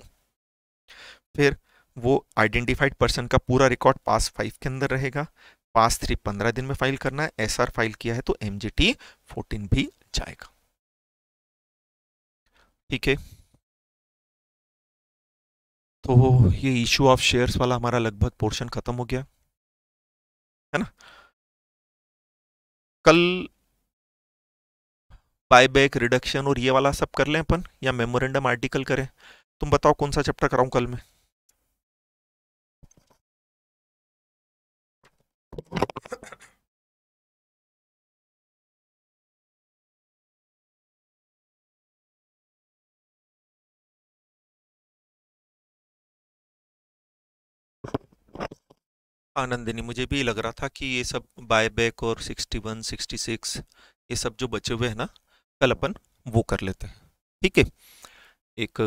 फिर वो आइडेंटिफाइड पर्सन का पूरा रिकॉर्ड पास फाइव के अंदर रहेगा पास थ्री पंद्रह दिन में फाइल करना है एस फाइल किया है तो एम जी फोर्टीन भी जाएगा ठीक है तो ये इशू ऑफ शेयर्स वाला हमारा लगभग पोर्शन खत्म हो गया है ना कल बायबैक रिडक्शन और ये वाला सब कर लें अपन या मेमोरेंडम आर्टिकल करें तुम बताओ कौन सा चैप्टर कराऊं कल में आनंदिनी मुझे भी लग रहा था कि ये सब बायबैक और सिक्सटी वन सिक्सटी सिक्स ये सब जो बचे हुए हैं ना कल अपन वो कर लेते हैं ठीक है एक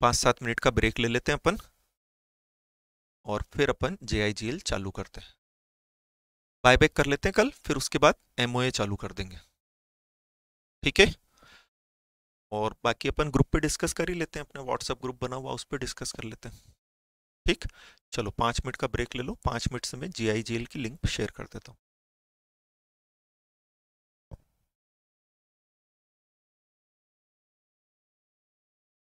पाँच सात मिनट का ब्रेक ले लेते हैं अपन और फिर अपन जे चालू करते हैं बाय बैक कर लेते हैं कल फिर उसके बाद एम चालू कर देंगे ठीक है और बाकी अपन ग्रुप पे डिस्कस कर ही लेते हैं अपने व्हाट्सएप ग्रुप बना हुआ उस पर डिस्कस कर लेते हैं ठीक चलो पाँच मिनट का ब्रेक ले लो पाँच मिनट से मैं जी की लिंक शेयर कर देता हूँ